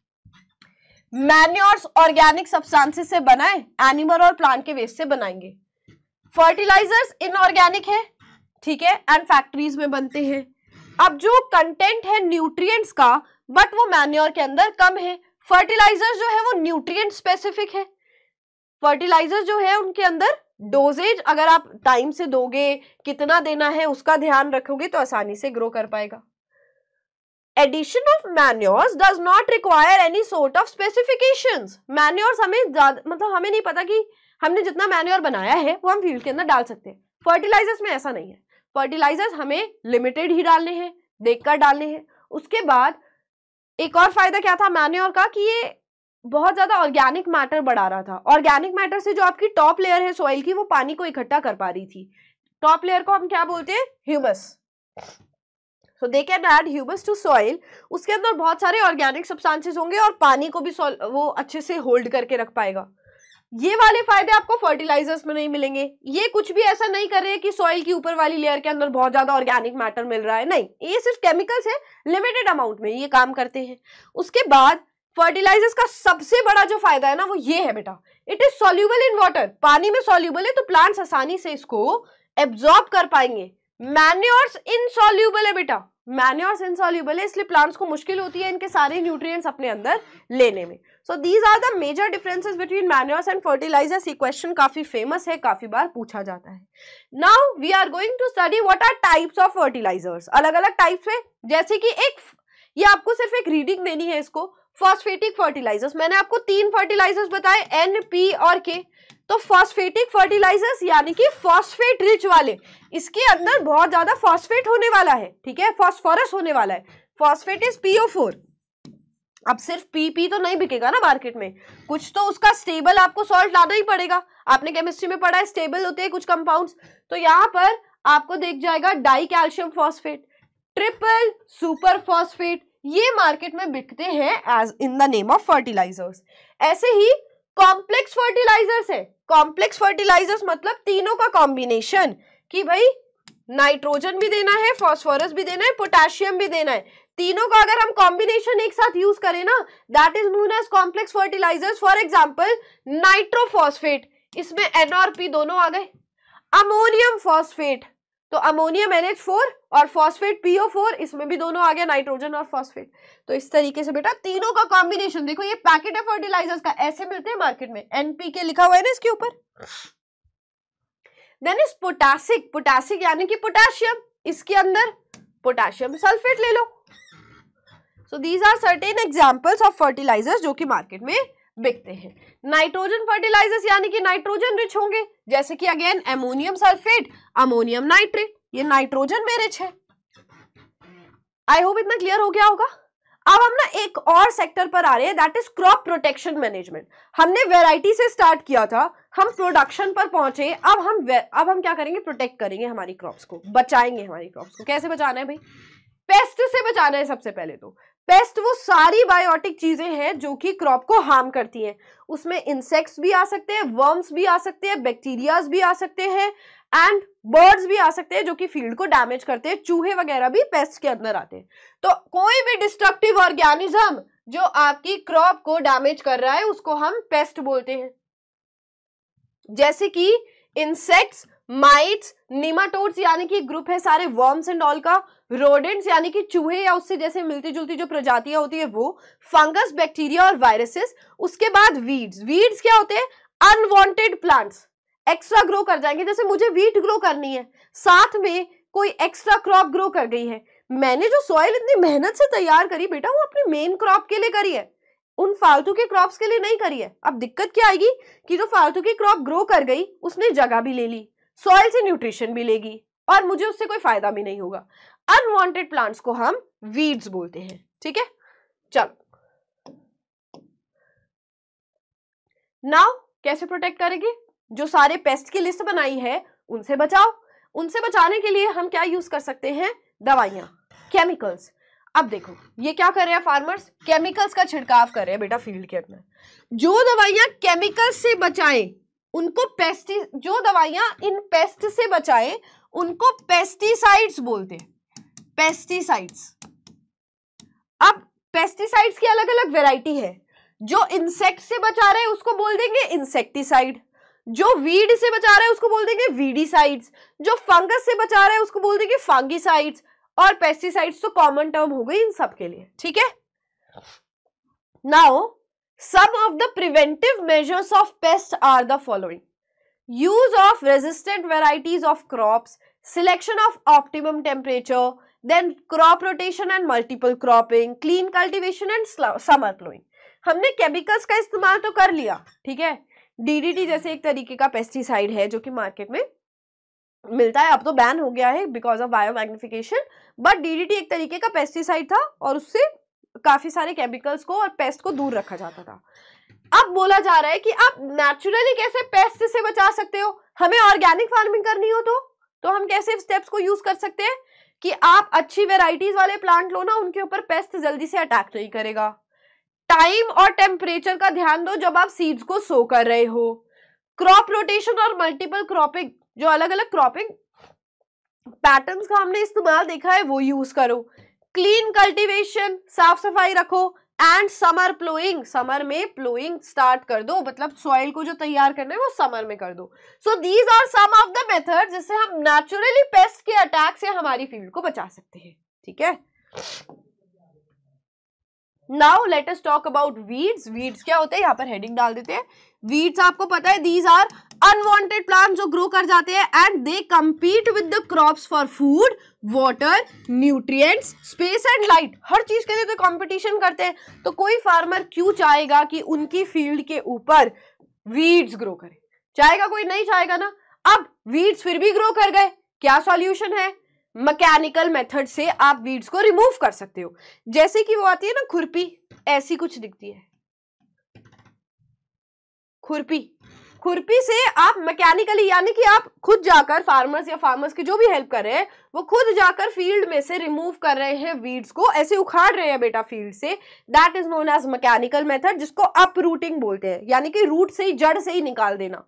मैन्योर्स ऑर्गेनिक सब्सटेंसेस से बनाए एनिमल और प्लांट के वेस्ट से बनाएंगे फर्टिलाइजर्स इनऑर्गेनिक है ठीक है एंड फैक्ट्रीज में बनते हैं अब जो कंटेंट है न्यूट्रिएंट्स का बट वो मैन्योर के अंदर कम है फर्टिलाइजर जो है वो न्यूट्रिएंट स्पेसिफिक है फर्टिलाइजर जो है उनके अंदर डोजेज अगर आप टाइम से दोगे कितना देना है उसका ध्यान रखोगे तो आसानी से ग्रो कर पाएगा addition of manures does not require any sort of specification manures हमें मतलब हमें नहीं पता कि हमने जितना मैन्योर बनाया है वो हम फील्ड के अंदर डाल सकते हैं फर्टिलाइजर्स में ऐसा नहीं है फर्टिलाइजर्स हमें लिमिटेड ही डालने हैं देखकर डालने हैं उसके बाद एक और फायदा क्या था मैन्योर का कि ये बहुत ज्यादा ऑर्गेनिक मैटर बढ़ा रहा था ऑर्गेनिक मैटर से जो आपकी टॉप लेयर है सॉइल की वो पानी को इकट्ठा कर पा रही थी टॉप लेयर को हम क्या बोलते हैं humus so they can add humus to soil उसके अंदर बहुत सारे ऑर्गेनिक सब्सटेंसेस होंगे और पानी को भी वो अच्छे से होल्ड करके रख पाएगा ये वाले फायदे आपको फर्टिलाइजर्स में नहीं मिलेंगे ये कुछ भी ऐसा नहीं कर रहे कि सॉइल की ऊपर वाली लेयर के अंदर बहुत ज्यादा ऑर्गेनिक मैटर मिल रहा है नहीं ये सिर्फ केमिकल्स है लिमिटेड अमाउंट में ये काम करते हैं उसके बाद फर्टिलाइजर्स का सबसे बड़ा जो फायदा है ना वो ये है बेटा it is soluble in water पानी में सोल्यूबल है तो प्लांट्स आसानी से इसको एब्जॉर्ब कर पाएंगे मैन्योर्स इनसॉल्यूबल है बेटा मैन्योर्स इनसॉल्यूबल है इसलिए प्लांट्स को मुश्किल होती है इनके सारे न्यूट्रिएंट्स अपने अंदर लेने में so these are the major differences between manures and fertilizers ये क्वेश्चन काफी फेमस है काफी बार पूछा जाता है now we are going to study what are types of fertilizers अलग अलग टाइप्स है जैसे कि एक ये आपको सिर्फ एक रीडिंग देनी है इसको फॉस्फेटिक फर्टिलाइजर्स मैंने आपको तीन फर्टिलाइजर्स बताए एन पी और के तो फॉस्फेटिक फर्टिलाइजर्स यानी कि फॉस्फेट रिच वाले इसके अंदर हम्म। बहुत ज्यादा फॉस्फेट होने वाला है ठीक है फॉस्फोरस होने वाला है फॉस्फेट इज पीओ फोर अब सिर्फ पीपी पी तो नहीं बिकेगा ना मार्केट में कुछ तो उसका स्टेबल आपको सॉल्ट लाना ही पड़ेगा आपने केमिस्ट्री में पढ़ा है स्टेबल होते हैं कुछ कंपाउंड्स तो यहाँ पर आपको देख जाएगा di calcium phosphate triple super phosphate ये मार्केट में बिकते हैं as in the name of fertilizers ऐसे ही कॉम्प्लेक्स फर्टिलाइजर्स है कॉम्प्लेक्स फर्टिलाइजर्स मतलब तीनों का कॉम्बिनेशन कि भाई नाइट्रोजन भी देना है फॉस्फोरस भी देना है पोटेशियम भी देना है तीनों का अगर हम कॉम्बिनेशन एक साथ यूज करें ना that is known as complex fertilizers for example nitrophosphate इसमें एनआरपी दोनों आ गए अमोनियम फॉस्फेट तो अमोनियम एन एच फोर और फॉस्फेट पीओ फोर इसमें भी दोनों आ गया नाइट्रोजन और फॉस्फेट तो इस तरीके से बेटा तीनों का कॉम्बिनेशन देखो ये पैकेट है फर्टिलाइजर्स का ऐसे मिलते हैं मार्केट में एनपीके लिखा हुआ है ना इसके ऊपर देन इस पोटासिक पोटासिक यानी कि पोटाशियम इसके अंदर पोटाशियम सल्फेट ले लो so these are certain examples of fertilizers जो कि मार्केट में बिकते हैं नाइट्रोजन फर्टिलाइजर्स यानी कि नाइट्रोजन रिच होंगे जैसे कि again ammonium sulphate ammonium nitrate ये नाइट्रोजन में रिच है आई होप इतना क्लियर हो गया होगा अब हम ना एक और सेक्टर पर आ रहे हैं that is crop protection management हमने वेराइटी से स्टार्ट किया था हम प्रोडक्शन पर पहुंचे अब हम अब हम क्या करेंगे प्रोटेक्ट करेंगे हमारी क्रॉप्स को बचाएंगे हमारी क्रॉप्स को कैसे बचाना है भाई पेस्ट से बचाना है सबसे पहले तो पेस्ट वो सारी बायोटिक चीज़ें हैं जो कि क्रॉप को हार्म करती हैं उसमें इंसेक्ट्स भी आ सकते हैं वर्म्स भी आ सकते हैं बैक्टीरियाज भी आ सकते हैं एंड बर्ड्स भी आ सकते हैं जो कि फील्ड को डैमेज करते हैं चूहे वगैरह भी पेस्ट के अंदर आते हैं तो कोई भी डिस्ट्रक्टिव ऑर्गेनिज्म जो आपकी क्रॉप को डैमेज कर रहा है उसको हम पेस्ट बोलते हैं जैसे कि इंसेक्ट्स माइट्स निमाटोड्स यानी कि ग्रुप है सारे वर्म्स एंड ऑल का रोडेंट्स यानी कि चूहे या उससे जैसे मिलती जुलती जो प्रजातियां होती है वो फंगस बैक्टीरिया और वायरसेस उसके बाद वीड्स वीड्स क्या होते हैं अनवांटेड प्लांट्स एक्स्ट्रा ग्रो कर जाएंगे जैसे मुझे वीट ग्रो करनी है साथ में कोई एक्स्ट्रा क्रॉप ग्रो कर गई है मैंने जो सॉइल इतनी मेहनत से तैयार करी बेटा वो अपने मेन क्रॉप के लिए करी है उन फालतू के क्रॉप्स के लिए नहीं करी है अब दिक्कत क्या आएगी कि जो फालतू की क्रॉप ग्रो कर गई उसने जगह भी ले ली सॉइल से न्यूट्रिशन भी लेगी और मुझे उससे कोई फायदा भी नहीं होगा अनवांटेड प्लांट्स को हम वीड्स बोलते हैं ठीक है चलो नाउ कैसे प्रोटेक्ट करेगी जो सारे पेस्ट की लिस्ट बनाई है उनसे बचाओ उनसे बचाने के लिए हम क्या यूज कर सकते हैं दवाइयां केमिकल्स अब देखो ये क्या कर रहे हैं फार्मर्स केमिकल्स का छिड़काव कर रहे हैं बेटा फील्ड के अंदर जो दवाइयां केमिकल्स से बचाएं उनको पेस्टी जो दवाइयां इन पेस्ट से बचाएं उनको पेस्टिसाइड्स बोलते हैं पेस्टिसाइड्स अब पेस्टिसाइड्स की अलग अलग वैरायटी है जो इंसेक्ट से बचा रहे हैं उसको बोल देंगे इंसेक्टिसाइड जो वीड से बचा रहे हैं उसको बोल देंगे वीडीसाइड्स जो फंगस से बचा रहे हैं उसको बोल देंगे फंगिसाइड्स और पेस्टिसाइड्स तो कॉमन टर्म हो गई इन सब के लिए ठीक है now some of the preventive measures of pest are the following use of resistant varieties of crop selection of optimum temperature then crop rotation and multiple cropping clean cultivation and summer ploughing हमने केमिकल्स का इस्तेमाल तो कर लिया ठीक है डीडीटी जैसे एक तरीके का पेस्टिसाइड है जो कि मार्केट में मिलता है अब तो बैन हो गया है because of biomagnification but DDT एक तरीके का पेस्टिसाइड था और उससे काफी सारे केमिकल्स को और पेस्ट को दूर रखा जाता था अब बोला जा रहा है कि आप नेचुरली कैसे पेस्ट से बचा सकते हो हमें ऑर्गेनिक फार्मिंग करनी हो तो तो हम कैसे स्टेप्स को यूज कर सकते हैं कि आप अच्छी वेराइटीज वाले प्लांट लो ना उनके ऊपर पेस्ट जल्दी से अटैक नहीं करेगा टाइम और टेम्परेचर का ध्यान दो जब आप सीड्स को सो कर रहे हो क्रॉप रोटेशन और मल्टीपल क्रॉपिंग जो अलग अलग क्रॉपिंग पैटर्न्स का हमने इस्तेमाल देखा है वो यूज करो क्लीन कल्टीवेशन साफ सफाई रखो एंड समर प्लोइंग समर में प्लोइंग स्टार्ट कर दो मतलब सॉइल को जो तैयार करना है वो समर में कर दो so these are some of the method जिससे हम नेचुरली पेस्ट के अटैक से हमारी फील्ड को बचा सकते हैं ठीक है now latest talk about weeds weeds क्या होते हैं यहाँ पर हेडिंग डाल देते हैं वीड्स आपको पता है दीज आर अनवांटेड प्लांट जो ग्रो कर जाते हैं and they compete with the crops for food water nutrients space and light हर चीज के लिए तो कंपटीशन करते हैं तो कोई फार्मर क्यों चाहेगा कि उनकी फील्ड के ऊपर वीड्स ग्रो करे चाहेगा कोई नहीं चाहेगा ना अब वीड्स फिर भी ग्रो कर गए क्या सॉल्यूशन है मैकेनिकल मेथड से आप वीड्स को रिमूव कर सकते हो जैसे कि वो आती है ना खुरपी ऐसी कुछ दिखती है खुरपी खुरपी से आप मैकेनिकली यानी कि आप खुद जाकर फार्मर्स या फार्मर्स की जो भी हेल्प कर रहे हैं वो खुद जाकर फील्ड में से रिमूव कर रहे हैं वीड्स को ऐसे उखाड़ रहे हैं बेटा फील्ड से that is known as mechanical method जिसको अप रूटिंग बोलते हैं यानी कि रूट से ही जड़ से ही निकाल देना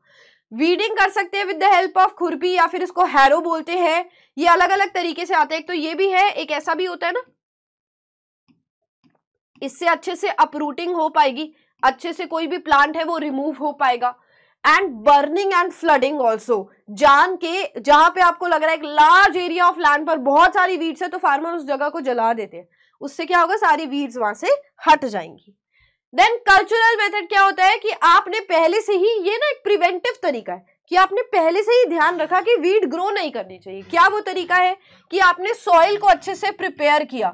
वीडिंग कर सकते हैं विद द हेल्प ऑफ खुरपी या फिर इसको हैरो बोलते हैं ये अलग अलग तरीके से आते हैं एक तो ये भी है एक ऐसा भी होता है ना इससे अच्छे से अपरूटिंग हो पाएगी अच्छे से कोई भी प्लांट है वो रिमूव हो पाएगा and burning and flooding also जान के जहां पे आपको लग रहा है एक लार्ज एरिया ऑफ लैंड पर बहुत सारी वीड्स है तो फार्मर उस जगह को जला देते हैं उससे क्या होगा सारी वीड्स वहां से हट जाएंगी देन कल्चरल मेथड क्या होता है कि आपने पहले से ही ये ना एक प्रिवेंटिव तरीका है कि आपने पहले से ही ध्यान रखा कि वीड ग्रो नहीं करनी चाहिए क्या वो तरीका है कि आपने सॉइल को अच्छे से प्रिपेयर किया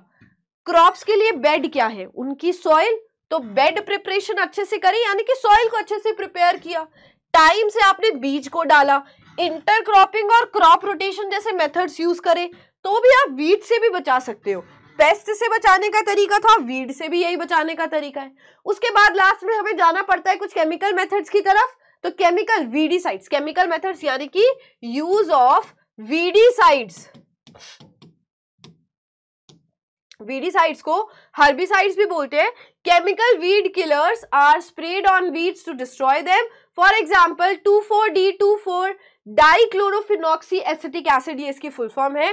क्रॉप्स के लिए बेड क्या है उनकी सॉइल तो बेड प्रिपरेशन अच्छे से करी यानी कि सॉइल को अच्छे से प्रिपेयर किया टाइम से आपने बीज को डाला इंटरक्रॉपिंग और क्रॉप रोटेशन जैसे मेथड्स यूज करें तो भी आप वीट से भी बचा सकते हो पेस्ट से बचाने का तरीका था वीड से भी यही बचाने का तरीका है उसके बाद लास्ट में हमें जाना पड़ता है कुछ केमिकल मेथड्स की तरफ तो केमिकल वीडीसाइड्स केमिकल मेथड्स यानी कि यूज ऑफ वीडीसाइड्स वीडीसाइड्स को हर्बिसाइड्स भी बोलते हैं Chemical weed killers are sprayed on weeds to destroy them. For example, 2,4-D, dichlorophenoxyacetic acid ये इसकी फुल फॉर्म है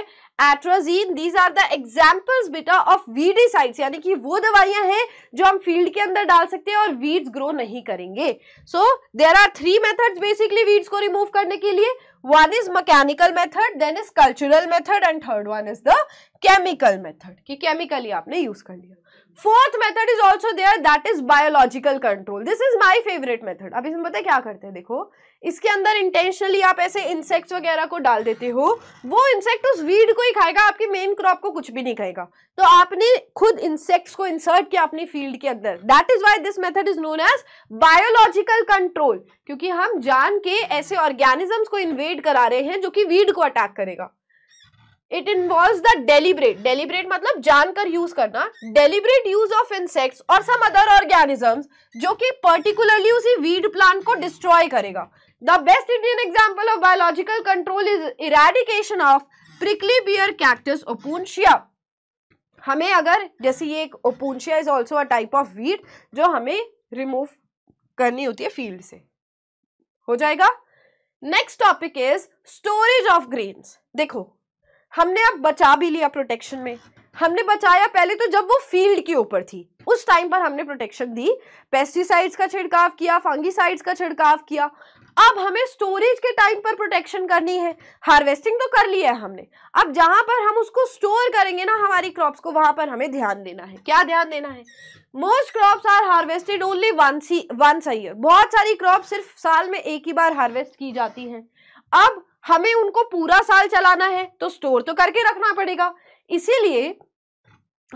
atrazine these are the examples बेटा ऑफ वीडिसाइड्स यानी कि वो दवाइयां हैं जो हम फील्ड के अंदर डाल सकते हैं और वीड्स ग्रो नहीं करेंगे so there are three methods basically weeds को रिमूव करने के लिए one is mechanical method then is cultural method and third one is the chemical method कि केमिकली आपने यूज कर लिया fourth method is also there that is biological control this is my favourite method अब इसमें पता है क्या करते हैं देखो इसके अंदर इंटेंशनली आप ऐसे इंसेक्ट वगैरह को डाल देते हो वो इंसेक्ट उस वीड को ही खाएगा आपकी मेन क्रॉप को कुछ भी नहीं खाएगा तो आपने खुद इंसेक्ट्स को इंसर्ट किया अपनी फील्ड के अंदर that is why this method is known as biological control क्योंकि हम जान के ऐसे ऑर्गेनिजम्स को इन्वेड करा रहे हैं जो कि वीड को अटैक करेगा it involve the deliberate deliberate मतलब जानकर यूज करना डेलीब्रेट यूज ऑफ इंसेक्ट्स और सम अदर ऑर्गेनिज्म जो कि पर्टिकुलरली उसी वीड प्लांट को डिस्ट्रॉय करेगा the best Indian example of biological control is eradication of prickly pear cactus opuntia हमें अगर जैसे ये एक opuntia is also a type of weed जो हमें रिमूव करनी होती है फील्ड से हो जाएगा next topic is storage of grains देखो हमने अब बचा भी लिया प्रोटेक्शन में हमने बचाया पहले तो जब वो फील्ड के ऊपर थी उस टाइम पर हमने प्रोटेक्शन दी पेस्टिसाइड्स का छिड़काव किया फंगीसाइड्स का छिड़काव किया अब हमें स्टोरेज के टाइम पर प्रोटेक्शन करनी है हार्वेस्टिंग तो कर लिया है हमने अब जहां पर हम उसको स्टोर करेंगे ना हमारी क्रॉप्स को वहां पर हमें ध्यान देना है क्या ध्यान देना है most crops are harvested only once सी वन अ ईयर बहुत सारी क्रॉप सिर्फ साल में एक ही बार हार्वेस्ट की जाती हैं अब हमें उनको पूरा साल चलाना है तो स्टोर तो करके रखना पड़ेगा इसीलिए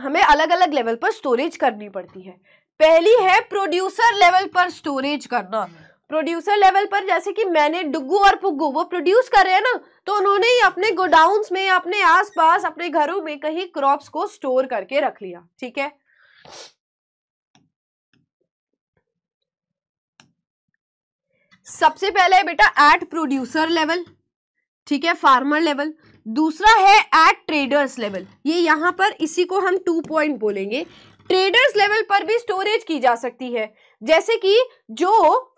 हमें अलग अलग लेवल पर स्टोरेज करनी पड़ती है पहली है प्रोड्यूसर लेवल पर स्टोरेज करना प्रोड्यूसर लेवल पर जैसे कि मैंने डुगू और पुग्गू वो प्रोड्यूस कर रहे हैं ना तो उन्होंने ही अपने गोडाउन में अपने आसपास अपने घरों में कहीं क्रॉप्स को स्टोर करके रख लिया ठीक है सबसे पहले बेटा एट प्रोड्यूसर लेवल ठीक है फार्मर लेवल दूसरा है एट ट्रेडर्स लेवल ये यहाँ पर इसी को हम टू पॉइंट बोलेंगे ट्रेडर्स लेवल पर भी स्टोरेज की जा सकती है जैसे कि जो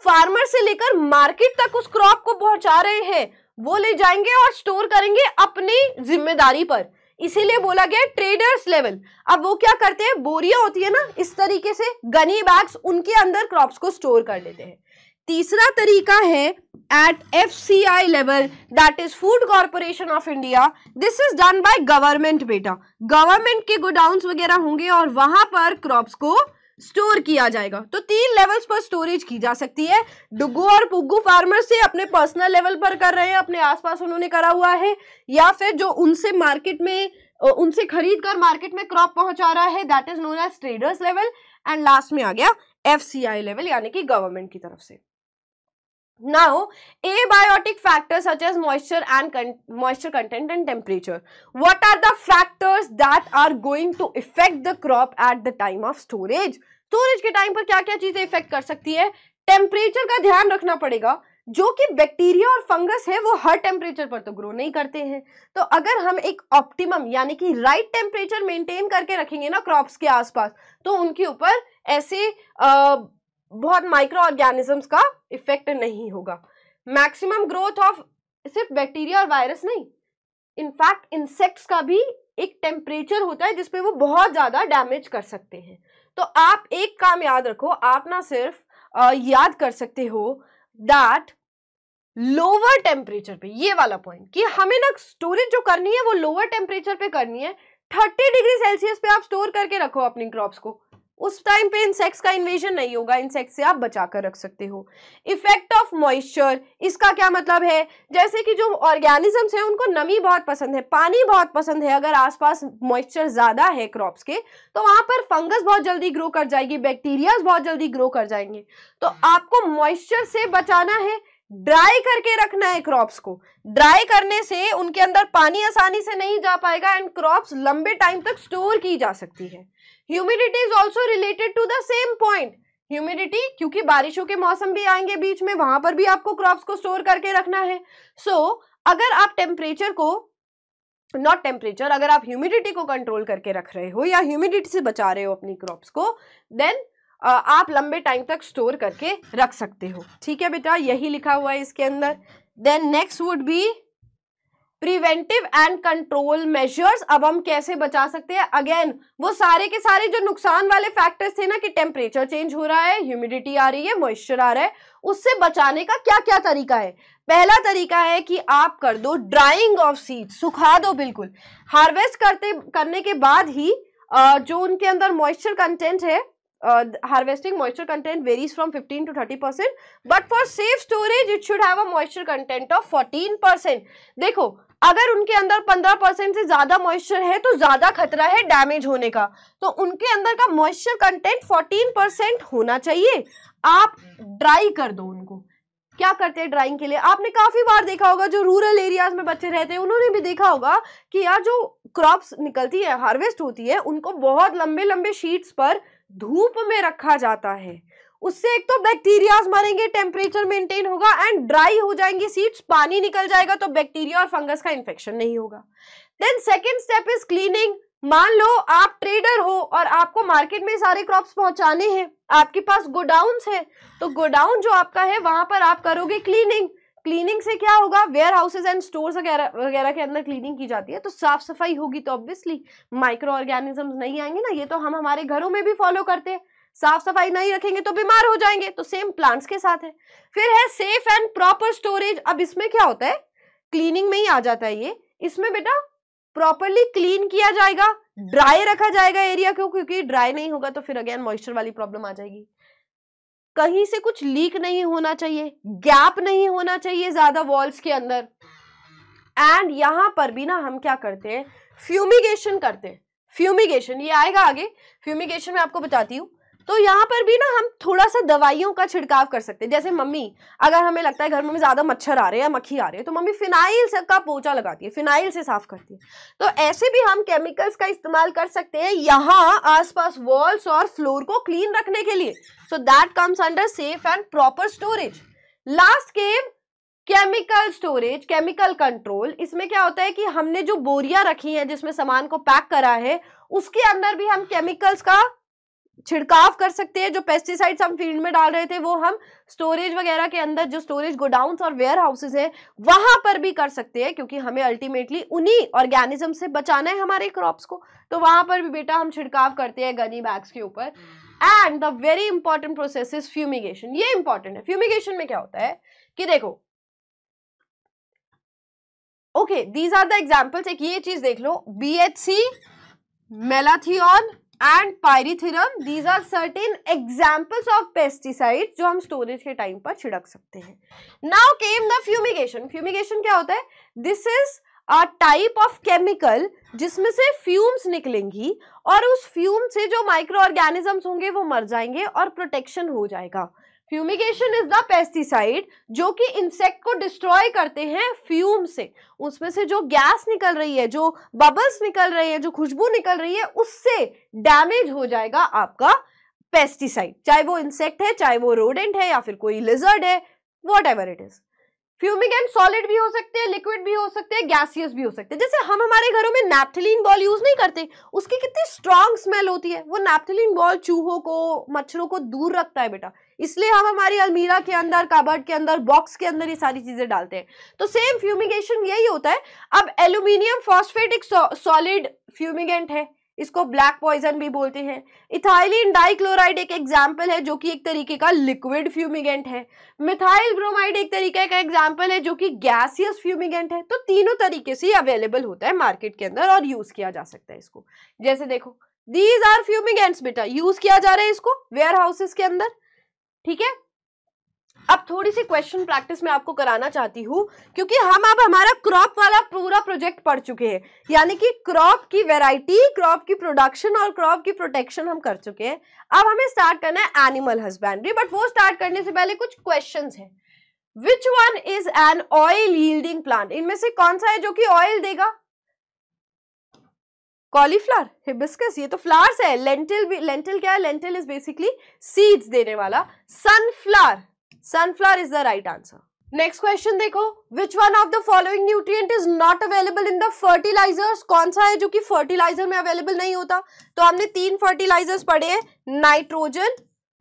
फार्मर से लेकर मार्केट तक उस क्रॉप को पहुंचा रहे हैं वो ले जाएंगे और स्टोर करेंगे अपनी जिम्मेदारी पर इसीलिए बोला गया ट्रेडर्स लेवल अब वो क्या करते हैं बोरिया होती है ना इस तरीके से गनी बैग्स उनके अंदर क्रॉप्स को स्टोर कर लेते हैं तीसरा तरीका है at F C I level that is Food Corporation of India this is done by government बेटा गवर्नमेंट के गोडाउन वगैरह होंगे और वहां पर क्रॉप्स को स्टोर किया जाएगा तो तीन लेवल्स पर स्टोरेज की जा सकती है डुगू और पुग्गू फार्मर से अपने पर्सनल लेवल पर कर रहे हैं अपने आसपास उन्होंने करा हुआ है या फिर जो उनसे मार्केट में उनसे खरीद कर मार्केट में क्रॉप पहुंचा रहा है that is known as traders level and last में आ गया एफ लेवल यानी कि गवर्नमेंट की तरफ से Now, abiotic factors such as moisture and con moisture content and temperature. What are the factors that are going to affect the crop at the time of storage? storage के time पर क्या क्या चीजें affect कर सकती है temperature का ध्यान रखना पड़ेगा जो कि बैक्टीरिया और फंगस है वो हर टेम्परेचर पर तो ग्रो नहीं करते हैं तो अगर हम एक ऑप्टिमम यानी कि राइट टेम्परेचर मेंटेन करके रखेंगे ना क्रॉप्स के आसपास तो उनके ऊपर ऐसे आ, बहुत माइक्रो ऑर्गेनिजम्स का इफेक्ट नहीं होगा मैक्सिमम ग्रोथ ऑफ सिर्फ बैक्टीरिया और वायरस नहीं इनफैक्ट इंसेक्ट्स का भी एक टेम्परेचर होता है जिसपे वो बहुत ज़्यादा डैमेज कर सकते हैं तो आप एक काम याद रखो आप ना सिर्फ आ, याद कर सकते हो दैट लोअर टेम्परेचर पे ये वाला पॉइंट कि हमें ना स्टोरेज जो करनी है वो लोअर टेम्परेचर पे करनी है थर्टी डिग्री सेल्सियस पे आप स्टोर करके रखो अपनी क्रॉप्स को उस टाइम पे इंसेक्ट्स का इन्वेजन नहीं होगा इंसेक्ट से आप बचा कर रख सकते हो इफेक्ट ऑफ मॉइस्चर इसका क्या मतलब है जैसे कि जो ऑर्गेनिजम्स हैं उनको नमी बहुत पसंद है पानी बहुत पसंद है अगर आसपास मॉइस्चर ज़्यादा है क्रॉप्स के तो वहां पर फंगस बहुत जल्दी ग्रो कर जाएगी बैक्टीरियाज बहुत जल्दी ग्रो कर जाएंगे तो आपको मॉइस्चर से बचाना है ड्राई करके रखना है क्रॉप्स को ड्राई करने से उनके अंदर पानी आसानी से नहीं जा पाएगा एंड क्रॉप्स लंबे टाइम तक स्टोर की जा सकती है humidity is also related to the same point humidity क्योंकि बारिशों के मौसम भी आएंगे बीच में वहां पर भी आपको क्रॉप्स को स्टोर करके रखना है सो so, अगर आप टेम्परेचर को नॉट टेम्परेचर अगर आप ह्यूमिडिटी को कंट्रोल करके रख रहे हो या ह्यूमिडिटी से बचा रहे हो अपनी क्रॉप्स को देन आप लंबे टाइम तक स्टोर करके रख सकते हो ठीक है बेटा यही लिखा हुआ है इसके अंदर then next would be preventive and control measures अब हम कैसे बचा सकते हैं अगेन वो सारे के सारे जो नुकसान वाले फैक्टर्स थे ना कि टेम्परेचर चेंज हो रहा है ह्यूमिडिटी आ रही है मॉइस्चर आ रहा है उससे बचाने का क्या क्या तरीका है पहला तरीका है कि आप कर दो ड्राइंग ऑफ सीड सुखा दो बिल्कुल हार्वेस्ट करते करने के बाद ही जो उनके अंदर मॉइस्चर कंटेंट है harvesting moisture content varies from 15 to 30 percent but for safe storage it should have a moisture content of 14 percent देखो अगर उनके अंदर 15 परसेंट से ज़्यादा मॉइस्चर है तो ज़्यादा खतरा है डैमेज होने का तो उनके अंदर का मॉइस्चर कंटेंट 14 परसेंट होना चाहिए आप ड्राई कर दो उनको क्या करते हैं ड्राइंग के लिए आपने काफ़ी बार देखा होगा जो रूरल एरियाज में बच्चे रहते हैं उन्होंने भी देखा होगा कि यार जो क्रॉप्स निकलती है हार्वेस्ट होती है उनको बहुत लंबे लंबे शीट्स पर धूप में रखा जाता है उससे एक तो बैक्टीरिया मरेंगे टेम्परेचर मेंटेन होगा एंड ड्राई हो जाएंगी सीड्स पानी निकल जाएगा तो बैक्टीरिया और फंगस का इन्फेक्शन नहीं होगा then second step is cleaning मान लो आप ट्रेडर हो और आपको मार्केट में सारे क्रॉप्स पहुंचाने हैं आपके पास गोडाउन है तो गोडाउन जो आपका है वहां पर आप करोगे क्लीनिंग क्लीनिंग से क्या होगा वेयर हाउसेज एंड स्टोर वगैरह के अंदर क्लीनिंग की जाती है तो साफ सफाई होगी तो ऑब्वियसली माइक्रो ऑर्गेनिजम्स नहीं आएंगे ना ये तो हम हमारे घरों में भी फॉलो करते हैं साफ सफाई नहीं रखेंगे तो बीमार हो जाएंगे तो सेम प्लांट्स के साथ है फिर है सेफ एंड प्रॉपर स्टोरेज अब इसमें क्या होता है क्लीनिंग में ही आ जाता है ये इसमें बेटा प्रॉपरली क्लीन किया जाएगा ड्राई रखा जाएगा एरिया को क्योंकि ड्राई नहीं होगा तो फिर अगेन मॉइस्चर वाली प्रॉब्लम आ जाएगी कहीं से कुछ लीक नहीं होना चाहिए गैप नहीं होना चाहिए ज्यादा वॉल्स के अंदर एंड यहां पर भी ना हम क्या करते हैं फ्यूमिगेशन करते हैं फ्यूमिगेशन ये आएगा आगे फ्यूमिगेशन में आपको बताती हूँ तो यहाँ पर भी ना हम थोड़ा सा दवाइयों का छिड़काव कर सकते हैं जैसे मम्मी अगर हमें लगता है घर में ज़्यादा मच्छर आ रहे हैं या मक्खी आ रहे हैं तो मम्मी फिनाइल से का पोचा लगाती है फिनाइल से साफ करती है तो ऐसे भी हम केमिकल्स का इस्तेमाल कर सकते हैं यहाँ आसपास वॉल्स और फ्लोर को क्लीन रखने के लिए so that comes under safe and proper storage last came chemical storage chemical control इसमें क्या होता है कि हमने जो बोरियां रखी हैं जिसमें सामान को पैक करा है उसके अंदर भी हम केमिकल्स का छिड़काव कर सकते हैं जो पेस्टिसाइड्स हम फील्ड में डाल रहे थे वो हम स्टोरेज वगैरह के अंदर जो स्टोरेज गोडाउन और वेयर हाउसेज है वहां पर भी कर सकते हैं क्योंकि हमें अल्टीमेटली उन्हीं ऑर्गेनिज्म से बचाना है हमारे क्रॉप्स को तो वहां पर भी बेटा हम छिड़काव करते हैं गनी बैग्स के ऊपर and the very important process is fumigation ये इंपॉर्टेंट है फ्यूमिगेशन में क्या होता है कि देखो okay these are the examples एक ये चीज देख लो B H C malathion and pyrethrum these are certain examples of pesticide जो हम स्टोरेज के टाइम पर छिड़क सकते हैं now came the fumigation fumigation क्या होता है this is a type of chemical जिसमें से फ्यूम्स निकलेंगी और उस फ्यूम से जो माइक्रो ऑर्गेनिजम्स होंगे वो मर जाएंगे और प्रोटेक्शन हो जाएगा फ्यूमिगेशन इज द पेस्टिसाइड जो कि इंसेक्ट को डिस्ट्रॉय करते हैं फ्यूम से उसमें से जो गैस निकल रही है जो बबल्स निकल रही है जो खुशबू निकल रही है उससे डैमेज हो जाएगा आपका पेस्टिसाइड चाहे वो इंसेक्ट है चाहे वो रोडेंट है या फिर कोई लिजर्ड है whatever it is fumigant solid भी हो सकते हैं लिक्विड भी हो सकते हैं गैसियस भी हो सकते हैं जैसे हम हमारे घरों में नैप्थलीन बॉल यूज नहीं करते उसकी कितनी स्ट्रांग स्मेल होती है वो नैप्थलीन बॉल चूहों को मच्छरों को दूर रखता है बेटा इसलिए हम हमारी अलमीरा के अंदर काबर्ड के अंदर बॉक्स के अंदर ये सारी चीज़ें डालते हैं तो सेम फ्यूमिगेशन यही होता है अब एल्यूमिनियम फॉस्फेट एक सॉलिड फ्यूमिगेंट है इसको ब्लैक पॉइजन भी बोलते हैं इथाइलिन डाइक्लोराइड एक एग्जाम्पल है जो कि एक तरीके का लिक्विड फ्यूमिगेंट है मिथाइल ब्रोमाइड एक तरीके का एग्जाम्पल है जो कि गैसियस फ्यूमिगेंट है तो तीनों तरीके से अवेलेबल होता है मार्केट के अंदर और यूज किया जा सकता है इसको जैसे देखो दीज आर फ्यूमिगेंट्स बेटा यूज किया जा रहा है इसको वेयर हाउसेस के अंदर ठीक है अब थोड़ी सी क्वेश्चन प्रैक्टिस में आपको कराना चाहती हूँ क्योंकि हम अब हमारा क्रॉप वाला पूरा प्रोजेक्ट पढ़ चुके हैं यानी कि क्रॉप की वैरायटी क्रॉप की प्रोडक्शन और क्रॉप की प्रोटेक्शन हम कर चुके हैं अब हमें स्टार्ट करना है एनिमल हस्बैंड्री बट वो स्टार्ट करने से पहले कुछ क्वेश्चन है which one is an oil yielding plant इनमें से कौन सा है जो कि ऑयल देगा कॉलीफ्लावर हिबिस्कस ये तो फ्लावर्स है लेंटिल भी लेंटिल क्या है लेंटिल इज बेसिकली सीड्स देने वाला sunflower sunflower is the right answer next question देखो which one of the following nutrient is not available in the fertilizers कौन सा है जो कि फर्टिलाइजर में अवेलेबल नहीं होता तो हमने तीन फर्टिलाइजर्स पढ़े हैं नाइट्रोजन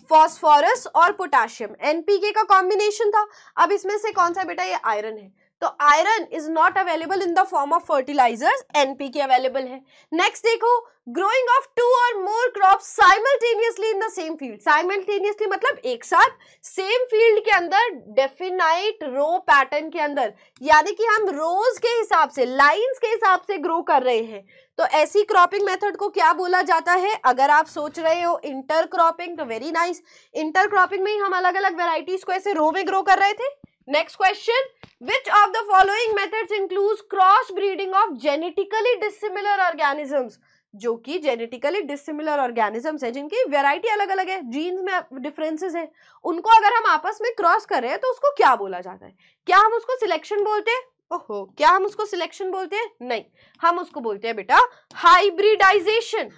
फॉस्फोरस और पोटेशियम एनपीके का कॉम्बिनेशन था अब इसमें से कौन सा बेटा ये आयरन है तो iron is not available in the form of fertilizers NPK available है नेक्स्ट देखो ग्रोइंग ऑफ टू और more crop simultaneously in the same field simultaneously मतलब एक साथ सेम फील्ड के अंदर डेफिनाइट रो पैटर्न के अंदर यानी कि हम रोज के हिसाब से लाइंस के हिसाब से ग्रो कर रहे हैं तो ऐसी क्रॉपिंग मेथड को क्या बोला जाता है अगर आप सोच रहे हो इंटर क्रॉपिंग तो वेरी नाइस इंटर क्रॉपिंग में ही हम अलग अलग वेराइटीज को ऐसे रो में ग्रो कर रहे थे next question which of the following method include cross breeding of genetically dissimilar organisms जो कि जेनेटिकली डिसिमिलर ऑर्गेनिजम्स है जिनकी वेराइटी अलग अलग है जीन्स में डिफरेंसेस है उनको अगर हम आपस में क्रॉस कर रहे हैं तो उसको क्या बोला जाता है क्या हम उसको सिलेक्शन बोलते हैं ओहो क्या हम उसको सिलेक्शन बोलते हैं नहीं हम उसको बोलते हैं बेटा हाइब्रिडाइजेशन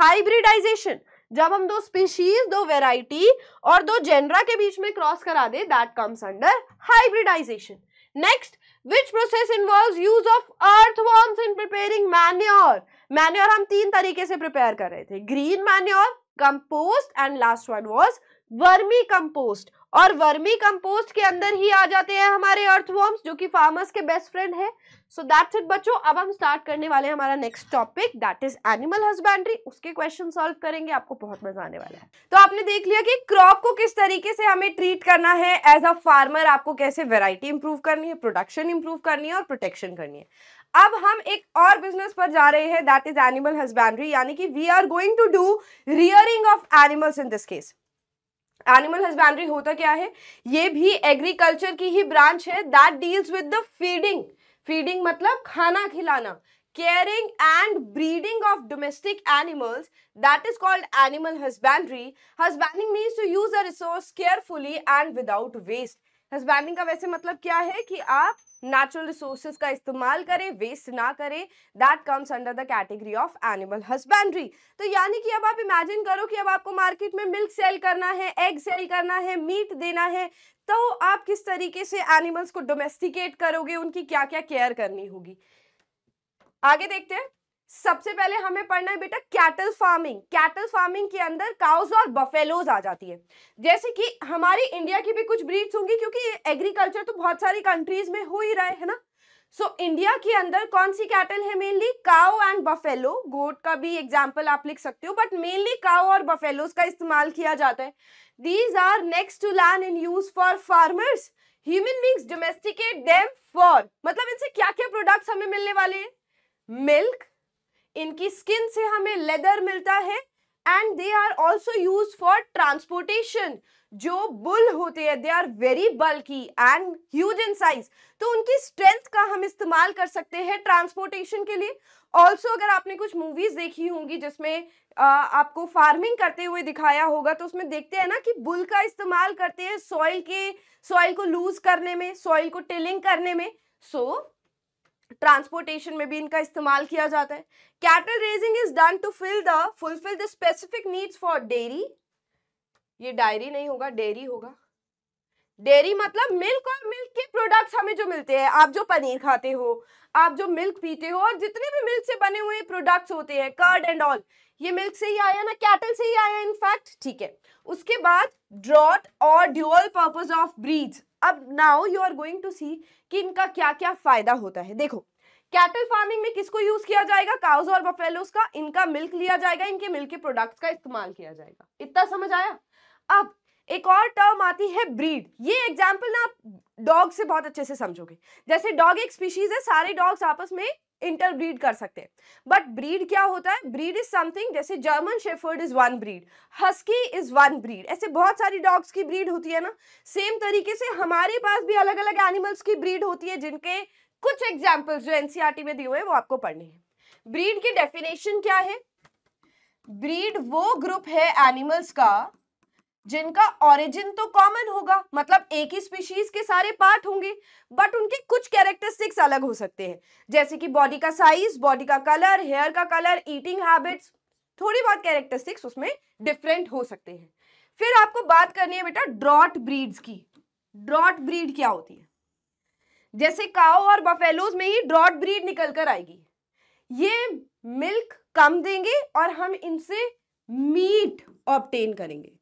हाइब्रिडाइजेशन जब हम दो स्पीशीज दो वेराइटी और दो जेनरा के बीच में क्रॉस करा दे that comes under hybridization. Next, which process involves use of earthworms in preparing manure? Manure हम तीन तरीके से prepare कर रहे थे. Green manure, compost and last one was vermicompost और वर्मी कंपोस्ट के अंदर ही आ जाते हैं हमारे अर्थवॉर्म्स जो कि फार्मर्स के बेस्ट फ्रेंड है सो दैट्स इट बच्चों अब हम स्टार्ट करने वाले हैं हमारा next topic that is animal husbandry उसके क्वेश्चन सॉल्व करेंगे आपको बहुत मजा आने वाला है तो आपने देख लिया कि क्रॉप को किस तरीके से हमें ट्रीट करना है एज अ फार्मर आपको कैसे वेराइटी इंप्रूव करनी है प्रोडक्शन इंप्रूव करनी है और प्रोटेक्शन करनी है अब हम एक और बिजनेस पर जा रहे हैं दैट इज एनिमल हस्बेंड्री यानी कि we are going to do rearing of animals in this case animal husbandry होता क्या है ये भी एग्रीकल्चर की ही ब्रांच है that deals with the feeding feeding मतलब खाना खिलाना caring and breeding of domestic animals that is called animal husbandry husbanding means to use a resource carefully and without waste husbanding का वैसे मतलब क्या है कि आप नेचुरल रिसोर्सेज का इस्तेमाल करें वेस्ट ना करें that comes under the category of animal husbandry तो यानी कि अब आप इमेजिन करो कि अब आपको मार्केट में मिल्क सेल करना है एग सेल करना है मीट देना है तो आप किस तरीके से एनिमल्स को डोमेस्टिकेट करोगे उनकी क्या क्या केयर करनी होगी आगे देखते हैं सबसे पहले हमें पढ़ना है बेटा कैटल फार्मिंग कैटल फार्मिंग के अंदर काउज और बफेलोज आ जाती है जैसे कि हमारी इंडिया की भी कुछ ब्रीड्स होंगी क्योंकि एग्रीकल्चर तो बहुत सारी कंट्रीज में हो ही रहा है ना सो so, इंडिया के अंदर कौन सी कैटल है mainly cow and buffalo goat का भी एग्जाम्पल आप लिख सकते हो बट मेनली काओ और बफेलोज का इस्तेमाल किया जाता है these are next to land in use for farmers human beings domesticate them for मतलब इनसे क्या क्या प्रोडक्ट्स हमें मिलने वाले हैं मिल्क इनकी स्किन से हमें लेदर मिलता है and they are also use for transportation जो बुल होते हैं they are very bulky and huge in size तो उनकी स्ट्रेंथ का हम इस्तेमाल कर सकते हैं ट्रांसपोर्टेशन के लिए ऑल्सो अगर आपने कुछ मूवीज देखी होंगी जिसमें आ, आपको फार्मिंग करते हुए दिखाया होगा तो उसमें देखते हैं ना कि बुल का इस्तेमाल करते हैं सॉइल के सॉइल को लूज करने में सॉइल को टिलिंग करने में सो so, ट्रांसपोर्टेशन में भी इनका इस्तेमाल किया जाता है cattle raising is done to fill the fulfil the specific needs for dairy ये डायरी नहीं होगा डेयरी होगा डेयरी मतलब मिल्क और मिल्क के प्रोडक्ट्स हमें जो मिलते हैं आप जो पनीर खाते हो आप जो मिल्क पीते हो और जितने भी मिल्क से बने हुए प्रोडक्ट्स होते हैं कर्ड एंड ऑल ये मिल्क से ही आया ना कैटल से ही आया इनफैक्ट ठीक है उसके बाद ड्रॉट और ड्यूअल पर्पज ऑफ ब्रीड अब now you are going to see कि इनका क्या क्या फायदा होता है देखो कैटल फार्मिंग में किसको यूज किया जाएगा काउज और बफेलोस का इनका मिल्क लिया जाएगा इनके मिल्क के प्रोडक्ट्स का इस्तेमाल किया जाएगा इतना समझ आया अब एक और टर्म आती है ब्रीड ये एग्जाम्पल ना आप डॉग से बहुत अच्छे से समझोगे जैसे डॉग एक स्पीशीज है सारे डॉग्स आपस में इंटरब्रीड कर सकते हैं बट ब्रीड क्या होता है ब्रीड इज समथिंग जैसे German shepherd is one breed husky is one breed ऐसे बहुत सारी डॉग्स की ब्रीड होती है ना सेम तरीके से हमारे पास भी अलग अलग एनिमल्स की ब्रीड होती है जिनके कुछ एग्जाम्पल्स जो एनसीईआरटी e में दिए हुए हैं वो आपको पढ़ने हैं ब्रीड की डेफिनेशन क्या है ब्रीड वो ग्रुप है एनिमल्स का जिनका ओरिजिन तो कॉमन होगा मतलब एक ही स्पीशीज के सारे पार्ट होंगे बट उनके कुछ कैरेक्टरिस्टिक्स अलग हो सकते हैं जैसे कि बॉडी का साइज बॉडी का कलर हेयर का कलर ईटिंग हैबिट्स थोड़ी बहुत कैरेक्टरिस्टिक्स उसमें डिफरेंट हो सकते हैं फिर आपको बात करनी है बेटा ड्रॉट ब्रीड्स की ड्रॉट ब्रीड क्या होती है जैसे काओ और बफेलोज में ही ड्रॉट ब्रीड निकल कर आएगी ये मिल्क कम देंगे और हम इनसे मीट ऑप्टेन करेंगे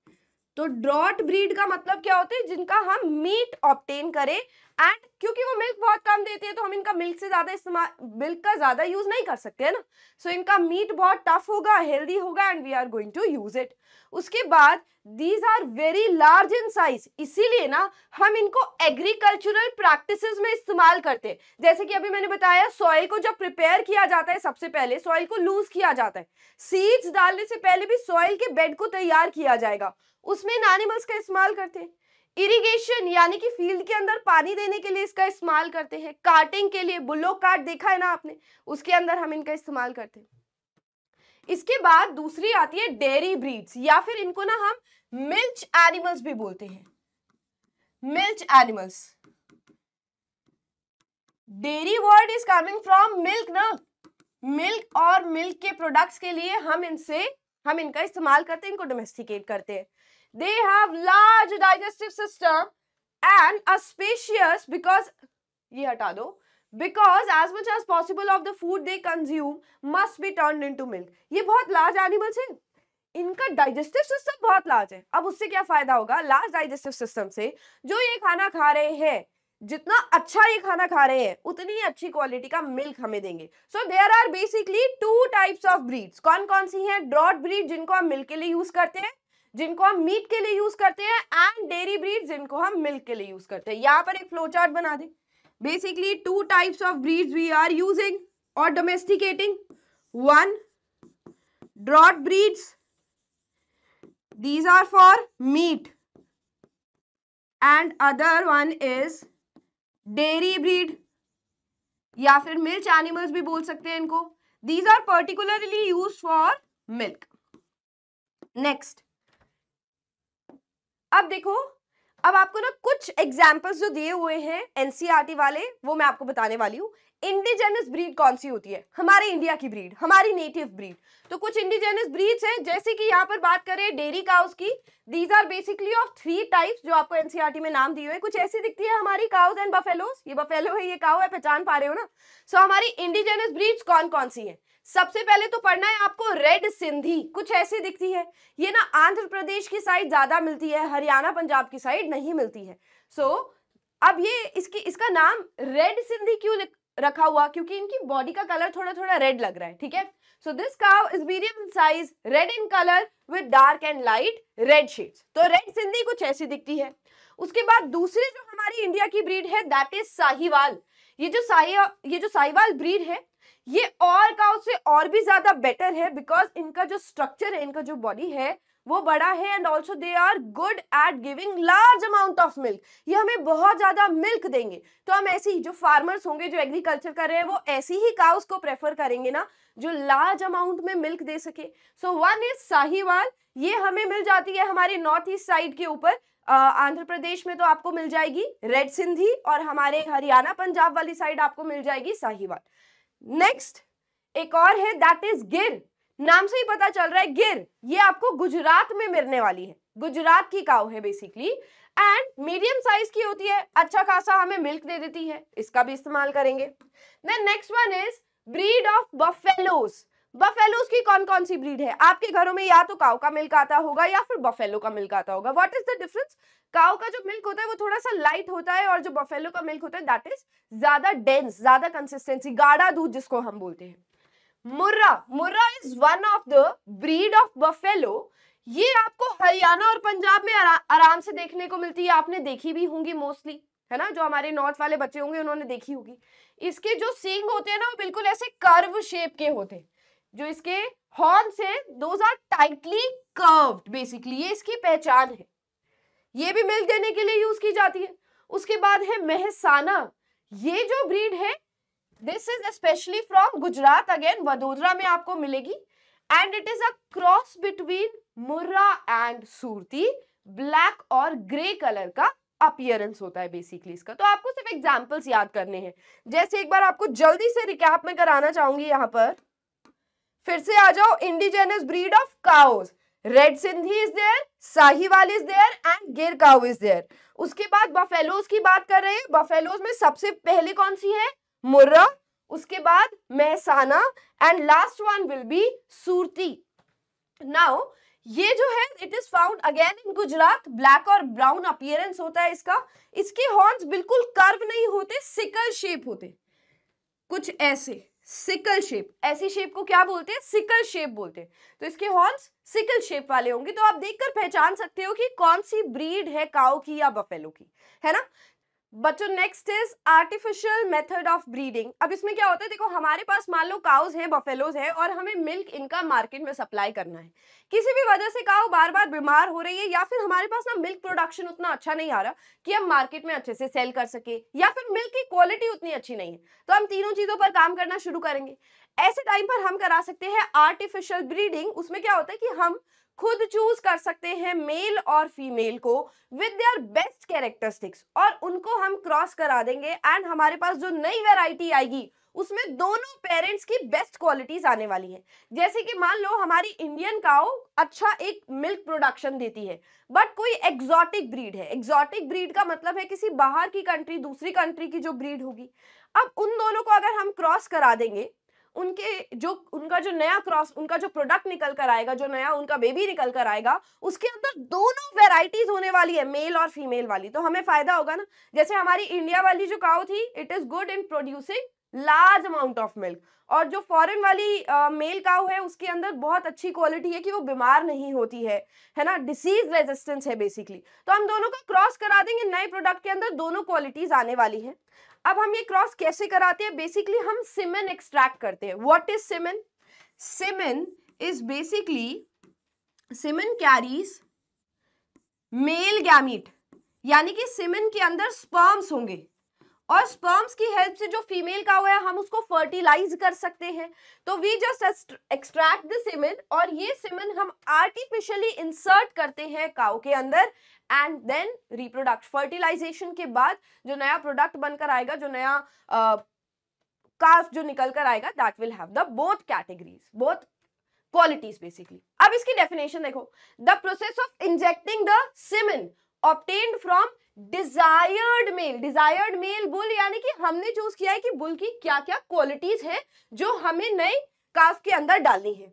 तो ड्रॉट ब्रीड का मतलब क्या होता है जिनका हम मीट ऑप्टेन करें एंड क्योंकि वो मिल्क बहुत कम देती है तो हम इनका मिल्क से ज्यादा इस्तेमाल मिल्क का ज्यादा यूज नहीं कर सकते है ना सो so, इनका मीट बहुत टफ होगा हेल्दी होगा and we are going to use it उसके बाद these are very large in size इसीलिए ना हम इनको एग्रीकल्चरल प्रैक्टिस में इस्तेमाल करते हैं जैसे कि अभी मैंने बताया सॉइल को जब प्रिपेयर किया जाता है सबसे पहले सॉइल को लूज किया जाता है सीड्स डालने से पहले भी सॉइल के बेड को तैयार किया जाएगा उसमें इन एनिमल्स का इस्तेमाल करते हैं इरिगेशन यानी कि फील्ड के अंदर पानी देने के लिए इसका इस्तेमाल करते हैं काटिंग के लिए बुल्लो काट देखा है ना आपने उसके अंदर हम इनका इस्तेमाल करते हैं इसके बाद दूसरी आती है डेयरी ब्रीड्स या फिर इनको ना हम मिल्च एनिमल्स भी बोलते हैं milch animals dairy word is coming from milk ना मिल्क और मिल्क के प्रोडक्ट्स के लिए हम इनसे हम इनका इस्तेमाल करते हैं इनको डोमेस्टिकेट करते हैं they have large digestive system and a spacious because ye hata do because as much as possible of the food they consume must be turn into milk ये बहुत लार्ज एनिमल्स हैं इनका डाइजेस्टिव सिस्टम बहुत लार्ज है अब उससे क्या फायदा होगा लार्ज डाइजेस्टिव सिस्टम से जो ये खाना खा रहे हैं जितना अच्छा ये खाना खा रहे हैं उतनी ही अच्छी क्वालिटी का मिल्क हमें देंगे so there are basically two types of breeds कौन कौन सी हैं ड्रॉट ब्रीड जिनको हम मिल्क के लिए यूज करते हैं जिनको हम मीट के लिए यूज करते हैं एंड डेरी ब्रीड जिनको हम मिल्क के लिए यूज करते हैं यहाँ पर एक फ्लो चार्ट बना दे basically two types of breed we are using और domesticating one draught breeds these are for meat and other one is dairy breed या फिर मिल्च एनिमल्स भी बोल सकते हैं इनको these are particularly use for milk next अब देखो अब आपको ना कुछ एग्जाम्पल्स जो दिए हुए हैं एनसीआरटी e वाले वो मैं आपको बताने वाली हूँ इंडिजेनस ब्रीड कौन सी होती है हमारे इंडिया की ब्रीड हमारी नेटिव ब्रीड तो कुछ इंडिजेनस ब्रीड्स हैं जैसे कि यहाँ पर बात करें डेयरी काउस की these are basically of three types जो आपको एनसीआरटी e में नाम दिए हुए कुछ ऐसी दिखती है हमारी काउज एंड बफेलोज ये बफेलो है ये काउ है पहचान पा रहे हो ना सो so, हमारी इंडिजेनस ब्रीड्स कौन कौन सी है सबसे पहले तो पढ़ना है आपको रेड सिंधी कुछ ऐसी दिखती है ये ना आंध्र प्रदेश की साइड ज़्यादा मिलती है हरियाणा पंजाब की साइड नहीं मिलती है सो so, अब ये इसकी इसका नाम रेड सिंधी क्यों रखा हुआ क्योंकि इनकी बॉडी का कलर थोड़ा थोड़ा रेड लग रहा है ठीक है so this cow is medium size red in colour with dark and light red shade तो रेड सिंधी कुछ ऐसी दिखती है उसके बाद दूसरी जो हमारी इंडिया की ब्रीड है दैट इज साहिवाल ये जो साहि ये जो साहिवाल ब्रीड है ये और काउ से और भी ज्यादा बेटर है बिकॉज इनका जो स्ट्रक्चर है इनका जो बॉडी है वो बड़ा है and also they are good at giving large amount of milk ये हमें बहुत ज़्यादा मिल्क देंगे तो हम ऐसे ही जो फार्मर्स होंगे जो एग्रीकल्चर कर रहे हैं वो ऐसी ही काउस को प्रेफर करेंगे ना जो लार्ज अमाउंट में मिल्क दे सके सो वन इज साहिवाल ये हमें मिल जाती है हमारे नॉर्थ ईस्ट साइड के ऊपर आंध्र प्रदेश में तो आपको मिल जाएगी रेड सिंधी और हमारे हरियाणा पंजाब वाली साइड आपको मिल जाएगी साहिवाल नेक्स्ट एक और है दैट इज गिर नाम से ही पता चल रहा है गिर ये आपको गुजरात में मिलने वाली है गुजरात की काउ है बेसिकली एंड मीडियम साइज की होती है अच्छा खासा हमें मिल्क दे देती है इसका भी इस्तेमाल करेंगे then next one is breed of buffaloes buffaloes की कौन कौन सी ब्रीड है आपके घरों में या तो काउ का मिल्क आता होगा या फिर बफेलो का मिल्क आता होगा what is the difference cow का जो मिल्क होता है वो थोड़ा सा लाइट होता है और जो बफेलो का मिल्क होता है दैट इज ज्यादा डेंस ज्यादा कंसिस्टेंसी गाढ़ा दूध जिसको हम बोलते हैं Murrah Murrah is one of the breed of buffalo ये आपको हरियाणा और पंजाब में आरा, आराम से देखने को मिलती है आपने देखी भी होंगी मोस्टली है ना जो हमारे नॉर्थ वाले बच्चे होंगे उन्होंने देखी होगी इसके जो सींग होते हैं ना वो बिल्कुल ऐसे कर्व शेप के होते हैं जो इसके हॉर्न्स हैं those are tightly curved basically ये इसकी पहचान है ये भी मिल्क देने के लिए यूज की जाती है उसके बाद है मेहसाना ये जो ब्रीड है this is specially from Gujarat again Vadodara में आपको मिलेगी and it is a cross between Murrah and Surti black और ग्रे कलर का अपियरेंस होता है बेसिकली इसका तो आपको सिर्फ एग्जाम्पल्स याद करने हैं जैसे एक बार आपको जल्दी से रिकैप में कराना चाहूंगी यहाँ पर फिर से आ जाओ indigenous breed of cows red Sindhi is there Sahiwal is there and Gir cow is there उसके बाद बफेलोज की बात कर रहे हैं बफेलोज में सबसे पहले कौन सी है मुर्रा उसके बाद Mehsana and last one will be Surti now ये जो है it is found again in Gujarat black और ब्राउन अपियरेंस होता है इसका इसके हॉर्न्स बिल्कुल कर्व नहीं होते सिकल शेप होते कुछ ऐसे सिकल शेप ऐसी शेप को क्या बोलते हैं सिकल शेप बोलते हैं तो इसके हॉर्न्स सिकल शेप वाले होंगे तो आप देखकर पहचान सकते हो कि कौन सी ब्रीड है काओ की या बफेलो की है ना बच्चों next is artificial method of breeding अब इसमें क्या होता है देखो हमारे पास मान लो काउज हैं बफेलोज हैं और हमें मिल्क इनका मार्केट में सप्लाई करना है किसी भी वजह से काउ बार बार बीमार हो रही है या फिर हमारे पास ना मिल्क प्रोडक्शन उतना अच्छा नहीं आ रहा कि हम मार्केट में अच्छे से सेल कर सके या फिर मिल्क की क्वालिटी उतनी अच्छी नहीं है तो हम तीनों चीज़ों पर काम करना शुरू करेंगे ऐसे टाइम पर हम करा सकते हैं आर्टिफिशियल ब्रीडिंग उसमें क्या होता है कि हम खुद चूज कर सकते हैं मेल और फीमेल को विद देयर बेस्ट कैरेक्टरिस्टिक्स और उनको हम क्रॉस करा देंगे एंड हमारे पास जो नई वेराइटी आएगी उसमें दोनों पेरेंट्स की बेस्ट क्वालिटीज आने वाली है जैसे कि मान लो हमारी इंडियन काओ अच्छा एक मिल्क प्रोडक्शन देती है बट कोई एक्जॉटिक ब्रीड है एक्जॉटिक ब्रीड का मतलब है किसी बाहर की कंट्री दूसरी कंट्री की जो ब्रीड होगी अब उन दोनों को अगर हम क्रॉस करा देंगे उनके जो उनका जो नया क्रॉस उनका जो प्रोडक्ट निकल कर आएगा जो नया उनका बेबी निकल कर आएगा उसके अंदर दोनों वेराइटीज होने वाली है मेल और फीमेल वाली तो हमें फायदा होगा ना जैसे हमारी इंडिया वाली जो काउ थी it is good in producing large amount of milk और जो फॉरेन वाली मेल uh, काउ है उसके अंदर बहुत अच्छी क्वालिटी है कि वो बीमार नहीं होती है है ना डिसीज रेजिस्टेंस है बेसिकली तो हम दोनों का क्रॉस करा देंगे नए प्रोडक्ट के अंदर दोनों क्वालिटीज आने वाली हैं अब हम ये क्रॉस कैसे कराते हैं बेसिकली हम सिमेन एक्सट्रैक्ट करते हैं what is semen semen is basically semen carries male gamete यानी कि सिमेन के अंदर स्पर्म्स होंगे और स्पर्म्स की हेल्प से जो फीमेल का हुआ है हम उसको फर्टिलाइज कर सकते हैं तो we just extract the semen और ये सिमेन हम आर्टिफिशियली इंसर्ट करते हैं काउ के अंदर एंड देन रिप्रोडक्ट फर्टिलाइजेशन के बाद जो नया प्रोडक्ट बनकर आएगा जो नया काफ जो निकल कर आएगा that will have the both categories both qualities basically अब इसकी डेफिनेशन देखो the process of injecting the semen obtained from desired male desired male bull यानी कि हमने चूज किया है कि बुल की क्या क्या क्वालिटीज हैं जो हमें नए काफ के अंदर डालनी है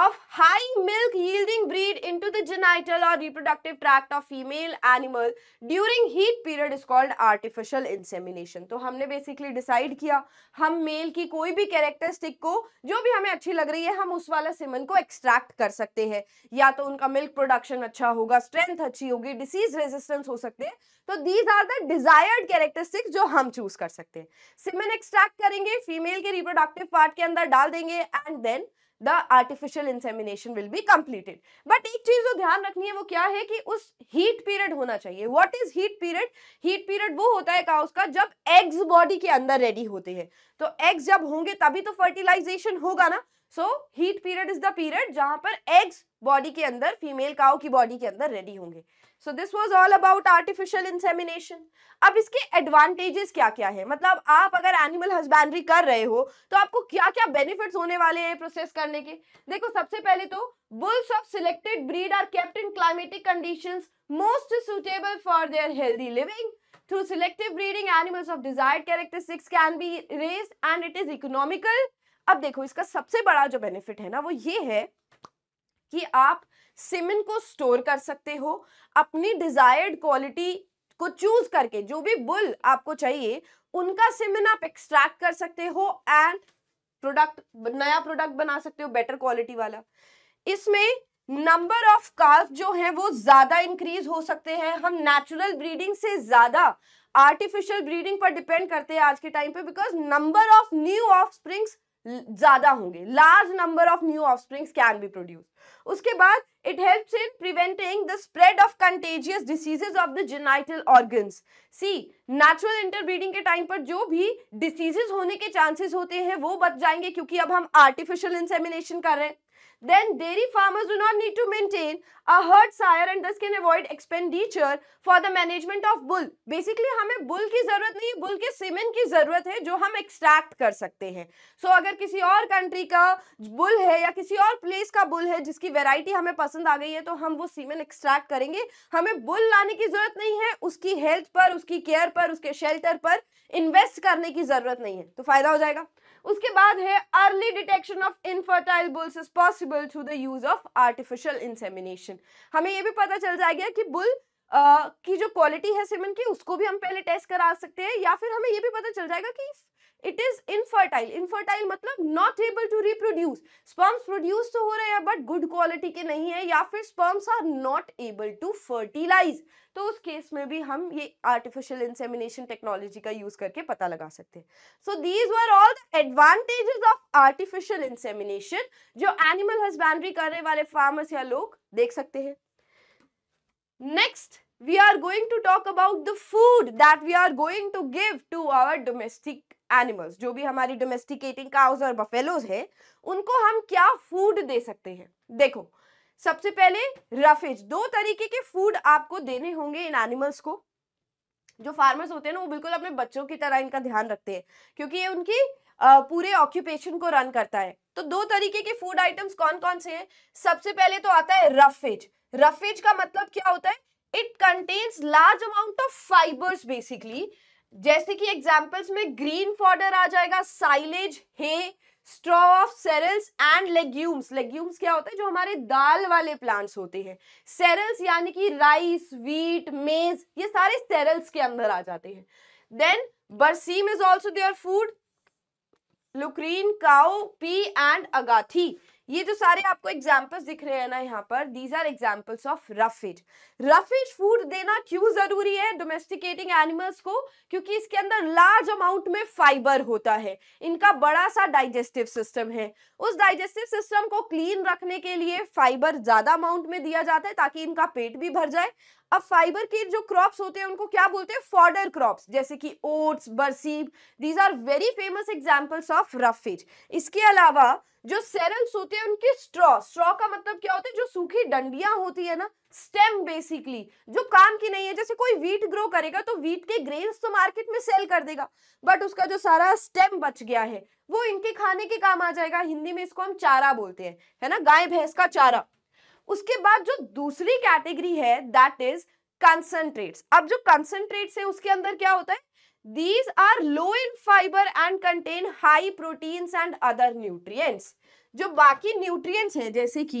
of high milk yielding breed into the genital or reproductive tract of female animal during heat period is called artificial insemination तो हमने basically decide किया हम male की कोई भी characteristic को जो भी हमें अच्छी लग रही है हम उस वाला semen को extract कर सकते हैं या तो उनका milk production अच्छा होगा strength अच्छी होगी disease resistance हो सकते हैं तो these are the desired characteristics जो हम choose कर सकते हैं semen extract करेंगे female के reproductive part के अंदर डाल देंगे and then the artificial insemination will be completed but एक चीज जो ध्यान रखनी है वो क्या है कि उस हीट पीरियड होना चाहिए what is heat period heat period वो होता है काउस का जब एग्स बॉडी के अंदर रेडी होते हैं तो एग्स जब होंगे तभी तो फर्टिलाइजेशन होगा ना so heat period is the period जहां पर एग्स बॉडी के अंदर फीमेल काउ की बॉडी के अंदर रेडी होंगे so this was all about artificial insemination अब इसके एडवांटेजेस क्या क्या है मतलब आप अगर एनिमल हस्बेंड्री कर रहे हो तो आपको क्या क्या बेनिफिट्स होने वाले हैं प्रोसेस करने के देखो सबसे पहले तो bulls of selected breed are kept in climatic condition most suitable for their healthy living through selective breeding animals of desired characteristics can be raised and it is economical अब देखो इसका सबसे बड़ा जो बेनिफिट है ना वो ये है कि आप सिमिन को स्टोर कर सकते हो अपनी डिजायर्ड क्वालिटी को चूज करके जो भी बुल आपको चाहिए उनका सिमिन आप एक्सट्रैक्ट कर सकते हो एंड प्रोडक्ट नया प्रोडक्ट बना सकते हो बेटर क्वालिटी वाला इसमें नंबर ऑफ काल्फ जो है वो ज्यादा इंक्रीज हो सकते हैं हम नेचुरल ब्रीडिंग से ज्यादा आर्टिफिशियल ब्रीडिंग पर डिपेंड करते हैं आज के टाइम पे because number of new of ज्यादा होंगे large number of new of can be produce उसके बाद it helps in preventing the spread of contagious diseases of the genital organs see natural interbreeding के टाइम पर जो भी डिसीजेज होने के चांसेस होते हैं वो बच जाएंगे क्योंकि अब हम आर्टिफिशियल इंसेमिनेशन कर रहे हैं then dairy farmers do not need to maintain a herd sire and thus can avoid expenditure for the management of bull. Basically hame bull ki zarurat nahi bull ke semen ki zarurat hai jo hum extract kar sakte hain So agar kisi aur country ka bull hai ya kisi aur place ka bull hai jiski variety hame pasand aa gayi hai to hum wo semen extract karenge hame bull lane ki zarurat nahi hai uski health par uski care par uske shelter par invest karne ki zarurat nahi hai to fayda ho jayega उसके बाद है early detection of infertile bulls is possible through the use of artificial insemination हमें ये भी पता चल जाएगा कि बुल Uh, की जो क्वालिटी है सीमेंट की उसको भी हम पहले टेस्ट करा सकते हैं या फिर हमें ये भी पता चल जाएगा कि इट इज इनफर्टाइल इनफर्टाइल मतलब not able to reproduce sperms produce तो हो रहे हैं बट गुड क्वालिटी के नहीं है या फिर sperms are not able to fertilize तो उस केस में भी हम ये आर्टिफिशियल इंसेमिनेशन टेक्नोलॉजी का यूज करके पता लगा सकते हैं so these were all the advantages of artificial insemination जो एनिमल हस्बेंड्री करने वाले फार्मर्स या लोग देख सकते हैं next we are going to talk about the food that we are going to give to our domestic animals जो भी हमारी डोमेस्टिकेटिंग काउज और बफेलोज है उनको हम क्या फूड दे सकते हैं देखो सबसे पहले रफेज दो तरीके के फूड आपको देने होंगे इन एनिमल्स को जो फार्मर्स होते हैं ना वो बिल्कुल अपने बच्चों की तरह इनका ध्यान रखते हैं क्योंकि ये उनकी पूरे ऑक्यूपेशन को रन करता है तो दो तरीके के फूड आइटम्स कौन कौन से हैं सबसे पहले तो आता है रफेज रफेज का मतलब क्या होता है it contains large amount of fibres basically जैसे कि एग्जाम्पल्स में ग्रीन फॉर्डर आ जाएगा silage hay straw of cereals and legumes legumes क्या होते हैं जो हमारे दाल वाले प्लांट्स होते हैं सेरल्स यानी कि राइस व्हीट मेज ये सारे सेरल्स के अंदर आ जाते हैं then berseem is also their food lucerne cowpea and agathi ये जो सारे आपको एग्जाम्पल्स दिख रहे हैं ना यहाँ पर these are examples of roughage roughage food देना क्यों जरूरी है डोमेस्टिकेटिंग एनिमल्स को क्योंकि इसके अंदर लार्ज अमाउंट में फाइबर होता है इनका बड़ा सा डाइजेस्टिव सिस्टम है उस डाइजेस्टिव सिस्टम को क्लीन रखने के लिए फाइबर ज्यादा अमाउंट में दिया जाता है ताकि इनका पेट भी भर जाए अब फाइबर के जो क्रॉप्स होते हैं उनको क्या बोलते हैं फॉर्डर क्रॉप्स जैसे कि oats berseem these are very famous examples of roughage इसके अलावा जो सेरल्स होते हैं उनके स्ट्रॉ स्ट्रॉ का मतलब क्या होता है जो सूखी डंडियां होती है ना स्टेम बेसिकली जो काम की नहीं है जैसे कोई वीट ग्रो करेगा तो वीट के ग्रेन्स तो मार्केट में सेल कर देगा बट उसका जो सारा स्टेम बच गया है वो इनके खाने के काम आ जाएगा हिंदी में इसको हम चारा बोलते हैं है ना गाय भैंस का चारा उसके बाद जो दूसरी कैटेगरी है दैट इज कंसनट्रेट्स अब जो कंसनट्रेट्स है उसके अंदर क्या होता है these are low in fiber and contain high proteins and other nutrients जो बाकी न्यूट्रिएंट्स हैं जैसे कि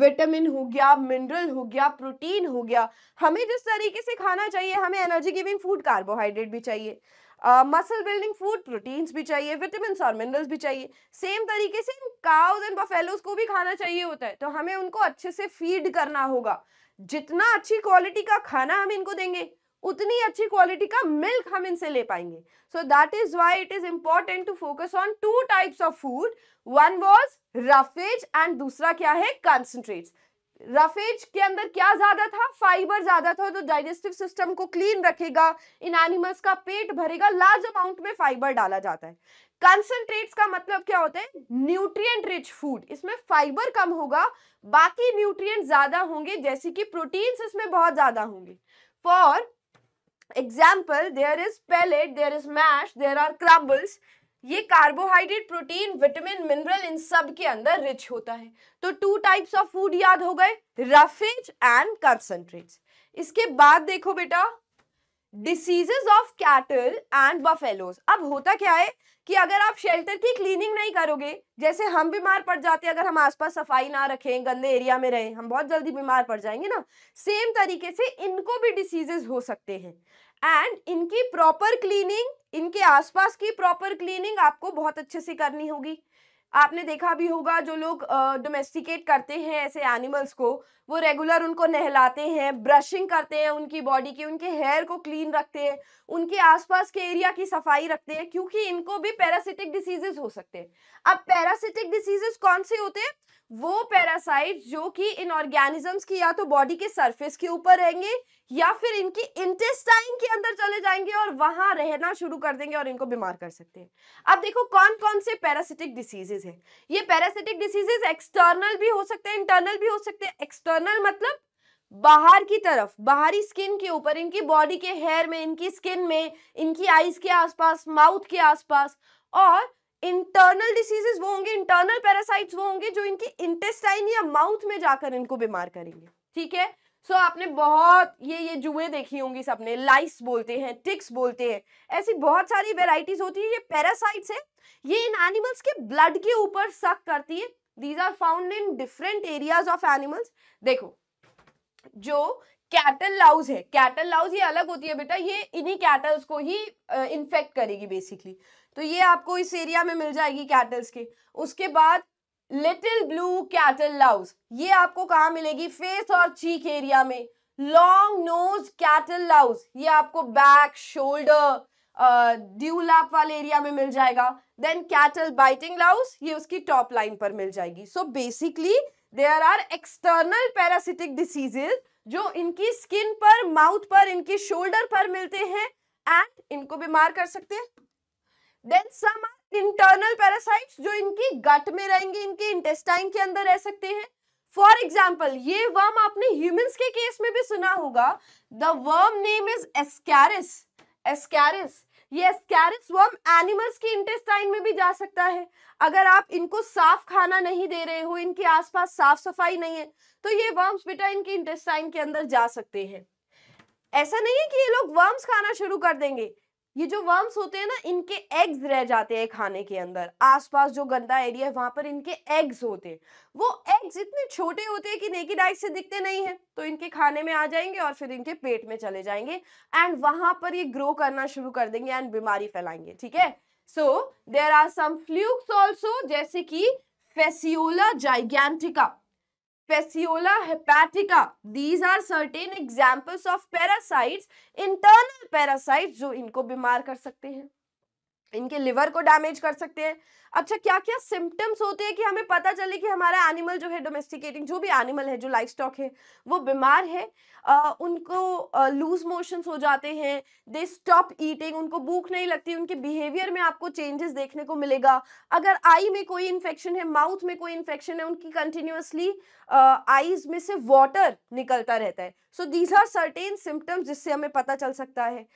विटामिन हो गया मिनरल हो गया प्रोटीन हो गया हमें जिस तरीके से खाना चाहिए हमें एनर्जी गिविंग फूड कार्बोहाइड्रेट भी चाहिए मसल बिल्डिंग फूड प्रोटीन्स भी चाहिए विटामिन और मिनरल्स भी चाहिए सेम तरीके से काउज एंड बफेलोज को भी खाना चाहिए होता है तो हमें उनको अच्छे से फीड करना होगा जितना अच्छी क्वालिटी का खाना हम इनको देंगे उतनी अच्छी क्वालिटी का मिल्क हम इनसे ले पाएंगे so that is why it is important to focus on two types of food one was roughage and दूसरा क्या है कंसनट्रेट्स रफेज के अंदर क्या ज्यादा था फाइबर ज्यादा था तो डाइजेस्टिव सिस्टम को क्लीन रखेगा इन एनिमल्स का पेट भरेगा लार्ज अमाउंट में फाइबर डाला जाता है कंसनट्रेट्स का मतलब क्या होता है न्यूट्रिएंट रिच फूड इसमें फाइबर कम होगा बाकी न्यूट्रिएंट ज्यादा होंगे जैसे कि प्रोटीन्स इसमें बहुत ज्यादा होंगे for example there is pellet there is mash there are crumbles ये कार्बोहाइड्रेट प्रोटीन विटामिन मिनरल इन सब के अंदर रिच होता है तो टू टाइप्स ऑफ फूड याद हो गए रफेज एंड कंसनट्रेट्स इसके बाद देखो बेटा diseases of cattle and buffaloes अब होता क्या है कि अगर आप शेल्टर की क्लीनिंग नहीं करोगे जैसे हम बीमार पड़ जाते हैं अगर हम आसपास सफाई ना रखें गंदे एरिया में रहें हम बहुत जल्दी बीमार पड़ जाएंगे ना सेम तरीके से इनको भी डिसीजेज हो सकते हैं एंड इनकी प्रॉपर क्लीनिंग इनके आसपास की प्रॉपर क्लीनिंग आपको बहुत अच्छे से करनी होगी आपने देखा भी होगा जो लोग डोमेस्टिकेट करते हैं ऐसे एनिमल्स को वो रेगुलर उनको नहलाते हैं ब्रशिंग करते हैं उनकी बॉडी की उनके हेयर को क्लीन रखते हैं उनके आसपास के एरिया की सफाई रखते हैं क्योंकि इनको भी पैरासिटिक डिसीजेस हो सकते हैं अब पैरासिटिक डिसीजेस कौन से होते हैं वो पैरासाइट जो कि इन ऑर्गेनिजम्स की या तो बॉडी के सरफेस के ऊपर रहेंगे या फिर इनकी इंटेस्टाइन के अंदर चले जाएंगे और वहां रहना शुरू कर देंगे और इनको बीमार कर सकते हैं अब देखो कौन कौन से पैरासिटिक डिसीजेज हैं ये पैरासिटिक डिसीजेज एक्सटर्नल भी हो सकते हैं इंटरनल भी हो सकते हैं एक्सटर्नल एक्सटर्नल मतलब बाहर की तरफ बाहरी स्किन के ऊपर इनकी बॉडी के हेयर में इनकी स्किन में इनकी आईज के आसपास माउथ के आसपास और इंटरनल डिसीजेस वो होंगे इंटरनल पैरासाइट्स वो होंगे जो इनकी इंटेस्टाइन या माउथ में जाकर इनको बीमार करेंगे ठीक है सो so, आपने बहुत ये ये जुए देखी होंगी सबने लाइस बोलते हैं टिक्स बोलते हैं ऐसी बहुत सारी वेराइटीज होती है ये पैरासाइट्स है ये इन एनिमल्स के ब्लड के ऊपर सक करती है these are found in different areas of animals देखो जो कैटल लाउज है कैटल लाउज ये अलग होती है बेटा ये इन्हीं कैटल्स को ही इन्फेक्ट uh, करेगी बेसिकली तो ये आपको इस एरिया में मिल जाएगी कैटल्स के उसके बाद लिटिल ब्लू कैटल लाउज ये आपको कहाँ मिलेगी फेस और चीक एरिया में लॉन्ग नोज कैटल लाउज ये आपको बैक शोल्डर ड्यू लैप वाले एरिया में मिल जाएगा देन कैटल बाइटिंग लाउस ये उसकी टॉप लाइन पर मिल जाएगी so basically there are external parasitic diseases जो इनकी स्किन पर माउथ पर इनकी शोल्डर पर मिलते हैं एंड इनको बीमार कर सकते हैं देन सम इंटरनल पैरासाइट्स जो इनकी गट में रहेंगे इनके इंटेस्टाइन के अंदर रह सकते हैं फॉर एग्जाम्पल ये वर्म आपने ह्यूमंस के केस में भी सुना होगा the worm name is ascaris ascaris ये वर्म एनिमल्स की इंटेस्टाइन में भी जा सकता है अगर आप इनको साफ खाना नहीं दे रहे हो इनके आसपास साफ सफाई नहीं है तो ये वर्म्स बेटा इनके इंटेस्टाइन के अंदर जा सकते हैं ऐसा नहीं है कि ये लोग वर्म्स खाना शुरू कर देंगे ये जो वर्म्स होते हैं ना इनके एग्स रह जाते हैं खाने के अंदर आसपास जो गंदा एरिया है वहां पर इनके एग्स होते हैं वो एग्स इतने छोटे होते हैं कि नेकी डाइट से दिखते नहीं है तो इनके खाने में आ जाएंगे और फिर इनके पेट में चले जाएंगे एंड वहां पर ये ग्रो करना शुरू कर देंगे एंड बीमारी फैलाएंगे ठीक है सो देर आर सम्लूक्स ऑल्सो जैसे कि fasciola gigantica fasciola hepatica these are certain examples of parasites internal parasite जो इनको बीमार कर सकते हैं इनके लिवर को डैमेज कर सकते हैं अच्छा क्या क्या सिम्टम्स होते हैं कि हमें पता चले कि हमारा एनिमल जो है डोमेस्टिकेटिंग जो भी एनिमल है जो लाइफ स्टॉक है वो बीमार है आ, उनको लूज मोशंस हो जाते हैं दे स्टॉप ईटिंग उनको भूख नहीं लगती उनके बिहेवियर में आपको चेंजेस देखने को मिलेगा अगर आई में कोई इन्फेक्शन है माउथ में कोई इन्फेक्शन है उनकी कंटिन्यूसली आईज में से वाटर निकलता रहता है so these are certain symptoms जिससे हमें पता चल सकता है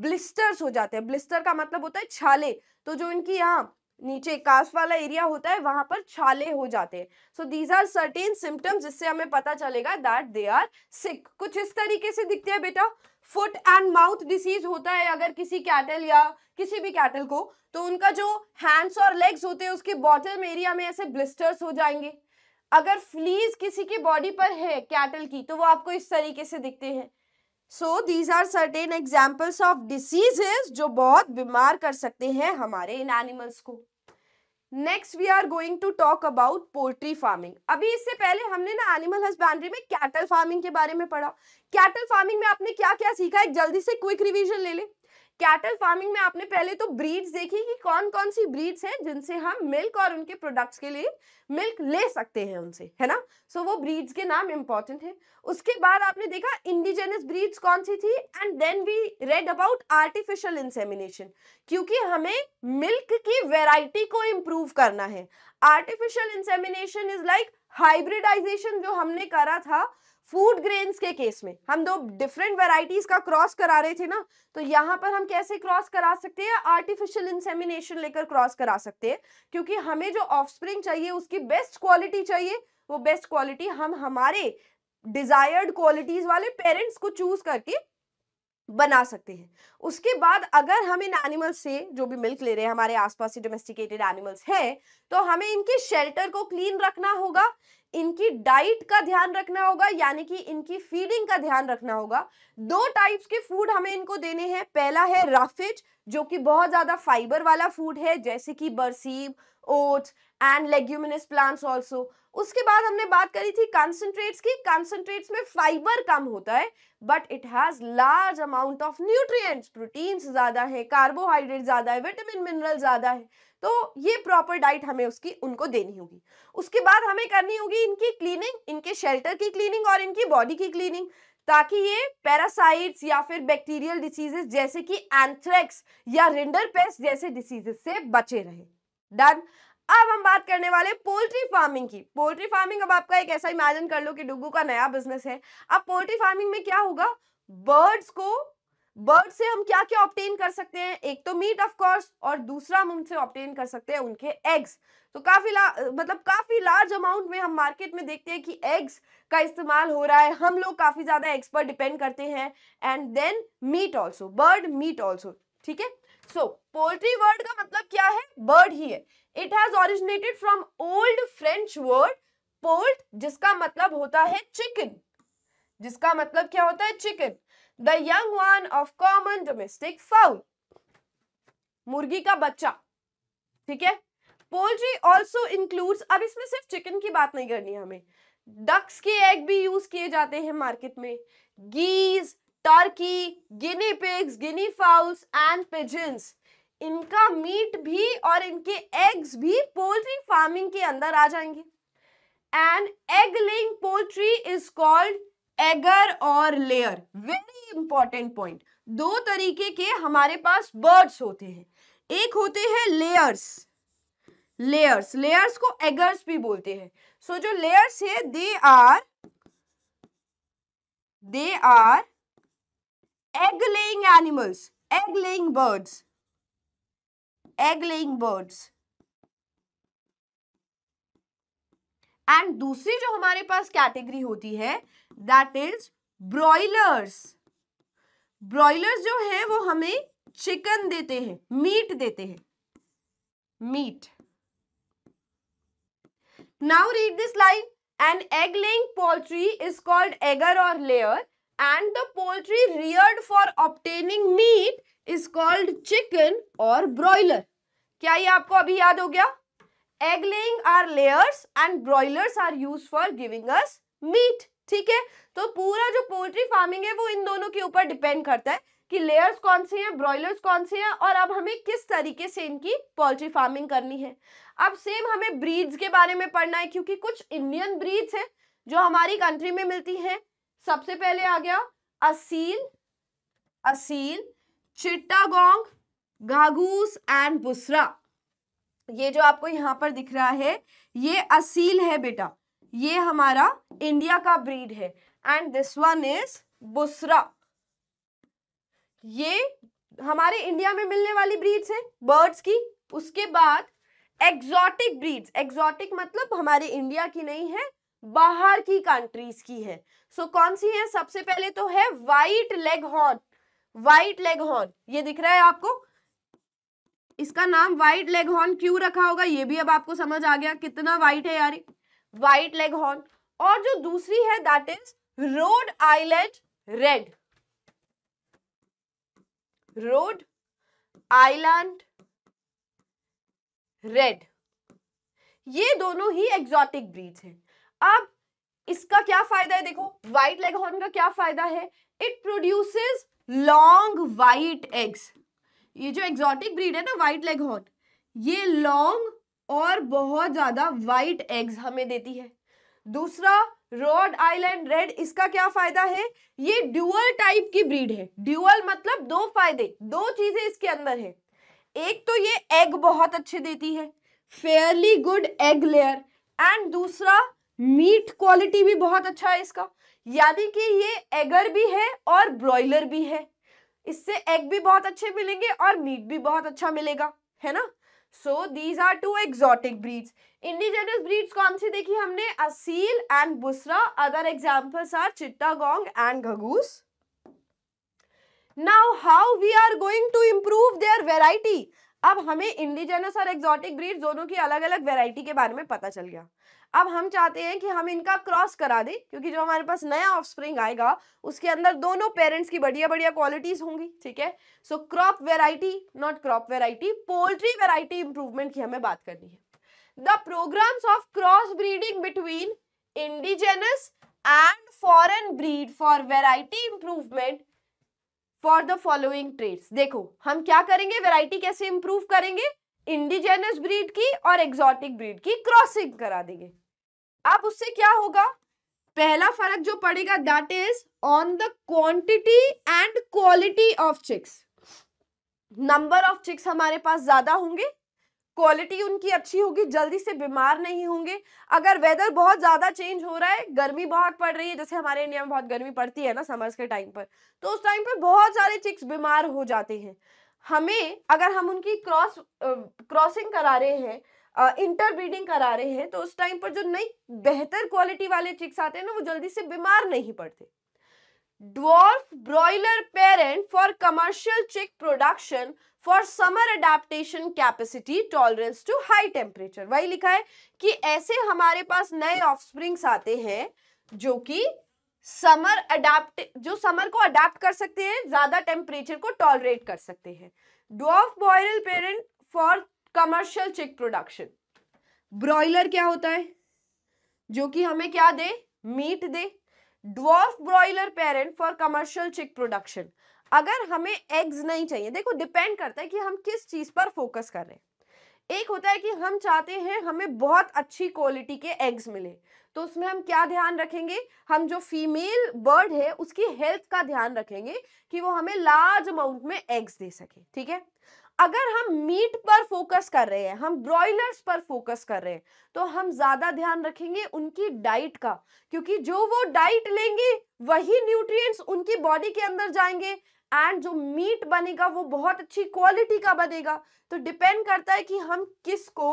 ब्लिस्टर्स uh, हो जाते हैं ब्लिस्टर का मतलब होता है छाले तो जो इनकी यहाँ नीचे कास्ट वाला एरिया होता है वहां पर छाले हो जाते हैं so these are certain symptoms जिससे हमें पता चलेगा दैट दे आर सिक कुछ इस तरीके से दिखते हैं बेटा फुट एंड माउथ डिसीज होता है अगर किसी कैटल या किसी भी कैटल को तो उनका जो हैंड्स और लेग्स होते हैं उसके बॉटम एरिया में ऐसे ब्लिस्टर्स हो जाएंगे अगर फ्लीज किसी की बॉडी पर है कैटल की तो वो आपको इस तरीके से दिखते हैं so these are certain examples of diseases जो बहुत बीमार कर सकते हैं हमारे इन एनिमल्स को next we are going to talk about poultry farming अभी इससे पहले हमने ना एनिमल हस्बैंड्री में कैटल फार्मिंग के बारे में पढ़ा कैटल फार्मिंग में आपने क्या क्या सीखा एक जल्दी से क्विक रिवीजन ले ले कैटल फार्मिंग में आपने पहले तो ब्रीड्स देखी कि कौन कौन सी ब्रीड्स हैं जिनसे हम मिल्क और उनके प्रोडक्ट्स के लिए मिल्क ले सकते हैं उनसे है ना सो so, वो ब्रीड्स के नाम इंपॉर्टेंट है उसके बाद आपने देखा इंडिजेनस ब्रीड्स कौन सी थी and then we read about artificial insemination क्योंकि हमें मिल्क की वेराइटी को इम्प्रूव करना है artificial insemination is like hybridization जो हमने करा था फूड ग्रेन्स के केस में हम दो डिफरेंट वेराइटीज का क्रॉस करा रहे थे ना तो यहाँ पर हम कैसे क्रॉस करा सकते हैं आर्टिफिशियल इंसेमिनेशन लेकर क्रॉस करा सकते हैं क्योंकि हमें जो ऑफस्प्रिंग चाहिए उसकी बेस्ट क्वालिटी चाहिए वो बेस्ट क्वालिटी हम हमारे डिजायर्ड क्वालिटीज वाले पेरेंट्स को चूज करके बना सकते हैं उसके बाद अगर हम इन एनिमल्स से जो भी मिल्क ले रहे हैं हमारे आसपास से डोमेस्टिकेटेड एनिमल्स हैं तो हमें इनके शेल्टर को क्लीन रखना होगा इनकी डाइट का ध्यान रखना होगा यानी कि इनकी फीडिंग का ध्यान रखना होगा दो टाइप्स के फूड हमें इनको देने हैं पहला है राफिज जो कि बहुत ज़्यादा फाइबर वाला फूड है जैसे कि berseem oats and leguminous plants also उसके बाद हमने बात करी थी कॉन्सेंट्रेट्स की कॉन्सेंट्रेट्स में फाइबर कम होता है but it has large amount of nutrients proteins ज़्यादा है कार्बोहाइड्रेट ज़्यादा है विटामिन मिनरल ज़्यादा है तो ये प्रॉपर डाइट हमें उसकी उनको देनी होगी उसके बाद हमें करनी होगी इनकी क्लीनिंग इनके शेल्टर की क्लीनिंग और इनकी बॉडी की क्लीनिंग ताकि ये पैरासाइट्स या फिर बैक्टीरियल डिसीजेस जैसे कि एंथ्रेक्स या रिंडर पेस्ट जैसे डिसीजेस से बचे रहे डन अब हम बात करने वाले पोल्ट्री फार्मिंग की पोल्ट्री फार्मिंग अब आपका एक ऐसा इमेजिन कर लो कि डुगू का नया बिजनेस है अब पोल्ट्री फार्मिंग में क्या होगा बर्ड्स को बर्ड से हम क्या क्या ऑप्टेन कर सकते हैं एक तो मीट ऑफ कोर्स और दूसरा हम उनसे ऑप्टेन कर सकते हैं उनके एग्स तो काफी ला, मतलब काफी लार्ज अमाउंट में हम मार्केट में देखते हैं कि एग्स का इस्तेमाल हो रहा है हम लोग काफी ज्यादा एग्स पर डिपेंड करते हैं and then meat also bird meat also ठीक है सो पोल्ट्री वर्ड का मतलब क्या है बर्ड ही है it has originated from old French word poult जिसका मतलब होता है चिकन जिसका मतलब क्या होता है chicken the young one of common domestic fowl मुर्गी का बच्चा ठीक है पोल्ट्री ऑल्सो इंक्लूड्स अब इसमें सिर्फ चिकन की बात नहीं करनी हमें डक्स के एग भी यूज किए जाते हैं मार्केट में geese turkey guinea pigs guinea fowls and pigeons इनका मीट भी और इनके एग्स भी पोल्ट्री फार्मिंग के अंदर आ जाएंगे and egg laying poultry is called egger और लेयर वेरी इंपॉर्टेंट पॉइंट दो तरीके के हमारे पास बर्ड्स होते हैं एक होते हैं लेयर्स लेयर्स लेयर्स को एगर्स भी बोलते हैं सो so, जो लेयर्स है they are they are egg laying animals egg laying birds egg laying birds and दूसरी जो हमारे पास कैटेगरी होती है दैट इज ब्रॉयलर्स ब्रॉयलर्स जो है वो हमें चिकन देते हैं मीट देते हैं meat now read this line an egg laying poultry is called egger और layer and the poultry reared for obtaining meat is called chicken और ब्रॉयलर क्या ये आपको अभी याद हो गया egg laying are layers and broilers are use for giving us meat ठीक है तो पूरा जो पोल्ट्री फार्मिंग है वो इन दोनों के ऊपर डिपेंड करता है कि लेयर्स कौन से हैं ब्रॉयलर्स कौन से हैं और अब हमें किस तरीके से इनकी पोल्ट्री फार्मिंग करनी है अब सेम हमें ब्रीड्स के बारे में पढ़ना है क्योंकि कुछ इंडियन ब्रीड्स हैं जो हमारी कंट्री में मिलती हैं सबसे पहले आ गया असील असील चिट्टागोंग गागूस एंड बुसरा ये जो आपको यहाँ पर दिख रहा है ये असील है बेटा ये हमारा इंडिया का ब्रीड है and this one is Busra ये हमारे इंडिया में मिलने वाली ब्रीड्स है बर्ड्स की उसके बाद एक्सॉटिक ब्रीड्स एक्सॉटिक मतलब हमारे इंडिया की नहीं है बाहर की कंट्रीज की है सो so, कौन सी है सबसे पहले तो है white leghorn white leghorn ये दिख रहा है आपको इसका नाम वाइट लेग हॉर्न क्यों रखा होगा ये भी अब आपको समझ आ गया कितना वाइट है यार वाइट लेग हॉर्न और जो दूसरी है that is Rhode Island Red Rhode Island Red ये दोनों ही एक्सोटिक ब्रीड्स हैं अब इसका क्या फायदा है देखो व्हाइट लेग हॉर्न का क्या फायदा है it produces long white eggs ये जो एक्सोटिक ब्रीड है ना व्हाइट लेग हॉर्न ये लॉन्ग और बहुत ज़्यादा वाइट एग्स हमें देती है दूसरा रोड आइलैंड रेड इसका क्या फायदा है ये ड्यूअल टाइप की ब्रीड है ड्यूअल मतलब दो फायदे दो चीजें इसके अंदर है एक तो ये एग बहुत अच्छे देती है fairly good egg layer and दूसरा मीट क्वालिटी भी बहुत अच्छा है इसका यानी कि ये एगर भी है और ब्रॉयलर भी है इससे एग भी बहुत अच्छे मिलेंगे और मीट भी बहुत अच्छा मिलेगा है ना so these are two exotic breeds indigenous breeds कौन सी देखी हमने Aseel and Busra other examples are Chittagong and Ghagus now how we are going to improve their variety अब हमें इंडिजेनस और एक्सॉटिक ब्रीड दोनों की अलग अलग वेराइटी के बारे में पता चल गया अब हम चाहते हैं कि हम इनका क्रॉस करा दें क्योंकि जो हमारे पास नया ऑफस्प्रिंग आएगा उसके अंदर दोनों पेरेंट्स की बढ़िया बढ़िया क्वालिटीज होंगी ठीक है so crop variety not crop variety poultry variety improvement की हमें बात करनी है the programmes of cross breeding between indigenous and foreign breed for variety improvement for the following traits देखो हम क्या करेंगे वेराइटी कैसे इंप्रूव करेंगे इंडिजेनस ब्रीड की और एक्सॉटिक ब्रीड की क्रॉसिंग करा देंगे अब उससे क्या होगा पहला फर्क जो पड़ेगा that is on the quantity and quality of chicks number of chicks हमारे पास ज्यादा होंगे क्वालिटी उनकी अच्छी होगी जल्दी से बीमार नहीं होंगे अगर वेदर बहुत ज़्यादा चेंज हो रहा है गर्मी बहुत पड़ रही है जैसे हमारे इंडिया में बहुत गर्मी पड़ती है ना समर्स के टाइम पर तो उस टाइम पर बहुत सारे चिक्स बीमार हो जाते हैं हमें अगर हम उनकी क्रॉस क्रॉसिंग करा रहे हैं इंटरब्रीडिंग करा रहे हैं तो उस टाइम पर जो नई बेहतर क्वालिटी वाले चिक्स आते हैं ना वो जल्दी से बीमार नहीं पड़ते dwarf broiler parent for commercial chick production for summer adaptation capacity tolerance to high temperature वही लिखा है कि ऐसे हमारे पास नए ऑफस्प्रिंग्स आते हैं जो कि समर अडेप्ट जो समर को अडेप्ट कर सकते हैं ज्यादा टेम्परेचर को टॉलरेट कर सकते हैं dwarf broiler parent for commercial chick production broiler क्या होता है जो कि हमें क्या दे मीट दे dwarf broiler parent for commercial chick production अगर हमें एग्स नहीं चाहिए देखो डिपेंड करता है कि हम किस चीज़ पर फोकस कर रहे हैं एक होता है कि हम चाहते हैं हमें बहुत अच्छी क्वालिटी के एग्स मिले तो उसमें हम क्या ध्यान रखेंगे हम जो फीमेल बर्ड है उसकी हेल्थ का ध्यान रखेंगे कि वो हमें लार्ज अमाउंट में एग्स दे सके ठीक है अगर हम मीट पर फोकस कर रहे हैं हम ब्रॉयलर्स पर फोकस कर रहे हैं तो हम ज़्यादा ध्यान रखेंगे उनकी डाइट का क्योंकि जो वो डाइट लेंगे वही न्यूट्रिएंट्स उनकी बॉडी के अंदर जाएंगे एंड जो मीट बनेगा वो बहुत अच्छी क्वालिटी का बनेगा तो डिपेंड करता है कि हम किसको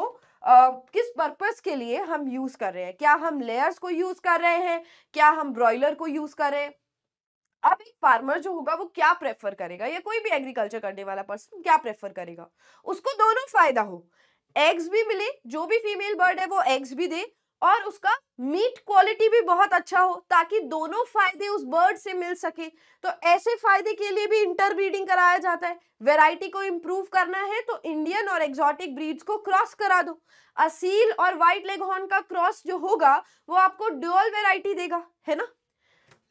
Uh, किस पर्पस के लिए हम यूज़ कर रहे हैं क्या हम लेयर्स को यूज़ कर रहे हैं क्या हम ब्रॉयलर को यूज़ कर रहे हैं अब एक फार्मर जो होगा वो क्या प्रेफर करेगा या कोई भी एग्रीकल्चर करने वाला पर्सन क्या प्रेफर करेगा उसको दोनों फायदा हो एग्स भी मिले जो भी फीमेल बर्ड है वो एग्स भी दे और उसका मीट क्वालिटी भी बहुत अच्छा हो ताकि दोनों फायदे उस बर्ड से मिल सके तो ऐसे फायदे के लिए भी इंटरब्रीडिंग कराया जाता है वैरायटी को इम्प्रूव करना है तो इंडियन और एग्जॉटिक ब्रीड्स को क्रॉस करा दो असील और वाइट लेगहॉर्न का क्रॉस जो होगा वो आपको ड्यूअल वेराइटी देगा है ना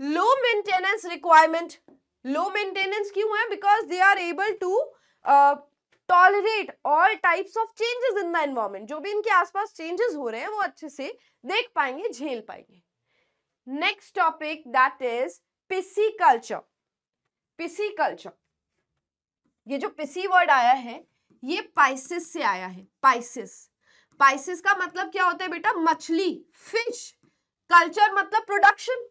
low maintenance requirement low maintenance क्यों है because they are able to tolerate all types of changes in the environment जो भी इनके आसपास चेंजेस हो रहे हैं वो अच्छे से देख पाएंगे झेल पाएंगे next topic that is pisciculture pisciculture ये जो पिसी वर्ड आया है ये पाइसिस से आया है पाइसिस पाइसिस का मतलब क्या होता है बेटा मछली फिश कल्चर मतलब प्रोडक्शन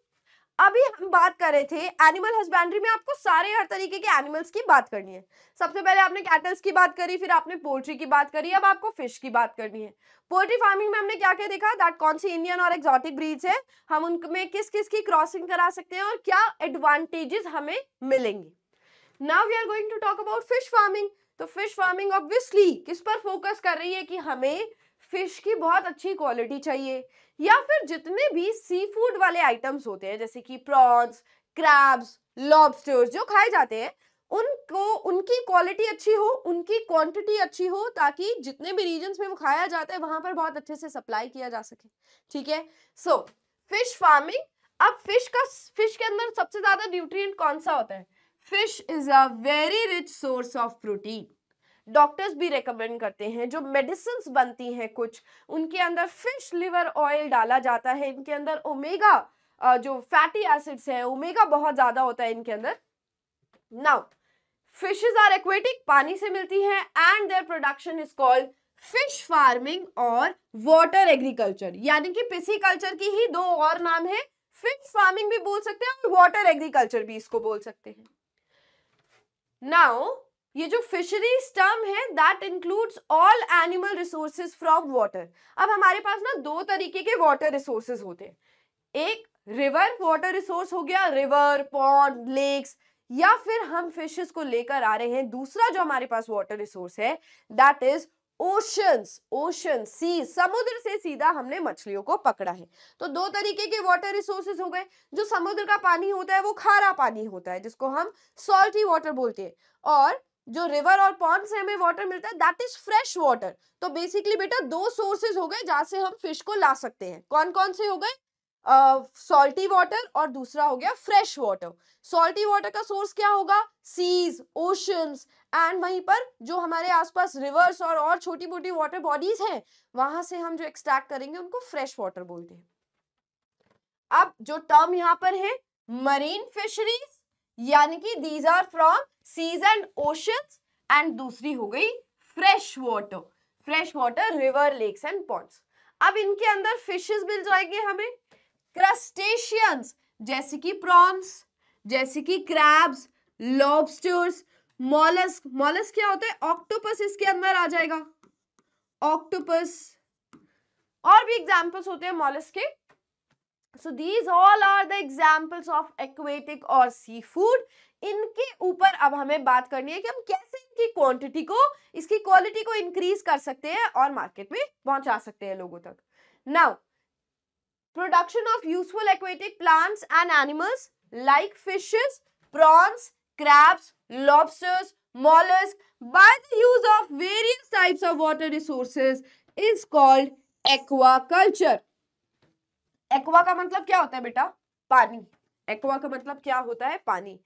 अभी हम बात कर रहे थे एनिमल हस्बेंड्री में आपको सारे हर तरीके के एनिमल्स की बात करनी है सबसे पहले आपने कैटल्स की बात करी फिर आपने पोल्ट्री की बात करी अब आपको फिश की बात करनी है पोल्ट्री फार्मिंग में हमने क्या क्या देखा दैट कौन सी इंडियन और एक्सॉटिक ब्रीड्स है हम उनमें किस किस की क्रॉसिंग करा सकते हैं और क्या एडवांटेजेस हमें मिलेंगे now we are going to talk about fish farming तो फिश फार्मिंग ऑब्वियसली किस पर फोकस कर रही है कि हमें फिश की बहुत अच्छी क्वालिटी चाहिए या फिर जितने भी सी फूड वाले आइटम्स होते हैं जैसे कि प्रॉन्स क्रैब्स लॉबस्टर्स जो खाए जाते हैं उनको उनकी क्वालिटी अच्छी हो उनकी क्वांटिटी अच्छी हो ताकि जितने भी रीजन में वो खाया जाता है वहां पर बहुत अच्छे से सप्लाई किया जा सके ठीक है सो फिश फार्मिंग अब फिश का फिश के अंदर सबसे ज्यादा न्यूट्रिएंट कौन सा होता है fish is a very rich source of protein doctors भी रेकमेंड करते हैं जो मेडिसिन बनती हैं कुछ उनके अंदर फिश लिवर ऑयल डाला जाता है इनके अंदर ओमेगा जो फैटी एसिड्स हैं ओमेगा बहुत ज़्यादा होता है इनके अंदर नाउ फिशेज आर एक्वेटिक पानी से मिलती हैं and their production is called fish farming और वाटर एग्रीकल्चर यानी कि पिसीकल्चर की ही दो और नाम है फिश फार्मिंग भी बोल सकते हैं और वाटर एग्रीकल्चर भी इसको बोल सकते हैं नाउ ये जो फिशरी स्टम है that includes all animal resources from water अब हमारे पास ना दो तरीके के वाटर रिसोर्सेज होते हैं एक रिवर वाटर रिसोर्स हो गया रिवर पॉन्ड लेक्स या फिर हम फिशेस को लेकर आ रहे हैं दूसरा जो हमारे पास वाटर रिसोर्स है that is oceans ocean sea समुद्र से सीधा हमने मछलियों को पकड़ा है तो दो तरीके के वाटर रिसोर्सेज हो गए जो समुद्र का पानी होता है वो खारा पानी होता है जिसको हम सॉल्टी वाटर बोलते हैं और जो रिवर और पॉन्ड से हमें वाटर मिलता है दैट इज फ्रेश वाटर तो बेसिकली बेटा दो सोर्सेज हो गए जहां से हम फिश को ला सकते हैं कौन कौन से हो गए सॉल्टी uh, वाटर और दूसरा हो गया फ्रेश वाटर सॉल्टी वाटर का सोर्स क्या होगा सीज ओशंस एंड वहीं पर जो हमारे आसपास रिवर्स और और छोटी मोटी वाटर बॉडीज हैं वहां से हम जो एक्सट्रैक्ट करेंगे उनको फ्रेश वाटर बोलते हैं अब जो टर्म यहां पर है मरीन फिशरीज यानी कि these are from seas and ocean and दूसरी हो गई fresh water fresh water river lakes and ponds अब इनके अंदर फिशेस मिल जाएंगे हमें क्रस्टेशियंस जैसे कि प्रॉन्स जैसे कि क्रैब्स लॉबस्टर्स मॉलस मॉलस क्या होता है ऑक्टोपस इसके अंदर आ जाएगा ऑक्टोपस और भी एग्जाम्पल्स होते हैं मॉलस के so these all are the examples of aquatic और सी फूड इनके ऊपर अब हमें बात करनी है कि हम कैसे इनकी क्वांटिटी को इसकी क्वालिटी को इंक्रीज कर सकते हैं और मार्केट में पहुंचा सकते हैं लोगों तक now production of useful aquatic plants and animals like fishes prawns crabs lobsters mollusks by the use of various types of water resources is called aquaculture aqua का मतलब क्या होता है बेटा पानी एक्वा का मतलब क्या होता है पानी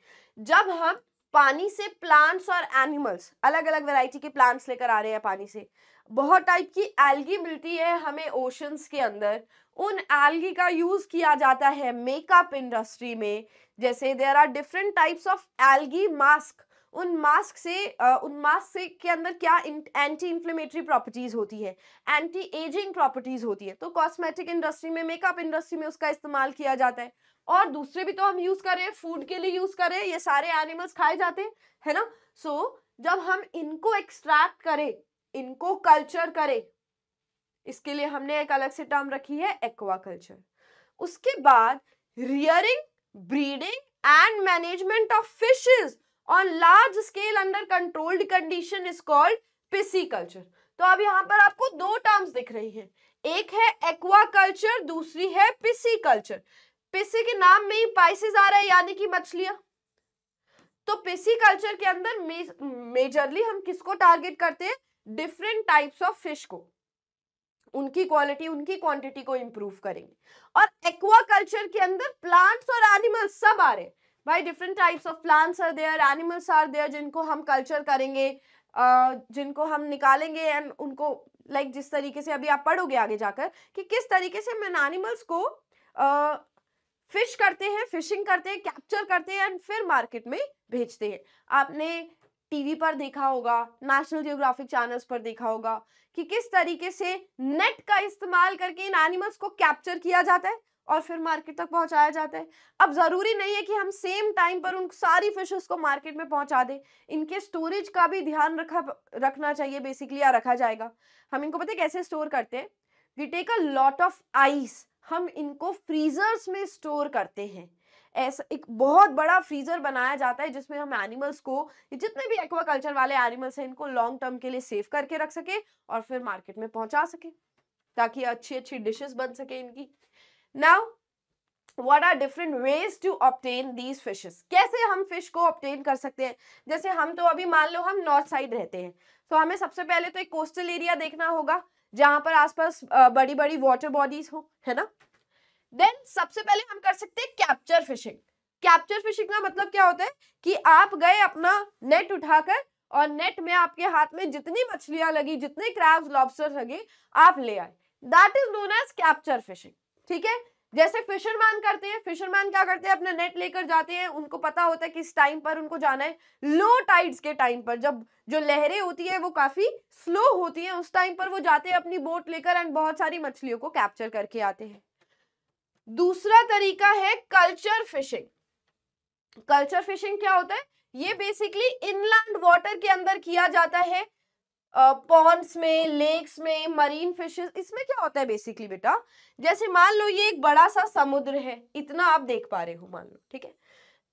जब हम पानी से प्लांट्स और एनिमल्स अलग अलग वैरायटी के प्लांट्स लेकर आ रहे हैं पानी से बहुत टाइप की एल्गी मिलती है हमें ओशंस के अंदर उन एल्गी का यूज़ किया जाता है मेकअप इंडस्ट्री में जैसे there are different types of algae masks उन मास्क से उन मास्क से के अंदर क्या एंटी इन्फ्लेमेटरी प्रॉपर्टीज़ होती है एंटी एजिंग प्रॉपर्टीज़ होती है तो कॉस्मेटिक इंडस्ट्री में मेकअप इंडस्ट्री में उसका इस्तेमाल किया जाता है और दूसरे भी तो हम यूज़ करें फूड के लिए यूज़ करें ये सारे एनिमल्स खाए जाते हैं है ना सो so, जब हम इनको एक्सट्रैक्ट करें इनको कल्चर करें इसके लिए हमने एक अलग से टर्म रखी है एक्वा कल्चर उसके बाद rearing breeding and management of fishes on large scale under controlled condition is called pisciculture तो अब यहाँ पर आपको दो टर्म्स दिख रही हैं एक है एक्वा कल्चर दूसरी है पिसी कल्चर पिसी के नाम में ही पाइसिस आ रहा है यानी कि मछलियां तो पिसी कल्चर के अंदर मेजरली हम किसको टारगेट करते हैं डिफरेंट टाइप्स ऑफ फिश को उनकी क्वालिटी उनकी क्वांटिटी को इंप्रूव करेंगे और एक्वा कल्चर के अंदर प्लांट्स और एनिमल्स सब आ रहे हैं भाई different types of plants are there animals are there जिनको हम कल्चर करेंगे जिनको हम निकालेंगे एंड उनको लाइक जिस तरीके से अभी आप पढ़ोगे आगे जाकर कि किस तरीके से हम एनिमल्स को फिश करते हैं फिशिंग करते हैं कैप्चर करते हैं एंड फिर मार्केट में भेजते हैं आपने टीवी पर देखा होगा नेशनल जियोग्राफिक चैनल्स पर देखा होगा कि किस तरीके से नेट का इस्तेमाल करके इन एनिमल्स को कैप्चर किया जाता है और फिर मार्केट तक पहुंचाया जाता है अब ज़रूरी नहीं है कि हम सेम टाइम पर उन सारी फिशेस को मार्केट में पहुंचा दें इनके स्टोरेज का भी ध्यान रखा रखना चाहिए बेसिकली या रखा जाएगा हम इनको पता है कैसे स्टोर करते हैं we take a lot of ice हम इनको फ्रीजर्स में स्टोर करते हैं ऐसा एक बहुत बड़ा फ्रीजर बनाया जाता है जिसमें हम एनिमल्स को जितने भी एक्वाकल्चर वाले एनिमल्स हैं इनको लॉन्ग टर्म के लिए सेव करके रख सके और फिर मार्केट में पहुंचा सके ताकि अच्छी अच्छी डिशेस बन सके इनकी now what are different ways to obtain these fishes कैसे हम फिश को ऑप्टेन कर सकते हैं जैसे हम तो अभी मान लो हम नॉर्थ साइड रहते हैं तो so, हमें सबसे पहले तो एक कोस्टल एरिया देखना होगा जहां पर आसपास बड़ी बड़ी वाटर बॉडीज हो है ना देन सबसे पहले हम कर सकते हैं कैप्चर फिशिंग कैप्चर फिशिंग का मतलब क्या होता है कि आप गए अपना नेट उठाकर और नेट में आपके हाथ में जितनी मछलियां लगी जितने क्रैब्स लॉबस्टर लगे आप ले आए that is known as capture fishing ठीक है जैसे फिशरमैन करते हैं फिशरमैन क्या करते हैं अपना नेट लेकर जाते हैं उनको पता होता है किस टाइम पर उनको जाना है लो टाइड्स के टाइम पर जब जो लहरें होती है वो काफ़ी स्लो होती हैं उस टाइम पर वो जाते हैं अपनी बोट लेकर एंड बहुत सारी मछलियों को कैप्चर करके आते हैं दूसरा तरीका है कल्चर फिशिंग कल्चर फिशिंग क्या होता है ये बेसिकली इनलैंड वाटर के अंदर किया जाता है पॉन्ड्स में लेक्स में मरीन फिशेस इसमें क्या होता है बेसिकली बेटा जैसे मान लो ये एक बड़ा सा समुद्र है इतना आप देख पा रहे हो मान लो ठीक है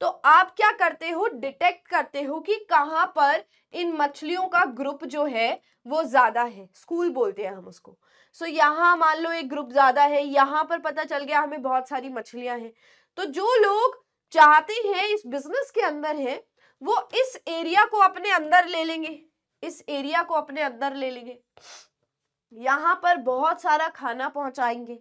तो आप क्या करते हो डिटेक्ट करते हो कि कहाँ पर इन मछलियों का ग्रुप जो है वो ज़्यादा है स्कूल बोलते हैं हम उसको सो so, यहाँ मान लो एक ग्रुप ज़्यादा है यहाँ पर पता चल गया हमें बहुत सारी मछलियां हैं तो जो लोग चाहते हैं इस बिजनेस के अंदर है वो इस एरिया को अपने अंदर ले लेंगे इस एरिया को अपने अंदर ले लेंगे यहाँ पर बहुत सारा खाना पहुंचाएंगे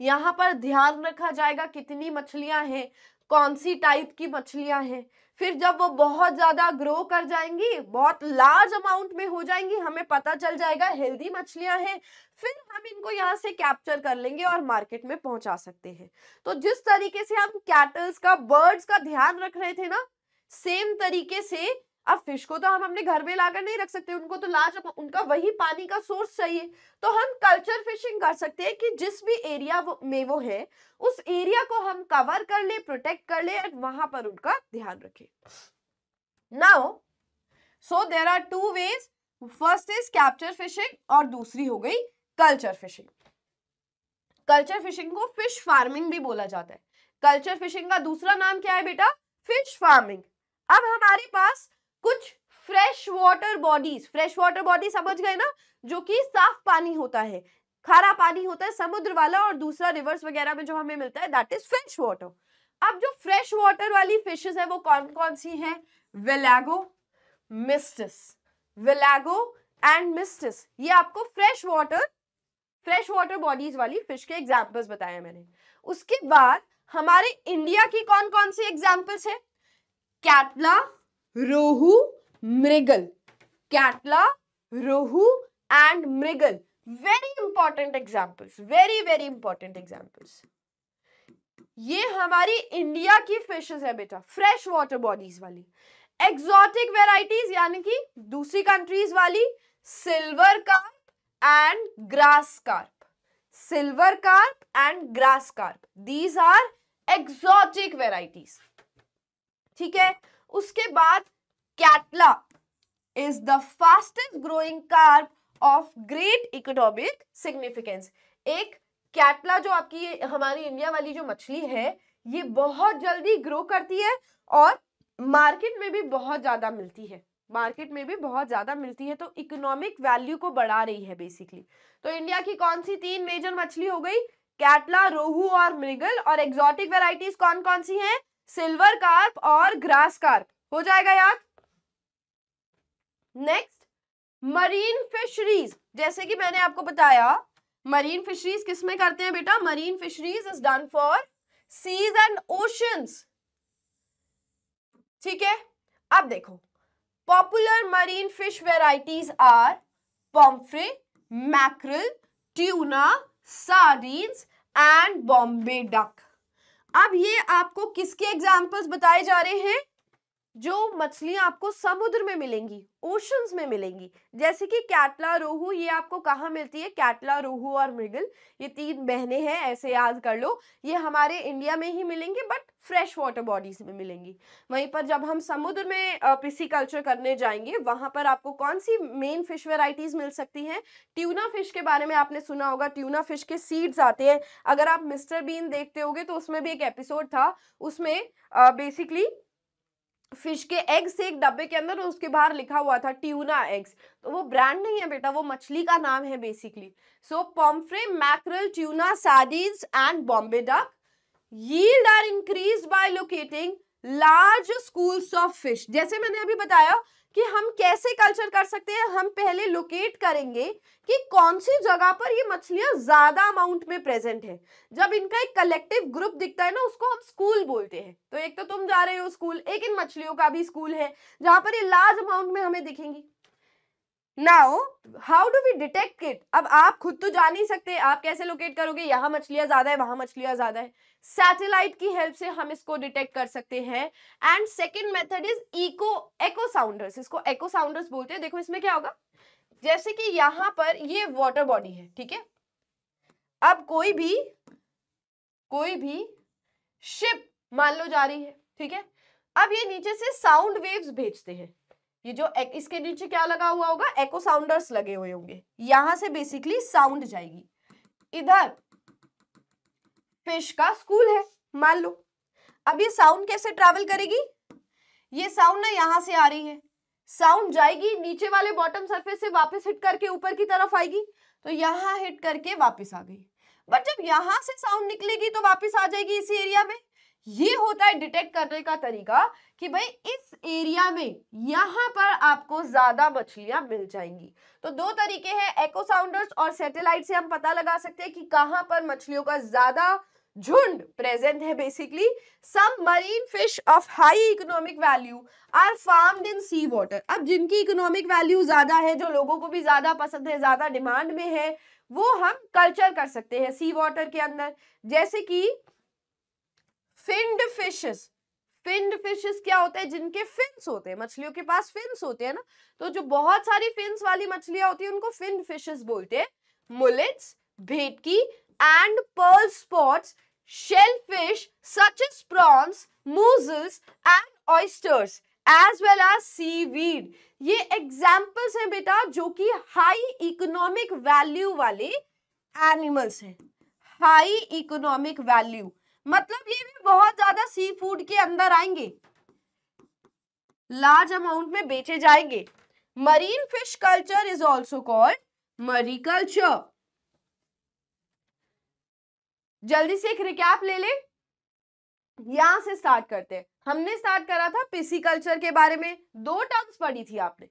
यहाँ पर ध्यान रखा जाएगा कितनी मछलियां हैं कौन सी टाइप की मछलियां हैं फिर जब वो बहुत ज़्यादा ग्रो कर जाएंगी बहुत लार्ज अमाउंट में हो जाएंगी हमें पता चल जाएगा हेल्दी मछलियां हैं फिर हम इनको यहाँ से कैप्चर कर लेंगे और मार्केट में पहुंचा सकते हैं तो जिस तरीके से हम कैटल्स का बर्ड्स का ध्यान रख रहे थे ना सेम तरीके से अब फिश को तो हम अपने घर में लाकर नहीं रख सकते उनको तो लाज उनका वही पानी का सोर्स चाहिए तो हम कल्चर फिशिंग कर सकते हैं कि जिस भी एरिया वो, में वो है उस एरिया को हम कवर कर ले प्रोटेक्ट कर ले और वहां पर उनका ध्यान रखें now so there are two ways first is capture fishing और दूसरी हो गई कल्चर फिशिंग कल्चर फिशिंग को फिश फार्मिंग भी बोला जाता है कल्चर फिशिंग का दूसरा नाम क्या है बेटा फिश फार्मिंग अब हमारे पास कुछ fresh water bodies fresh water body समझ गए ना जो कि साफ पानी होता है खारा पानी होता है समुद्र वाला और दूसरा रिवर्स वगैरह में जो हमें मिलता है दैट इज फ्रेश वाटर अब जो फ्रेश वाटर वाली फिशेस है वो कौन कौन सी हैं वेलागो मिस्टिस वेलागो एंड मिस्टिस ये आपको fresh water fresh water bodies वाली फिश के एग्जाम्पल्स बताए मैंने उसके बाद हमारे इंडिया की कौन कौन सी एग्जाम्पल्स है catla rohu mrigal catla rohu and mrigal very important examples very very important examples ये हमारी इंडिया की फिशेस है बेटा फ्रेश वाटर बॉडीज वाली एक्सोटिक वेराइटीज यानी कि दूसरी कंट्रीज वाली silver carp and grass carp silver carp and grass carp these are exotic varieties ठीक है उसके बाद catla is the fastest growing carp of great economic significance एक कैटला जो आपकी हमारी इंडिया वाली जो मछली है ये बहुत जल्दी ग्रो करती है और मार्केट में भी बहुत ज़्यादा मिलती है मार्केट में भी बहुत ज़्यादा मिलती है तो इकोनॉमिक वैल्यू को बढ़ा रही है बेसिकली तो इंडिया की कौन सी तीन मेजर मछली हो गई कैटला रोहू और मृगल और एग्जॉटिक वेराइटीज कौन कौन सी हैं सिल्वर कार्प और ग्रास कार्प हो जाएगा याद नेक्स्ट मरीन फिशरीज जैसे कि मैंने आपको बताया मरीन फिशरीज किस में करते हैं बेटा marine fisheries is done for seas and oceans ठीक है अब देखो popular marine fish varieties are pomfret mackerel tuna sardines and Bombay duck अब ये आपको किसके एग्जाम्पल्स बताए जा रहे हैं जो मछलियां आपको समुद्र में मिलेंगी ओशंस में मिलेंगी जैसे कि कैटला रोहू ये आपको कहाँ मिलती है कैटला रोहू और मृगल ये तीन बहने हैं ऐसे याद कर लो ये हमारे इंडिया में ही मिलेंगे बट फ्रेश वाटर बॉडीज में मिलेंगी वहीं पर जब हम समुद्र में पिसी कल्चर करने जाएंगे वहाँ पर आपको कौन सी मेन फिश वेराइटीज़ मिल सकती हैं ट्यूना फिश के बारे में आपने सुना होगा ट्यूना फिश के सीड्स आते हैं अगर आप मिस्टर बीन देखते होगे तो उसमें भी एक एपिसोड था उसमें बेसिकली uh, फिश के एग्स एक डब्बे के अंदर उसके बाहर लिखा हुआ था ट्यूना एग्स तो वो ब्रांड नहीं है बेटा वो मछली का नाम है basically so pomfret mackerel tuna sardines and Bombay duck yield are increase by locating large schools of fish जैसे मैंने अभी बताया कि हम कैसे कल्चर कर सकते हैं हम पहले लोकेट करेंगे कि कौन सी जगह पर ये मछलियां ज़्यादा अमाउंट में प्रेजेंट है जब इनका एक कलेक्टिव ग्रुप दिखता है ना उसको हम स्कूल बोलते हैं तो एक तो तुम जा रहे हो स्कूल एक इन मछलियों का भी स्कूल है जहां पर ये लार्ज अमाउंट में हमें दिखेंगी now how do we detect it अब आप खुद तो जान ही सकते आप कैसे लोकेट करोगे यहाँ मछलियां ज़्यादा है वहां मछलियां ज़्यादा है सैटेलाइट की हेल्प से हम इसको डिटेक्ट कर सकते हैं and second method is echo echo sounders इसको एको साउंडर्स बोलते हैं देखो इसमें क्या होगा जैसे कि यहां पर ये वाटर बॉडी है ठीक है अब कोई भी कोई भी शिप मान लो जा रही है ठीक है अब ये नीचे से साउंड वेव्स भेजते हैं ये जो एक, इसके नीचे क्या लगा हुआ होगा एको साउंडर्स लगे हुए होंगे यहां से बेसिकली साउंड जाएगी इधर फिश का स्कूल है मान लो अब ये साउंड कैसे ट्रेवल करेगी ये साउंड ना यहां से आ रही है साउंड जाएगी नीचे वाले बॉटम सरफेस से वापस हिट करके ऊपर की तरफ आएगी तो यहां हिट करके वापस आ गई बट जब यहां से साउंड निकलेगी तो वापस आ जाएगी इसी एरिया में ये होता है डिटेक्ट करने का तरीका कि भाई इस एरिया में यहां पर आपको ज्यादा मछलियां मिल जाएंगी तो दो तरीके हैं एको साउंडर्स और सैटेलाइट से हम पता लगा सकते हैं कि कहां पर मछलियों का ज्यादा झुंड प्रेजेंट है basically some marine fish of high economic value are farmed in sea water अब जिनकी इकोनॉमिक वैल्यू ज़्यादा है जो लोगों को भी ज़्यादा पसंद है ज़्यादा डिमांड में है वो हम कल्चर कर सकते हैं सी वाटर के अंदर जैसे कि फिंड फिशेस फिंड फिशेस क्या होते हैं जिनके फिंस होते हैं मछलियों के पास फिंस होते हैं ना तो जो बहुत सारी फिंस वाली मछलियां होती है उनको फिंड फिशेस बोलते हैं मुलिट्स भेटकी and pearl spots, shellfish such as prawns, mussels and oysters as well as seaweed ये एग्जाम्पल्स हैं बेटा जो कि हाई इकोनॉमिक वैल्यू वाले एनिमल्स हैं हाई इकोनॉमिक वैल्यू मतलब ये भी बहुत ज्यादा सी फूड के अंदर आएंगे लार्ज अमाउंट में बेचे जाएंगे marine fish culture is also called mariculture जल्दी से एक रिकैप ले लें यहां से स्टार्ट करते हैं हमने स्टार्ट करा था पिसी कल्चर के बारे में दो टर्म्स पढ़ी थी आपने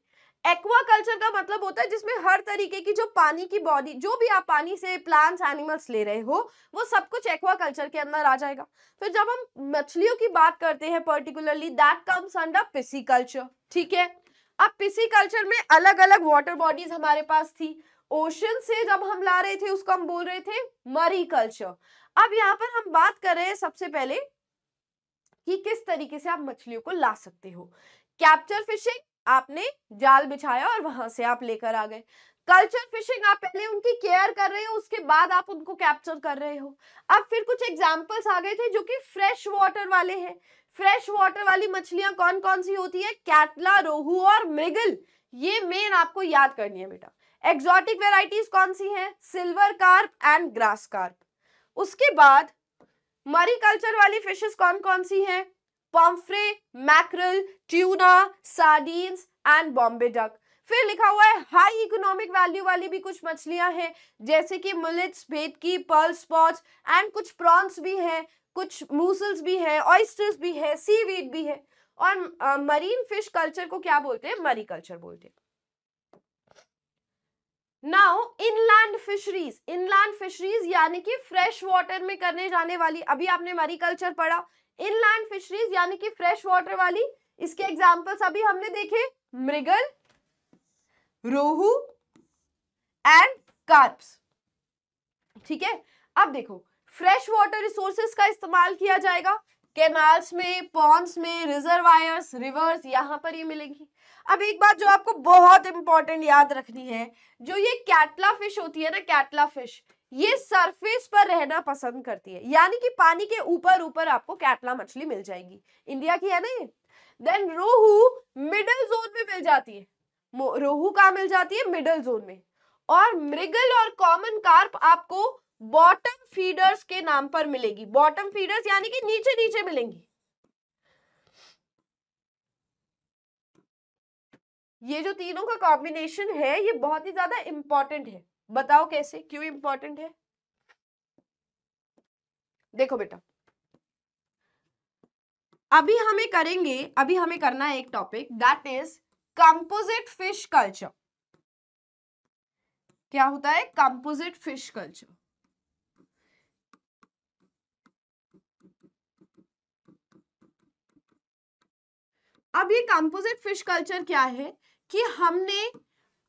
एक्वा कल्चर का मतलब होता है जिसमें हर तरीके की जो पानी की बॉडी जो भी आप पानी से प्लांट्स एनिमल्स ले रहे हो वो सब कुछ एक्वा कल्चर के अंदर आ जाएगा फिर जब हम मछलियों की बात करते हैं particularly that comes under pisciculture ठीक है अब पिसी कल्चर में अलग अलग वाटर बॉडीज हमारे पास थी ओशन से जब हम ला रहे थे उसको हम बोल रहे थे मरी कल्चर अब यहाँ पर हम बात कर रहे हैं सबसे पहले कि किस तरीके से आप मछलियों को ला सकते हो कैप्चर फिशिंग आपने जाल बिछाया और वहां से आप लेकर आ गए कल्चर फिशिंग आप पहले उनकी केयर कर रहे हो उसके बाद आप उनको कैप्चर कर रहे हो अब फिर कुछ एग्जाम्पल्स आ गए थे जो कि फ्रेश वाटर वाले हैं फ्रेश वाटर वाली मछलियां कौन कौन सी होती है कैटला रोहू और मृगल ये मेन आपको याद करनी है बेटा एक्सॉटिक वेराइटीज कौन सी है silver carp and grass carp उसके बाद मरीकल्चर वाली फिशेस कौन कौन सी हैं pomfret mackerel tuna sardines and Bombay duck फिर लिखा हुआ है हाई इकोनॉमिक वैल्यू वाली भी कुछ मछलियां हैं जैसे कि मुलिट्स भेद की पर्ल स्पॉट्स एंड कुछ प्रॉन्स भी हैं कुछ मूसल्स भी हैं ऑयस्टर्स भी है सीवीड भी है और मरीन फिश कल्चर को क्या बोलते हैं मरी कल्चर बोलते हैं now inland fisheries inland fisheries यानी कि फ्रेश वाटर में करने जाने वाली अभी आपने मरीकल्चर पढ़ा इनलैंड फिशरीज यानी कि फ्रेश वाटर वाली इसके एग्जाम्पल्स अभी हमने देखे मृगल रोहू एंड कार्प्स ठीक है अब देखो फ्रेश वाटर रिसोर्सेस का इस्तेमाल किया जाएगा कैनाल्स में पॉन्स में रिजर्वायर्स रिवर्स यहां पर ये मिलेंगी अब एक बात जो आपको बहुत इंपॉर्टेंट याद रखनी है जो ये कैटला फिश होती है ना कैटला फिश ये सरफेस पर रहना पसंद करती है यानी कि पानी के ऊपर ऊपर आपको कैटला मछली मिल जाएगी इंडिया की है ना ये देन रोहू मिडल जोन में मिल जाती है रोहू कहाँ मिल जाती है मिडल जोन में और मृगल और कॉमन कार्प आपको बॉटम फीडर्स के नाम पर मिलेगी बॉटम फीडर्स यानी कि नीचे नीचे मिलेंगी ये जो तीनों का कॉम्बिनेशन है ये बहुत ही ज्यादा इंपॉर्टेंट है बताओ कैसे क्यों इंपॉर्टेंट है देखो बेटा अभी हमें करेंगे अभी हमें करना है एक topic that is composite fish culture क्या होता है कंपोजिट फिश कल्चर अब ये कंपोजिट फिश कल्चर क्या है कि हमने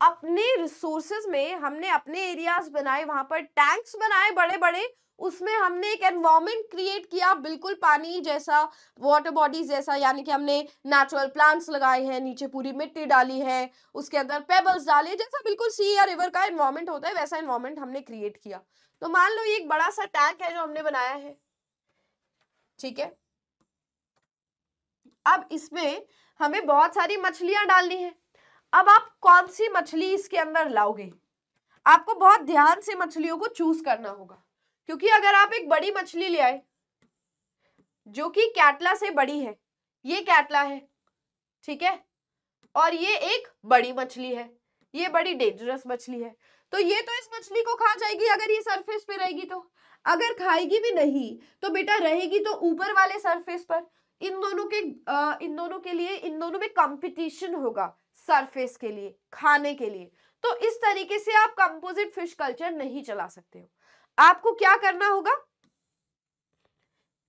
अपने रिसोर्सेज में हमने अपने एरियाज बनाए वहां पर टैंक्स बनाए बड़े बड़े उसमें हमने एक एनवायरमेंट क्रिएट किया बिल्कुल पानी जैसा वाटर बॉडीज जैसा यानी कि हमने नेचुरल प्लांट्स लगाए हैं नीचे पूरी मिट्टी डाली है उसके अंदर पेबल्स डाले जैसा बिल्कुल सी या रिवर का एनवायरमेंट होता है वैसा एनवायरमेंट हमने क्रिएट किया तो मान लो ये एक बड़ा सा टैंक है जो हमने बनाया है ठीक है अब इसमें हमें बहुत सारी मछलियां डालनी है अब आप कौन सी मछली इसके अंदर लाओगे आपको बहुत ध्यान से मछलियों को चूज करना होगा क्योंकि अगर आप एक बड़ी मछली ले आए जो कि कैटला से बड़ी है ये कैटला है ठीक है और ये एक बड़ी मछली है ये बड़ी डेंजरस मछली है तो ये तो इस मछली को खा जाएगी अगर ये सरफेस पे रहेगी तो अगर खाएगी भी नहीं तो बेटा रहेगी तो ऊपर वाले सरफेस पर इन दोनों के इन दोनों के लिए इन दोनों में कंपटीशन होगा सरफेस के लिए खाने के लिए तो इस तरीके से आप कंपोजिट फिश कल्चर नहीं चला सकते हो आपको क्या करना होगा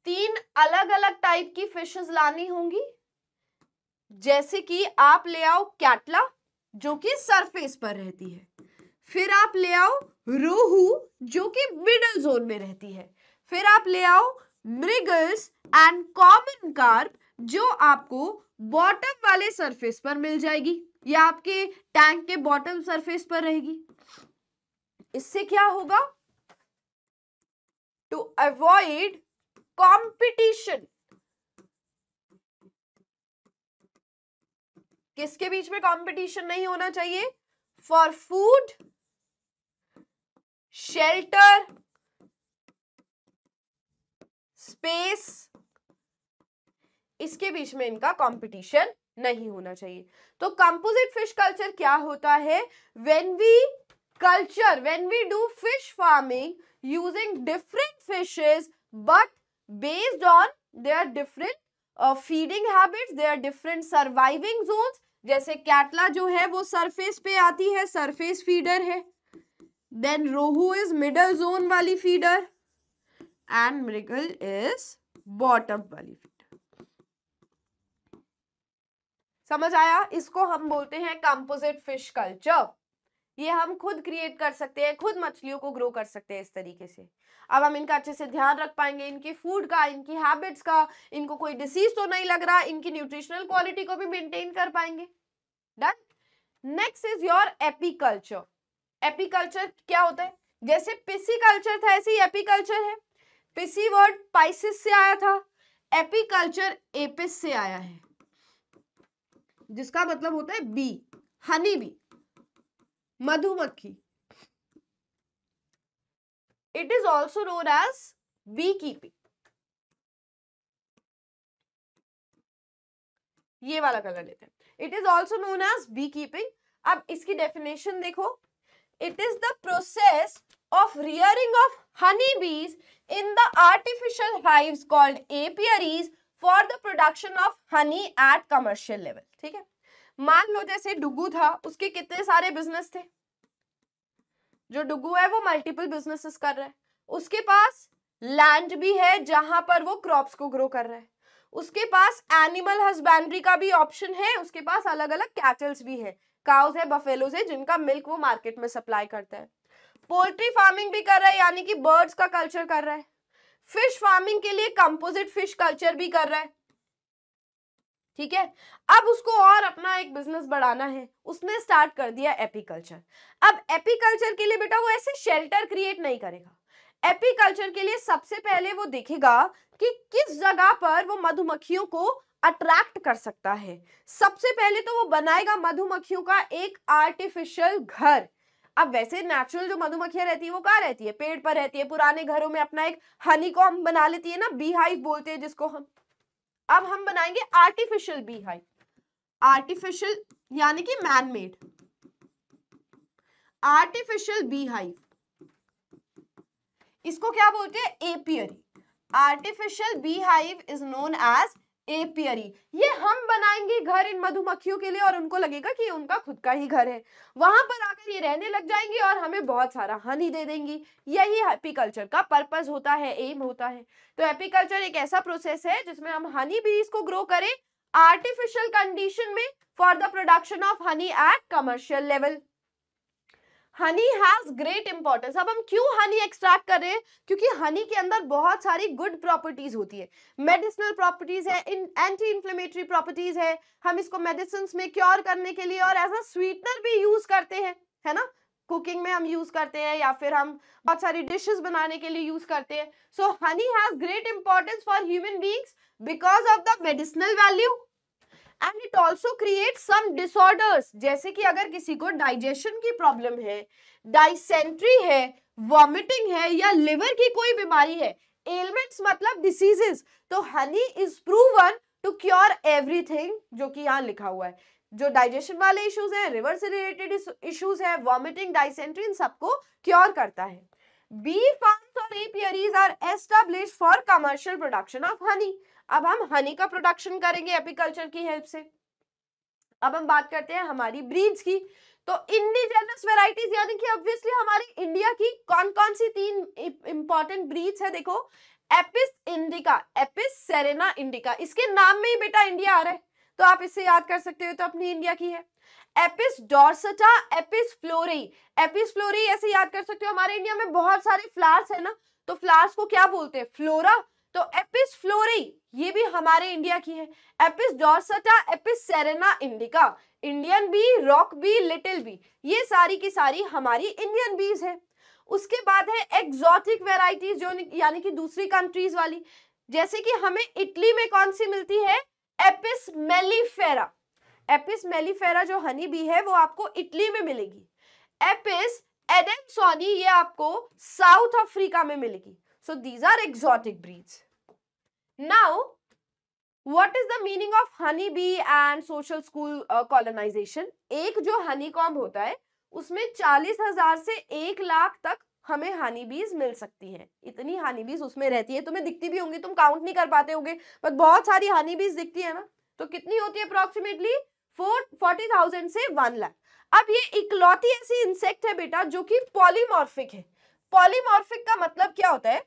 तीन अलग अलग टाइप की फिशेस लानी होंगी जैसे कि आप ले आओ कैटला जो कि सरफेस पर रहती है फिर आप ले आओ रोहू जो कि मिडल जोन में रहती है फिर आप ले आओ मृगस एंड कॉमन कार्प जो आपको बॉटम वाले सरफेस पर मिल जाएगी या आपके टैंक के बॉटम सरफेस पर रहेगी इससे क्या होगा टू अवॉइड कॉम्पिटिशन किसके बीच में कंपटीशन नहीं होना चाहिए फॉर फूड शेल्टर स्पेस इसके बीच में इनका कॉम्पिटिशन नहीं होना चाहिए तो कंपोजिट फिश कल्चर क्या होता है when we culture when we do fish farming using different fishes but based on they different feeding habits they are different surviving zone जैसे कैटला जो है वो सरफेस पे आती है सरफेस फीडर है then rohu is middle zone वाली feeder and mrigal is bottom वाली फीडर समझ आया इसको हम बोलते हैं कंपोजिट फिश कल्चर ये हम खुद क्रिएट कर सकते हैं खुद मछलियों को ग्रो कर सकते हैं इस तरीके से अब हम इनका अच्छे से ध्यान रख पाएंगे इनकी फूड का इनकी हैबिट्स का इनको कोई डिसीज तो नहीं लग रहा इनकी न्यूट्रिशनल क्वालिटी को भी मेंटेन कर पाएंगे done next is your apiculture apiculture क्या होता है जैसे पिसी कल्चर था ऐसे ही एपीकल्चर है पिसी वर्ड पाइसिस से आया था एपीकल्चर एपिस से आया है जिसका मतलब होता है बी हनी बी मधुमक्खी it is also known as bee keeping ये वाला कलर लेते हैं it is also known as bee keeping अब इसकी डेफिनेशन देखो it is the process of rearing of honey bees in the artificial hive called apiaries for the production of honey at commercial level ठीक है मान लो जैसे डुगू था उसके कितने सारे बिजनेस थे जो डुगू है वो मल्टीपल बिजनेसेस कर रहा है उसके पास लैंड भी है जहां पर वो क्रॉप्स को ग्रो कर रहा है उसके पास एनिमल हस्बेंड्री का भी ऑप्शन है उसके पास अलग अलग कैटल्स भी है काउस है बफेलोज है जिनका मिल्क वो मार्केट में सप्लाई करता है पोल्ट्री फार्मिंग भी कर रहा है यानी कि बर्ड्स का कल्चर कर रहा है फिश फार्मिंग के लिए कंपोजिट फिश कल्चर भी कर रहा है ठीक है अब उसको और अपना एक बिजनेस बढ़ाना है उसने स्टार्ट कर दिया एपीकल्चर अब एपीकल्चर के लिए बेटा वो ऐसे शेल्टर क्रिएट नहीं करेगा एपीकल्चर के लिए सबसे पहले वो देखेगा कि किस जगह पर वो मधुमक्खियों को अट्रैक्ट कर सकता है सबसे पहले तो वो बनाएगा मधुमक्खियों का एक आर्टिफिशियल घर अब वैसे नेचुरल जो मधुमक्खियां रहती है वो कहाँ रहती है पेड़ पर रहती है पुराने घरों में अपना एक हनी बना लेती है ना बी बोलते हैं जिसको हम अब हम बनाएंगे आर्टिफिशियल बी हाइव आर्टिफिशियल यानी कि मैनमेड आर्टिफिशियल बी हाइव इसको क्या बोलते हैं apiary artificial bee hive is known as apiary ये हम बनाएंगे घर इन मधुमक्खियों के लिए और उनको लगेगा कि उनका खुद का ही घर है वहां पर आकर ये रहने लग जाएंगी और हमें बहुत सारा हनी दे देंगी यही एपीकल्चर का पर्पज होता है एम होता है तो एपीकल्चर एक ऐसा प्रोसेस है जिसमें हम हनी बीज को ग्रो करें आर्टिफिशियल कंडीशन में for the production of honey at commercial level honey has great importance अब हम क्यों हनी एक्सट्रैक्ट कर रहे हैं क्योंकि हनी के अंदर बहुत सारी गुड प्रॉपर्टीज होती है मेडिसिनल प्रॉपर्टीज है एंटी इंफ्लेमेटरी प्रॉपर्टीज है हम इसको मेडिसिन में क्योर करने के लिए और एज अ स्वीटनर भी यूज करते हैं है ना कुकिंग में हम यूज करते हैं या फिर हम बहुत सारी डिशेस बनाने के लिए यूज करते हैं so honey has great importance for human beings because of the medicinal value and it also create some disorders जैसे कि अगर किसी को डाइजेशन की प्रॉब्लम है डाइसेंट्री है वॉमिटिंग है या लिवर की कोई बीमारी है एलमेंट्स मतलब डिसीजेस तो honey is proven to cure everything जो कि यहाँ लिखा हुआ है जो डाइजेशन वाले इश्यूज हैं रिवर से रिलेटेड इश्यूज हैं वॉमिटिंग डाइसेंट्री इन सबको क्योर करता है बी फार्म्स और apiaries are establish for commercial production of honey अब हम हनी का प्रोडक्शन करेंगे एपिकल्चर की हेल्प से अब हम बात करते हैं हमारी ब्रीड्स की तो इंडिजेनस वेराइटीज यानी कि ऑब्वियसली हमारी इंडिया की कौन कौन सी तीन इंपॉर्टेंट ब्रीड्स है देखो Apis indica Apis cerana indica इसके नाम में ही बेटा इंडिया आ रहा है तो आप इससे याद कर सकते हो तो अपनी इंडिया की है Apis dorsata Apis florea Apis florea ऐसे याद कर सकते हो हमारे इंडिया में बहुत सारे फ्लावर्स है ना तो फ्लावर्स को क्या बोलते हैं फ्लोरा तो एपिस फ्लोरी ये भी हमारे इंडिया की है Apis dorsata Apis cerana indica Indian bee rock bee little bee ये सारी की सारी हमारी इंडियन बीज है उसके बाद है एक्सोटिक वेराइटीज जो यानी कि दूसरी कंट्रीज वाली जैसे कि हमें इटली में कौन सी मिलती है एपिस मेलीफेरा एपिस मेलीफेरा जो हनी बी है वो आपको इटली में मिलेगी एपिस सोनी ये आपको साउथ अफ्रीका में मिलेगी so these are exotic breeds Now, what is the meaning of honey bee and social school uh, colonization? एक जो honeycomb होता है उसमें चालीस हजार से एक लाख तक हमें हानी बीज मिल सकती है इतनी हानी बीज उसमें रहती है तुम्हें दिखती भी होंगी तुम काउंट नहीं कर पाते होगे बट बहुत सारी हानी बीज दिखती है ना तो कितनी होती है अप्रोक्सीमेटली फोर फोर्टी थाउजेंड से वन लाख अब ये इकलौती ऐसी इंसेक्ट है बेटा जो कि पॉलीमॉर्फिक है पॉलीमॉर्फिक का मतलब क्या होता है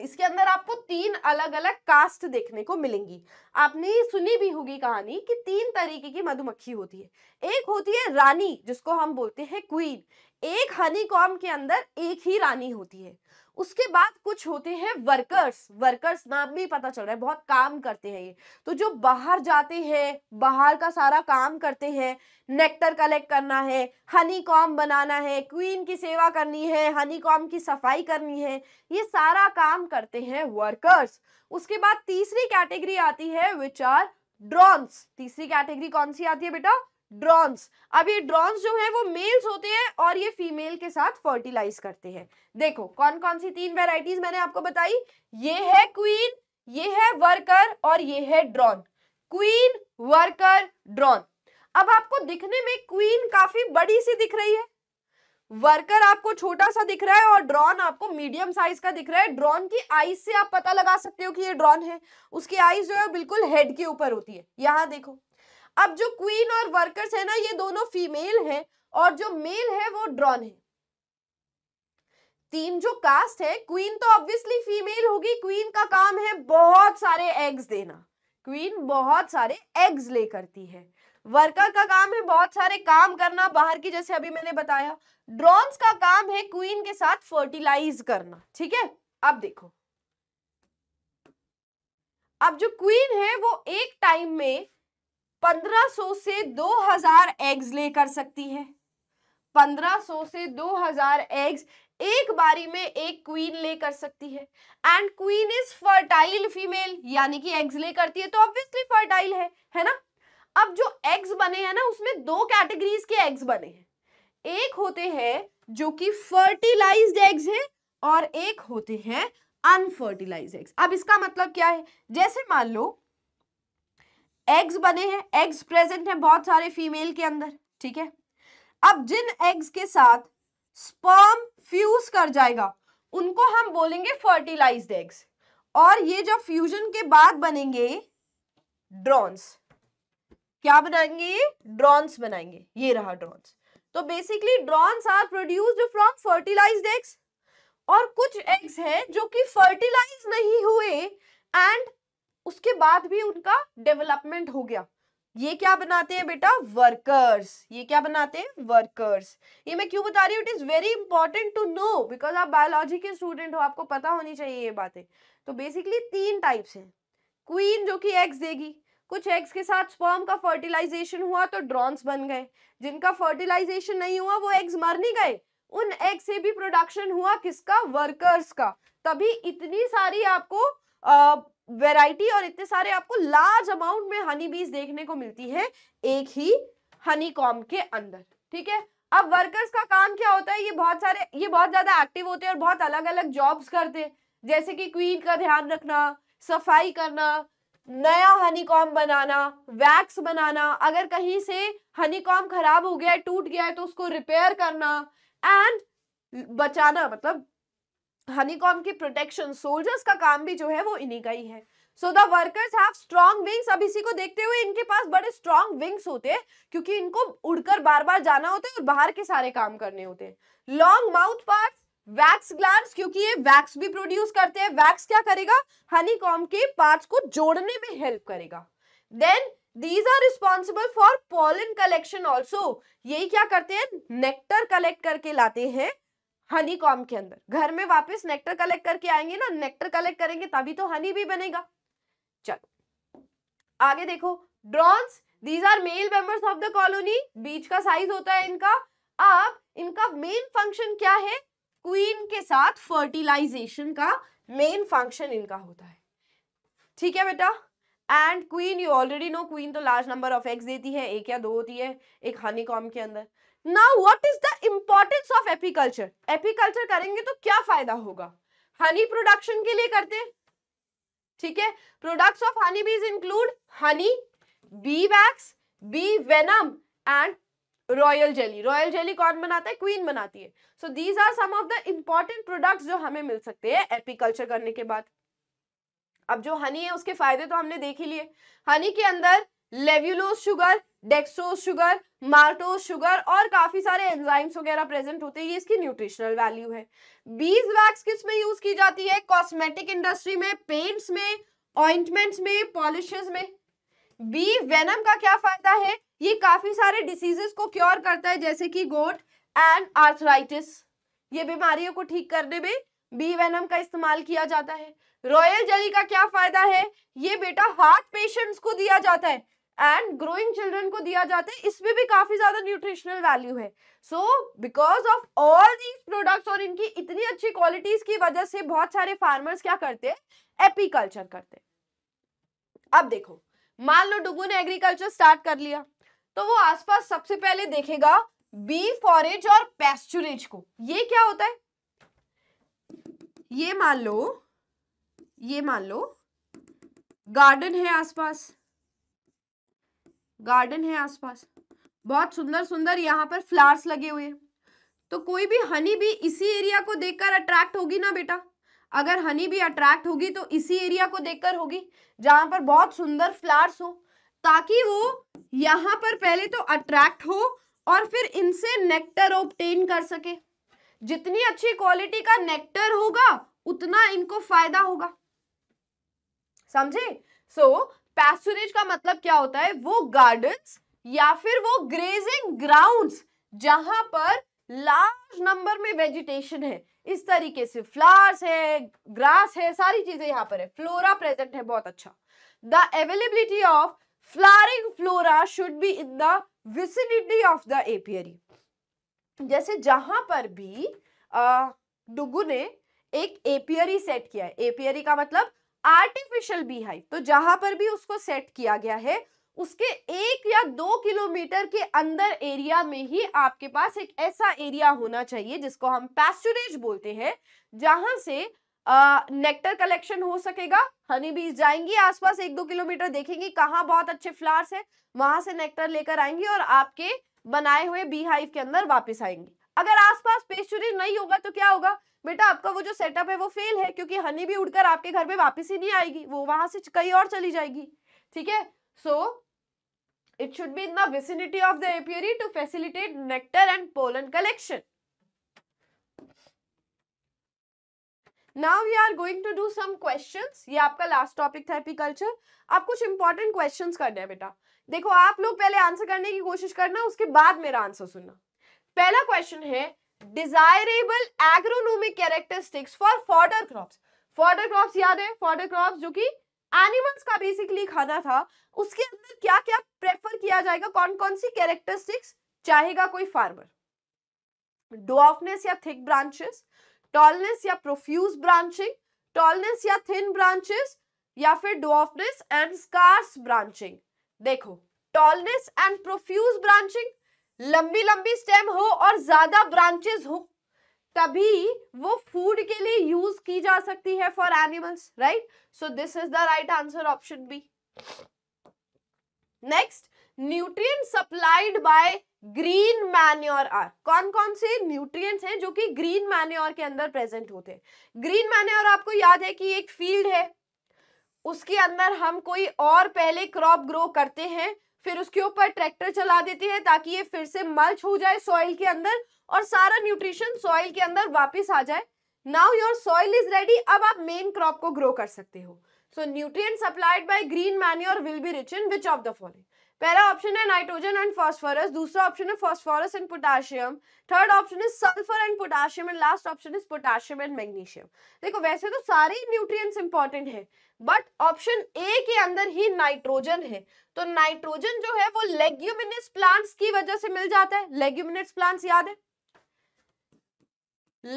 इसके अंदर आपको तीन अलग अलग कास्ट देखने को मिलेंगी आपने सुनी भी होगी कहानी कि तीन तरीके की मधुमक्खी होती है एक होती है रानी जिसको हम बोलते हैं क्वीन एक हनी कॉम के अंदर एक ही रानी होती है उसके बाद कुछ होते हैं वर्कर्स वर्कर्स नाम भी पता चल रहा है बहुत काम करते हैं ये तो जो बाहर जाते हैं बाहर का सारा काम करते हैं नेक्टर कलेक्ट करना है हनी कॉम बनाना है क्वीन की सेवा करनी है हनी कॉम की सफाई करनी है ये सारा काम करते हैं वर्कर्स उसके बाद तीसरी कैटेगरी आती है विच आर ड्रॉन्स तीसरी कैटेगरी कौन सी आती है बेटा ड्रॉन्स अब ये ड्रॉन्स जो है वो मेल्स होते हैं और ये फीमेल के साथ फर्टिलाइज करते हैं देखो कौन कौन सी तीन वेराइटीज मैंने आपको बताई ये है क्वीन ये है वर्कर और ये है ड्रॉन क्वीन वर्कर ड्रॉन अब आपको दिखने में क्वीन काफी बड़ी सी दिख रही है वर्कर आपको छोटा सा दिख रहा है और ड्रॉन आपको मीडियम साइज का दिख रहा है ड्रॉन की आईज से आप पता लगा सकते हो कि ये ड्रॉन है उसकी आईज जो है बिल्कुल हेड के ऊपर होती है यहाँ देखो अब जो क्वीन और वर्कर्स है ना ये दोनों फीमेल है और जो मेल है वो ड्रॉन है तीन जो कास्ट है क्वीन तो ऑब्वियसली फीमेल होगी क्वीन का काम है बहुत सारे एग्स देना क्वीन बहुत सारे एग्स ले करती है वर्कर का काम है बहुत सारे काम करना बाहर की जैसे अभी मैंने बताया ड्रोन का काम है क्वीन के साथ फर्टिलाइज करना ठीक है अब देखो अब जो क्वीन है वो एक टाइम में 1500 से 2000 एग्स ले कर सकती है 1500 से 2000 एग्स एक बारी में एक क्वीन ले कर सकती है and queen is fertile female यानी कि एग्स ले करती है तो ऑब्वियसली फर्टाइल है है ना अब जो एग्स बने हैं ना उसमें दो कैटेगरीज के एग्स बने हैं एक होते हैं जो कि फर्टिलाइज्ड एग्स है और एक होते हैं अनफर्टिलाइज एग्स अब इसका मतलब क्या है जैसे मान लो एग्स बने हैं एग्स प्रेजेंट हैं बहुत सारे फीमेल के अंदर ठीक है अब जिन एग्स के साथ स्पर्म फ्यूज कर जाएगा उनको हम बोलेंगे फर्टिलाइज्ड एग्स और ये जो फ्यूजन के बाद बनेंगे ड्रॉन्स क्या बनाएंगे ये ड्रॉन्स बनाएंगे ये रहा ड्रॉन्स तो basically drones are produced from fertilized eggs और कुछ एग्स हैं जो कि फर्टिलाइज नहीं हुए एंड उसके बाद भी उनका डेवलपमेंट हो गया ये क्या बनाते हैं बेटा वर्कर्स ये क्या बनाते हैं वर्कर्स ये मैं क्यों बता रही हूँ it is very important to know because आप बायोलॉजी के स्टूडेंट हो आपको पता होनी चाहिए ये बातें तो बेसिकली तीन टाइप्स हैं क्वीन जो कि एग्स देगी कुछ एग्स के साथ स्पर्म का फर्टिलाइजेशन हुआ तो ड्रॉन्स बन गए जिनका फर्टिलाइजेशन नहीं हुआ वो एग्स मर नहीं गए उन एग से भी प्रोडक्शन हुआ किसका वर्कर्स का तभी इतनी सारी आपको वैरायटी और इतने सारे आपको लार्ज अमाउंट में हनी बीज देखने को मिलती है एक ही हनी कॉम के अंदर ठीक है अब वर्कर्स का काम क्या होता है ये बहुत सारे ये बहुत ज्यादा एक्टिव होते हैं और बहुत अलग अलग जॉब्स करते हैं जैसे कि क्वीन का ध्यान रखना सफाई करना नया हनीकॉम बनाना वैक्स बनाना अगर कहीं से हनीकॉम खराब हो गया है टूट गया है तो उसको रिपेयर करना एंड बचाना मतलब हनीकॉम की प्रोटेक्शन सोल्जर्स का काम भी जो है वो इन्हीं का ही है so the workers have strong wings अब इसी को देखते हुए इनके पास बड़े स्ट्रॉन्ग विंग्स होते हैं क्योंकि इनको उड़कर बार बार जाना होता है और बाहर के सारे काम करने होते हैं long mouth part wax glands क्योंकि ये वैक्स भी प्रोड्यूस करते हैं वैक्स क्या करेगा हनीकॉम के पार्ट्स को जोड़ने में हेल्प करेगा then these are responsible for pollen collection also यही क्या करते हैं नेक्टर कलेक्ट करके लाते हैं हनी कॉम के अंदर घर में वापस नेक्टर कलेक्ट करके आएंगे ना नेक्टर कलेक्ट करेंगे तभी तो हनी भी बनेगा चलो आगे देखो drones these are male members of the colony बीच का साइज होता है इनका अब इनका मेन फंक्शन क्या है क्वीन के साथ फर्टिलाइजेशन का मेन फंक्शन इनका होता है ठीक है बेटा and queen you already know queen तो लार्ज नंबर ऑफ एग्स देती है एक या दो होती है एक हनी कॉम के अंदर now what is the importance of apiculture apiculture करेंगे तो क्या फायदा होगा हनी प्रोडक्शन के लिए करते ठीक है products of honey bees include honey bee wax bee venom and royal jelly royal jelly कौन बनाता है क्वीन बनाती है so these are some of the important products जो हमें मिल सकते हैं एपीकल्चर करने के बाद अब जो हनी है उसके फायदे तो हमने देख ही लिए हनी के अंदर levulose sugar dextrose sugar maltose sugar और काफी सारे एंजाइम्स वगैरह प्रेजेंट होते हैं ये इसकी न्यूट्रिशनल वैल्यू है बीज वैक्स किस में यूज की जाती है कॉस्मेटिक इंडस्ट्री में पेंट्स में ऑइंटमेंट्स में पॉलिशेस में बी वेनम का क्या फायदा है ये काफी सारे डिसीजेस को क्योर करता है जैसे कि गोट एंड आर्थराइटिस ये बीमारियों को ठीक करने में बी वेनम का इस्तेमाल किया जाता है रॉयल जली का क्या फायदा है ये बेटा हार्ट पेशेंट्स को दिया जाता है एंड ग्रोइंग चिल्ड्रन को दिया जाता है इसमें भी काफी ज्यादा न्यूट्रिशनल वैल्यू है so because of all these products और इनकी इतनी अच्छी क्वालिटीज की वजह से बहुत सारे फार्मर्स क्या करते हैं एपीकल्चर करते अब देखो मान लो डुगू ने एग्रीकल्चर स्टार्ट कर लिया तो वो आसपास सबसे पहले देखेगा बी फॉरेज और पेस्टुरेज को ये क्या होता है ये मान लो ये मान लो गार्डन है आसपास गार्डन है आसपास बहुत सुंदर सुंदर यहाँ पर फ्लावर्स लगे हुए तो कोई भी हनी भी इसी एरिया को देखकर अट्रैक्ट होगी ना बेटा अगर हनी भी अट्रैक्ट होगी तो इसी एरिया को देखकर होगी जहां पर बहुत सुंदर फ्लावर्स हो ताकि वो यहाँ पर पहले तो अट्रैक्ट हो और फिर इनसे नेक्टर ऑप्टेन कर सके जितनी अच्छी क्वालिटी का नेक्टर होगा उतना इनको फायदा होगा समझे सो so, पैसुरेज का मतलब क्या होता है वो गार्डन्स या फिर वो ग्रेजिंग ग्राउंड्स जहां पर लार्ज नंबर में वेजिटेशन है इस तरीके से फ्लावर्स है ग्रास है सारी चीजें यहाँ पर है फ्लोरा प्रेजेंट है बहुत अच्छा the availability of flowering flora should be in the of the apiary जैसे जहां पर भी डुगू ने एक एपियरी सेट किया है एपियरी का मतलब आर्टिफिशियल बी हाइव तो जहां पर भी उसको सेट किया गया है उसके एक या दो किलोमीटर के अंदर एरिया में ही आपके पास एक ऐसा एरिया होना चाहिए जिसको हम पैस्टोरेज बोलते हैं जहां से नेक्टर कलेक्शन हो सकेगा हनी बीज जाएंगी आसपास एक दो किलोमीटर देखेंगी कहाँ बहुत अच्छे फ्लावर्स हैं वहां से नेक्टर लेकर आएंगी और आपके बनाए हुए बी हाइव के अंदर वापस आएंगी अगर आसपास पेस्चुरिज नहीं होगा तो क्या होगा बेटा आपका वो जो सेटअप है वो फेल है क्योंकि हनी भी उड़कर आपके घर में वापस ही नहीं आएगी वो वहां से कहीं और चली जाएगी ठीक है so it should be in vicinity of the apiary to facilitate nectar and pollen collection now we are going to do some questions ये आपका लास्ट टॉपिक था एपीकल्चर आप कुछ इंपॉर्टेंट क्वेश्चंस करने हैं बेटा देखो आप लोग पहले आंसर करने की कोशिश करना उसके बाद मेरा आंसर सुनना पहला क्वेश्चन है desirable agronomic characteristics for fodder crops fodder crops याद है फॉर्डर क्रॉप्स जो कि एनिमल्स का बेसिकली खाना था उसके अंदर क्या क्या प्रेफर किया जाएगा कौन कौन सी कैरेक्टरिस्टिक्स चाहेगा कोई फार्मर डॉफनेस या थिक ब्रांचेस टॉलनेस या प्रोफ्यूज ब्रांचिंग टॉलनेस या थिन ब्रांचेस या फिर डॉफनेस एंड स्कार्स ब्रांचिंग देखो टॉलनेस एंड प्रोफ्यूज ब्रांचिंग लंबी लंबी स्टेम हो और ज्यादा ब्रांचेस हो तभी वो फूड के लिए यूज की जा सकती है for animals right so this is the right answer option B next nutrient supplied by green manure are कौन कौन से न्यूट्रिएंट्स हैं जो कि ग्रीन मैन्योर के अंदर प्रेजेंट होते हैं ग्रीन मैन्योर आपको याद है कि एक फील्ड है उसके अंदर हम कोई और पहले क्रॉप ग्रो करते हैं फिर उसके ऊपर ट्रैक्टर चला देते हैं ताकि ये फिर से मल्च हो जाए सॉइल के अंदर और सारा न्यूट्रिशन सॉइल के अंदर वापस आ जाए now your soil is ready अब आप मेन क्रॉप को ग्रो कर सकते हो so nutrient supplied by green manure will be rich in which of the following पहला ऑप्शन है नाइट्रोजन एंड फॉस्फोरस दूसरा ऑप्शन है phosphorus and potassium third option है sulphur and potassium and last option is potassium and magnesium देखो वैसे तो सारे न्यूट्रिएंट्स इंपॉर्टेंट है बट ऑप्शन ए के अंदर ही नाइट्रोजन है तो नाइट्रोजन जो है वो लेग्यूमिनस प्लांट्स की वजह से मिल जाता है लेग्यूमिनस प्लांट्स याद है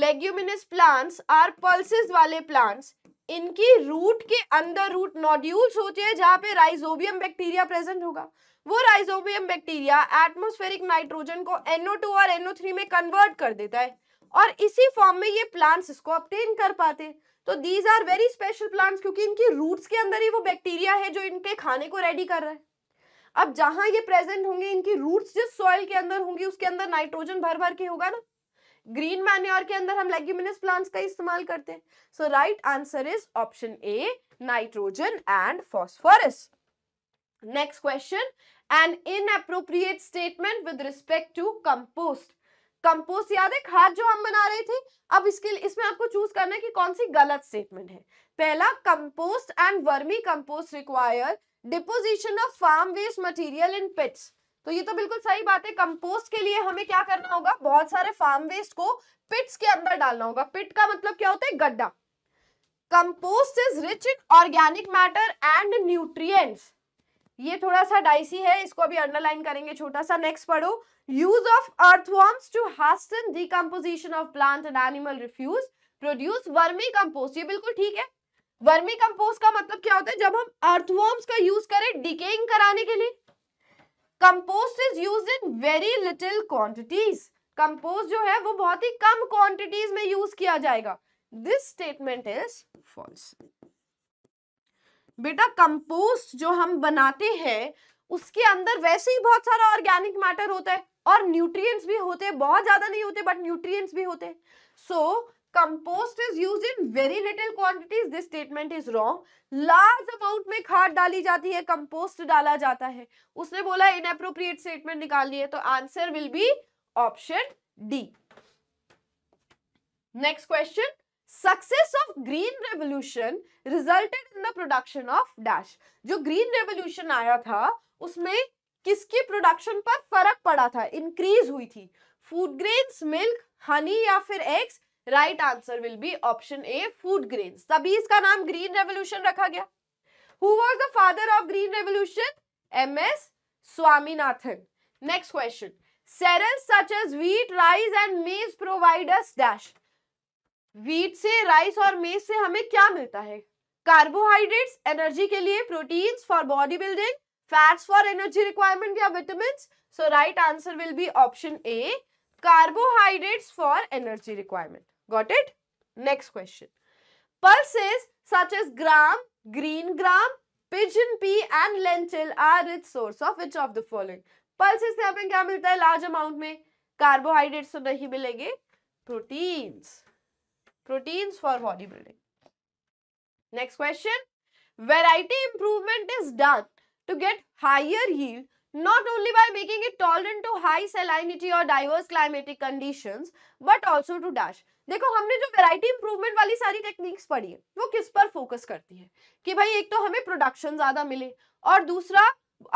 लेग्यूमिनस प्लांट्स आर पल्सेस वाले प्लांट्स इनकी रूट के अंदर रूट नोड्यूल्स होते हैं जहां पे राइजोबियम बैक्टीरिया प्रेजेंट होगा वो राइजोबियम बैक्टीरिया एटमोस्फेरिक नाइट्रोजन को NO2 और NO3 में कन्वर्ट कर देता है और इसी फॉर्म में ये प्लांट्स इसको अपटेन कर पाते तो these are very special plants क्योंकि इनकी रूट्स के अंदर ही वो बैक्टीरिया है जो इनके खाने को रेडी कर रहा है अब जहां ये प्रेजेंट होंगे इनकी रूट्स जिस सॉइल के अंदर होंगी उसके अंदर नाइट्रोजन भर भर के होगा ना ग्रीन मैन्योर के अंदर हम लेग्यूमिनस प्लांट्स का इस्तेमाल करते हैं so right answer is option A nitrogen and phosphorus next question an inappropriate statement with respect to compost compost याद है खाद जो हम बना रहे थे अब इसके इसमें आपको चूज करना है कि कौन सी गलत स्टेटमेंट है पहला compost and vermicompost require deposition of farm waste material in pits तो ये तो बिल्कुल सही बात है कंपोस्ट के लिए हमें क्या करना होगा बहुत सारे फार्म वेस्ट को पिट्स के अंदर डालना होगा पिट का मतलब क्या होता है गड्ढा compost is rich in organic matter and nutrients ये थोड़ा सा डाइसी है इसको अभी अंडरलाइन करेंगे छोटा सा नेक्स्ट पढ़ो use of earthworms to hasten decomposition of plant and animal refuse produce vermicompost ये बिल्कुल ठीक है वर्मी कंपोस्ट का मतलब क्या होता है जब हम अर्थवॉर्म्स का यूज करें डिकेइंग कराने के लिए compost is use in very little quantities compost जो है वो बहुत ही कम क्वांटिटीज में यूज किया जाएगा दिस स्टेटमेंट इज फॉल्स बेटा कंपोस्ट जो हम बनाते हैं उसके अंदर वैसे ही बहुत सारा ऑर्गेनिक मैटर होता है और न्यूट्रिएंट्स भी होते हैं बहुत ज्यादा नहीं होते बट न्यूट्रिएंट्स भी होते हैं so compost is use in very little quantities this statement is wrong large amount में खाद डाली जाती है कंपोस्ट डाला जाता है उसने बोला इनअप्रोप्रिएट स्टेटमेंट निकालनी है तो answer will be option D next question success of green revolution resulted in the production of dash जो ग्रीन रेवोल्यूशन आया था उसमें किसकी प्रोडक्शन पर फर्क पड़ा था इंक्रीज हुई थी फूड ग्रेन्स मिल्क हनी या फिर eggs right answer will be option A food grains तभी इसका नाम ग्रीन रेवोल्यूशन रखा गया who was the father of green revolution M S Swaminathan next question cereal such as wheat rice and maize providers dash wheat से राइस और मेज से हमें क्या मिलता है कार्बोहाइड्रेट्स एनर्जी के लिए proteins for body building fats for energy requirement या vitamin so right answer will be option A carbohydrates for energy requirement got it next question pulses such as gram green gram pigeon pea and lentil are rich source of which of the following pulses से हमें क्या मिलता है लार्ज अमाउंट में कार्बोहाइड्रेट्स तो नहीं मिलेंगे proteins proteins for bodybuilding. Next question. Variety improvement is done to get higher yield not only by making it tolerant to high salinity or diverse climatic conditions but also to dash. देखो हमने जो वैरायटी इंप्रूवमेंट वाली सारी टेक्निक्स पढ़ी है वो किस पर फोकस करती है कि भाई एक तो हमें प्रोडक्शन ज्यादा मिले और दूसरा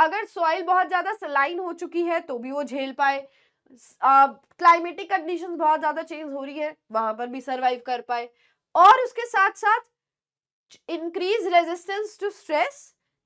अगर सॉइल बहुत ज्यादा सलाइन हो चुकी है तो भी वो झेल पाए क्लाइमेटिक कंडीशंस बहुत ज़्यादा चेंज हो रही है वहां पर भी सरवाइव कर पाए और उसके साथ साथ increase resistance to stress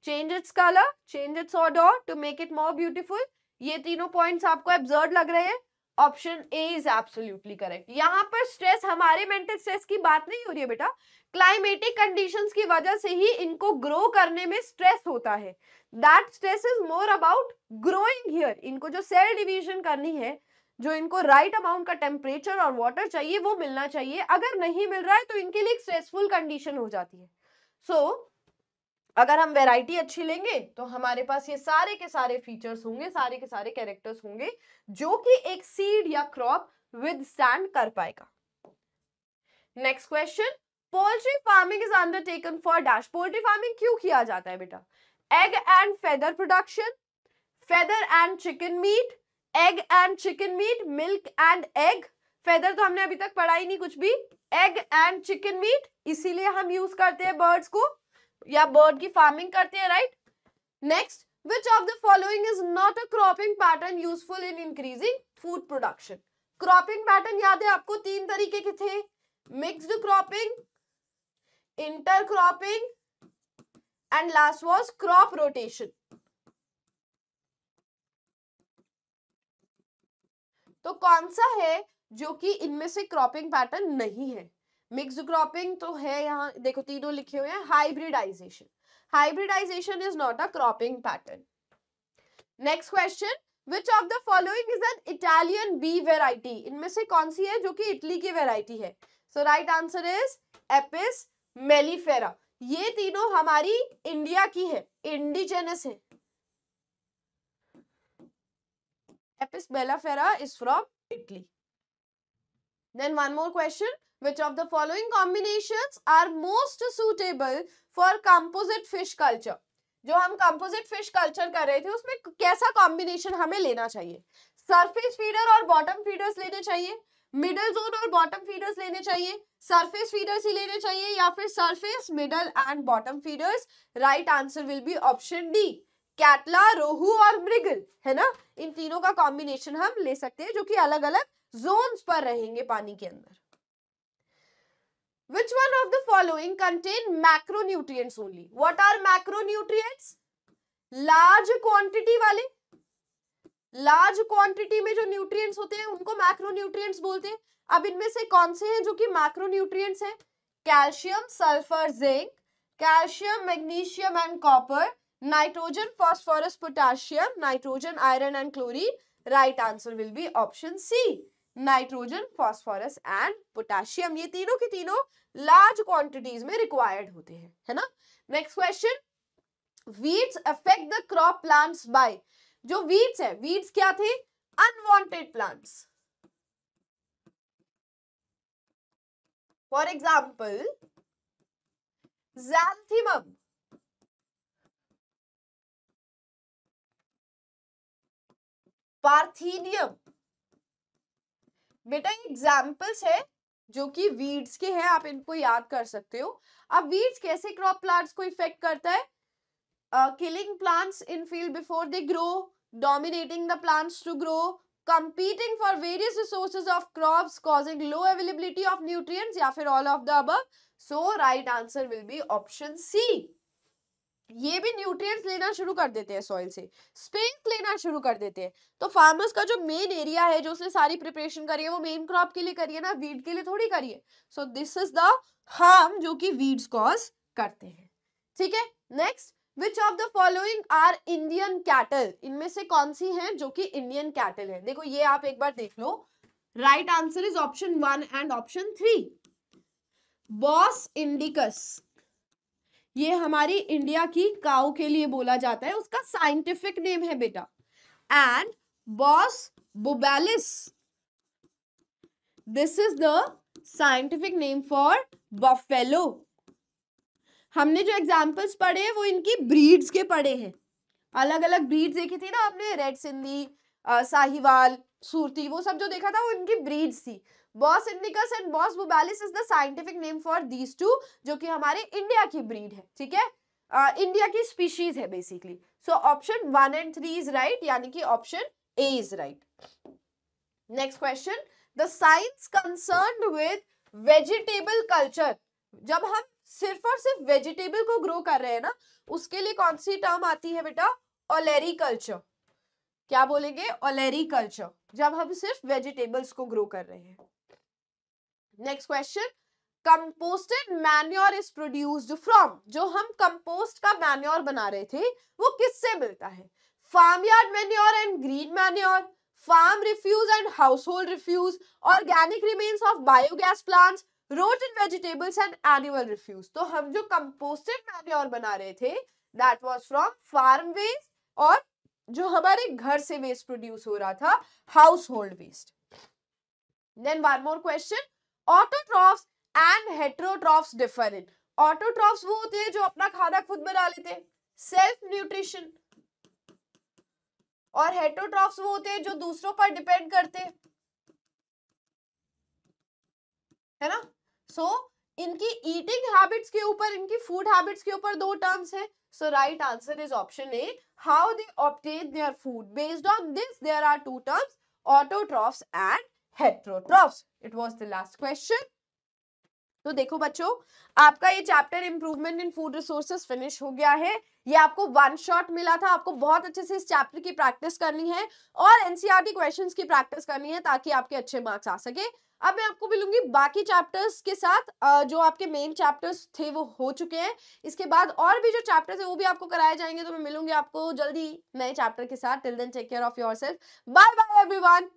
change its colour change its order to make it more beautiful ये तीनों पॉइंट्स आपको एब्जर्ड लग रहे हैं option A is absolutely correct यहाँ पर स्ट्रेस हमारे मेंटल स्ट्रेस की बात नहीं हो रही है बेटा क्लाइमेटिक कंडीशंस की वजह से ही इनको ग्रो करने में स्ट्रेस होता है that stress is more about growing here इनको जो सेल डिवीजन करनी है जो इनको राइट right अमाउंट का टेम्परेचर और वाटर चाहिए वो मिलना चाहिए अगर नहीं मिल रहा है तो इनके लिए स्ट्रेसफुल कंडीशन हो जाती है सो so, अगर हम वेराइटी अच्छी लेंगे तो हमारे पास ये सारे के सारे फीचर्स होंगे सारे के सारे कैरेक्टर्स होंगे जो कि एक सीड या क्रॉप विद स्टैंड कर पाएगा next question poultry farming is undertaken for dash poultry farming क्यों किया जाता है बेटा egg and feather production feather and chicken meat egg and chicken meat milk and egg feather तो हमने अभी तक पढ़ा ही नहीं कुछ भी एग एंड चिकन मीट इसीलिए हम यूज करते हैं बर्ड्स को या बर्ड की फार्मिंग करते हैं right next which of the following is not a cropping pattern useful in increasing food production cropping pattern याद है आपको तीन तरीके के थे mixed cropping intercropping and last was crop rotation तो कौन सा है जो कि इनमें से क्रॉपिंग पैटर्न नहीं है मिक्स क्रॉपिंग तो है यहाँ देखो तीनों लिखे हुए हैं hybridization hybridization is not a cropping pattern next question which of the following is an Italian bee variety इनमें से कौन सी है जो कि इटली की वेराइटी है so right answer is Apis mellifera ये तीनों हमारी इंडिया की है इंडिजेनस है Apis mellifera is from Italy then one more question which of the following combination are most suitable for composite fish culture जो हम कंपोजिट फिश कल्चर कर रहे थे उसमें कैसा कॉम्बिनेशन हमें लेना चाहिए सरफेस फीडर और बॉटम फीडर्स लेने चाहिए मिडल जोन और बॉटम फीडर्स लेने चाहिए सरफेस फीडर्स ही लेने चाहिए या फिर surface middle and bottom feeders right answer will be option D catla rohu और मृगल है ना इन तीनों का कॉम्बिनेशन हम ले सकते हैं जो कि अलग अलग जोन्स पर रहेंगे पानी के अंदर which one of the following contain macronutrients only what are macronutrients large quantity वाले लार्ज क्वांटिटी में जो न्यूट्रिएंट्स होते हैं उनको मैक्रोन्यूट्रिएंट्स बोलते हैं अब इनमें से कौन से हैं जो कि मैक्रोन्यूट्रिएंट्स हैं calcium sulphur zinc calcium magnesium and copper nitrogen phosphorus potassium nitrogen iron and chlorine right answer will be option C nitrogen phosphorus and potassium ये तीनों के तीनों लार्ज क्वांटिटीज में रिक्वायर्ड होते हैं है ना next question weeds affect the crop plants by जो वीड्स है वीड्स क्या थे unwanted plants for example xanthium parthenium बेटा एग्जाम्पल्स है जो कि वीड्स के हैं आप इनको याद कर सकते हो अब वीड्स कैसे क्रॉप प्लांट्स को इफेक्ट करता है killing plants in field before they grow dominating the plants to grow competing for various resources of crop causing low availability of nutrient या फिर all of the above so right answer will be option C ये भी न्यूट्रिएंट्स लेना शुरू कर देते हैं सॉइल से स्पेस लेना शुरू कर देते हैं तो फार्मर्स का जो मेन एरिया है जो उसने सारी प्रिपरेशन करी है वो मेन क्रॉप के लिए करिए ना वीड के लिए थोड़ी करिए so this is the harm जो कि वीड्स कॉज करते हैं ठीक है next which of the following are Indian cattle इनमें से कौन सी है जो कि इंडियन कैटल है देखो ये आप एक बार देख लो right answer is option one and option three Bos indicus ये हमारी इंडिया की काउ के लिए बोला जाता है उसका साइंटिफिक नेम है बेटा and Bos bubalis this is the scientific name for buffalo हमने जो एग्जाम्पल्स पढ़े हैं वो इनकी ब्रीड्स के पढ़े हैं अलग अलग ब्रीड्स देखी थी ना आपने रेड सिंधी साहिवाल सूरती वो सब जो देखा था वो इनकी ब्रीड्स थी Bos indicus and Bos bubalis is the scientific name for these two जो कि हमारे इंडिया की ब्रीड है ठीक है इंडिया की स्पीशीज है basically so option one and three is right यानी कि option A is right next question the science concern with vegetable culture जब हम सिर्फ और सिर्फ वेजिटेबल को ग्रो कर रहे हैं ना उसके लिए कौन सी टर्म आती है बेटा ओलेरिकल्चर क्या बोलेंगे ओलेरिकल्चर जब हम सिर्फ वेजिटेबल्स को ग्रो कर रहे हैं next question composted manure is produced from जो हम कंपोस्ट का मैन्योर बना रहे थे वो किससे मिलता है farmyard manure and green manure farm refuse and household refuse organic remains of biogas plants rotted vegetables and animal refuse तो हम जो कंपोस्टेड मैन्योर बना रहे थे that was from farm waste और जो हमारे घर से वेस्ट प्रोड्यूस हो रहा था household waste then one more question autotrophs and heterotrophs differ in autotrophs वो होते हैं जो अपना खाना खुद बना लेते हैं सेल्फ न्यूट्रिशन और हेट्रोट्रॉफ्स वो होते हैं जो दूसरों पर डिपेंड करते हैं है ना सो so, इनकी ईटिंग हैबिट्स के ऊपर इनकी फूड हैबिट्स के ऊपर दो टर्म्स है so right answer is option A how they obtain their food based on this there are two terms autotrophs and heterotrophs it was the last question तो देखो बच्चों आपका ये chapter improvement in food resources finish हो गया है ये आपको वन शॉट मिला था आपको बहुत अच्छे से इस चैप्टर की प्रैक्टिस करनी है और एनसीआरटी क्वेश्चन e की प्रैक्टिस करनी है ताकि आपके अच्छे मार्क्स आ सके अब मैं आपको मिलूंगी बाकी चैप्टर्स के साथ जो आपके मेन चैप्टर्स थे वो हो चुके हैं इसके बाद और भी जो चैप्टर्स है वो भी आपको कराए जाएंगे तो मैं मिलूंगी आपको जल्दी नए चैप्टर के साथ till then take care of yourself bye bye everyone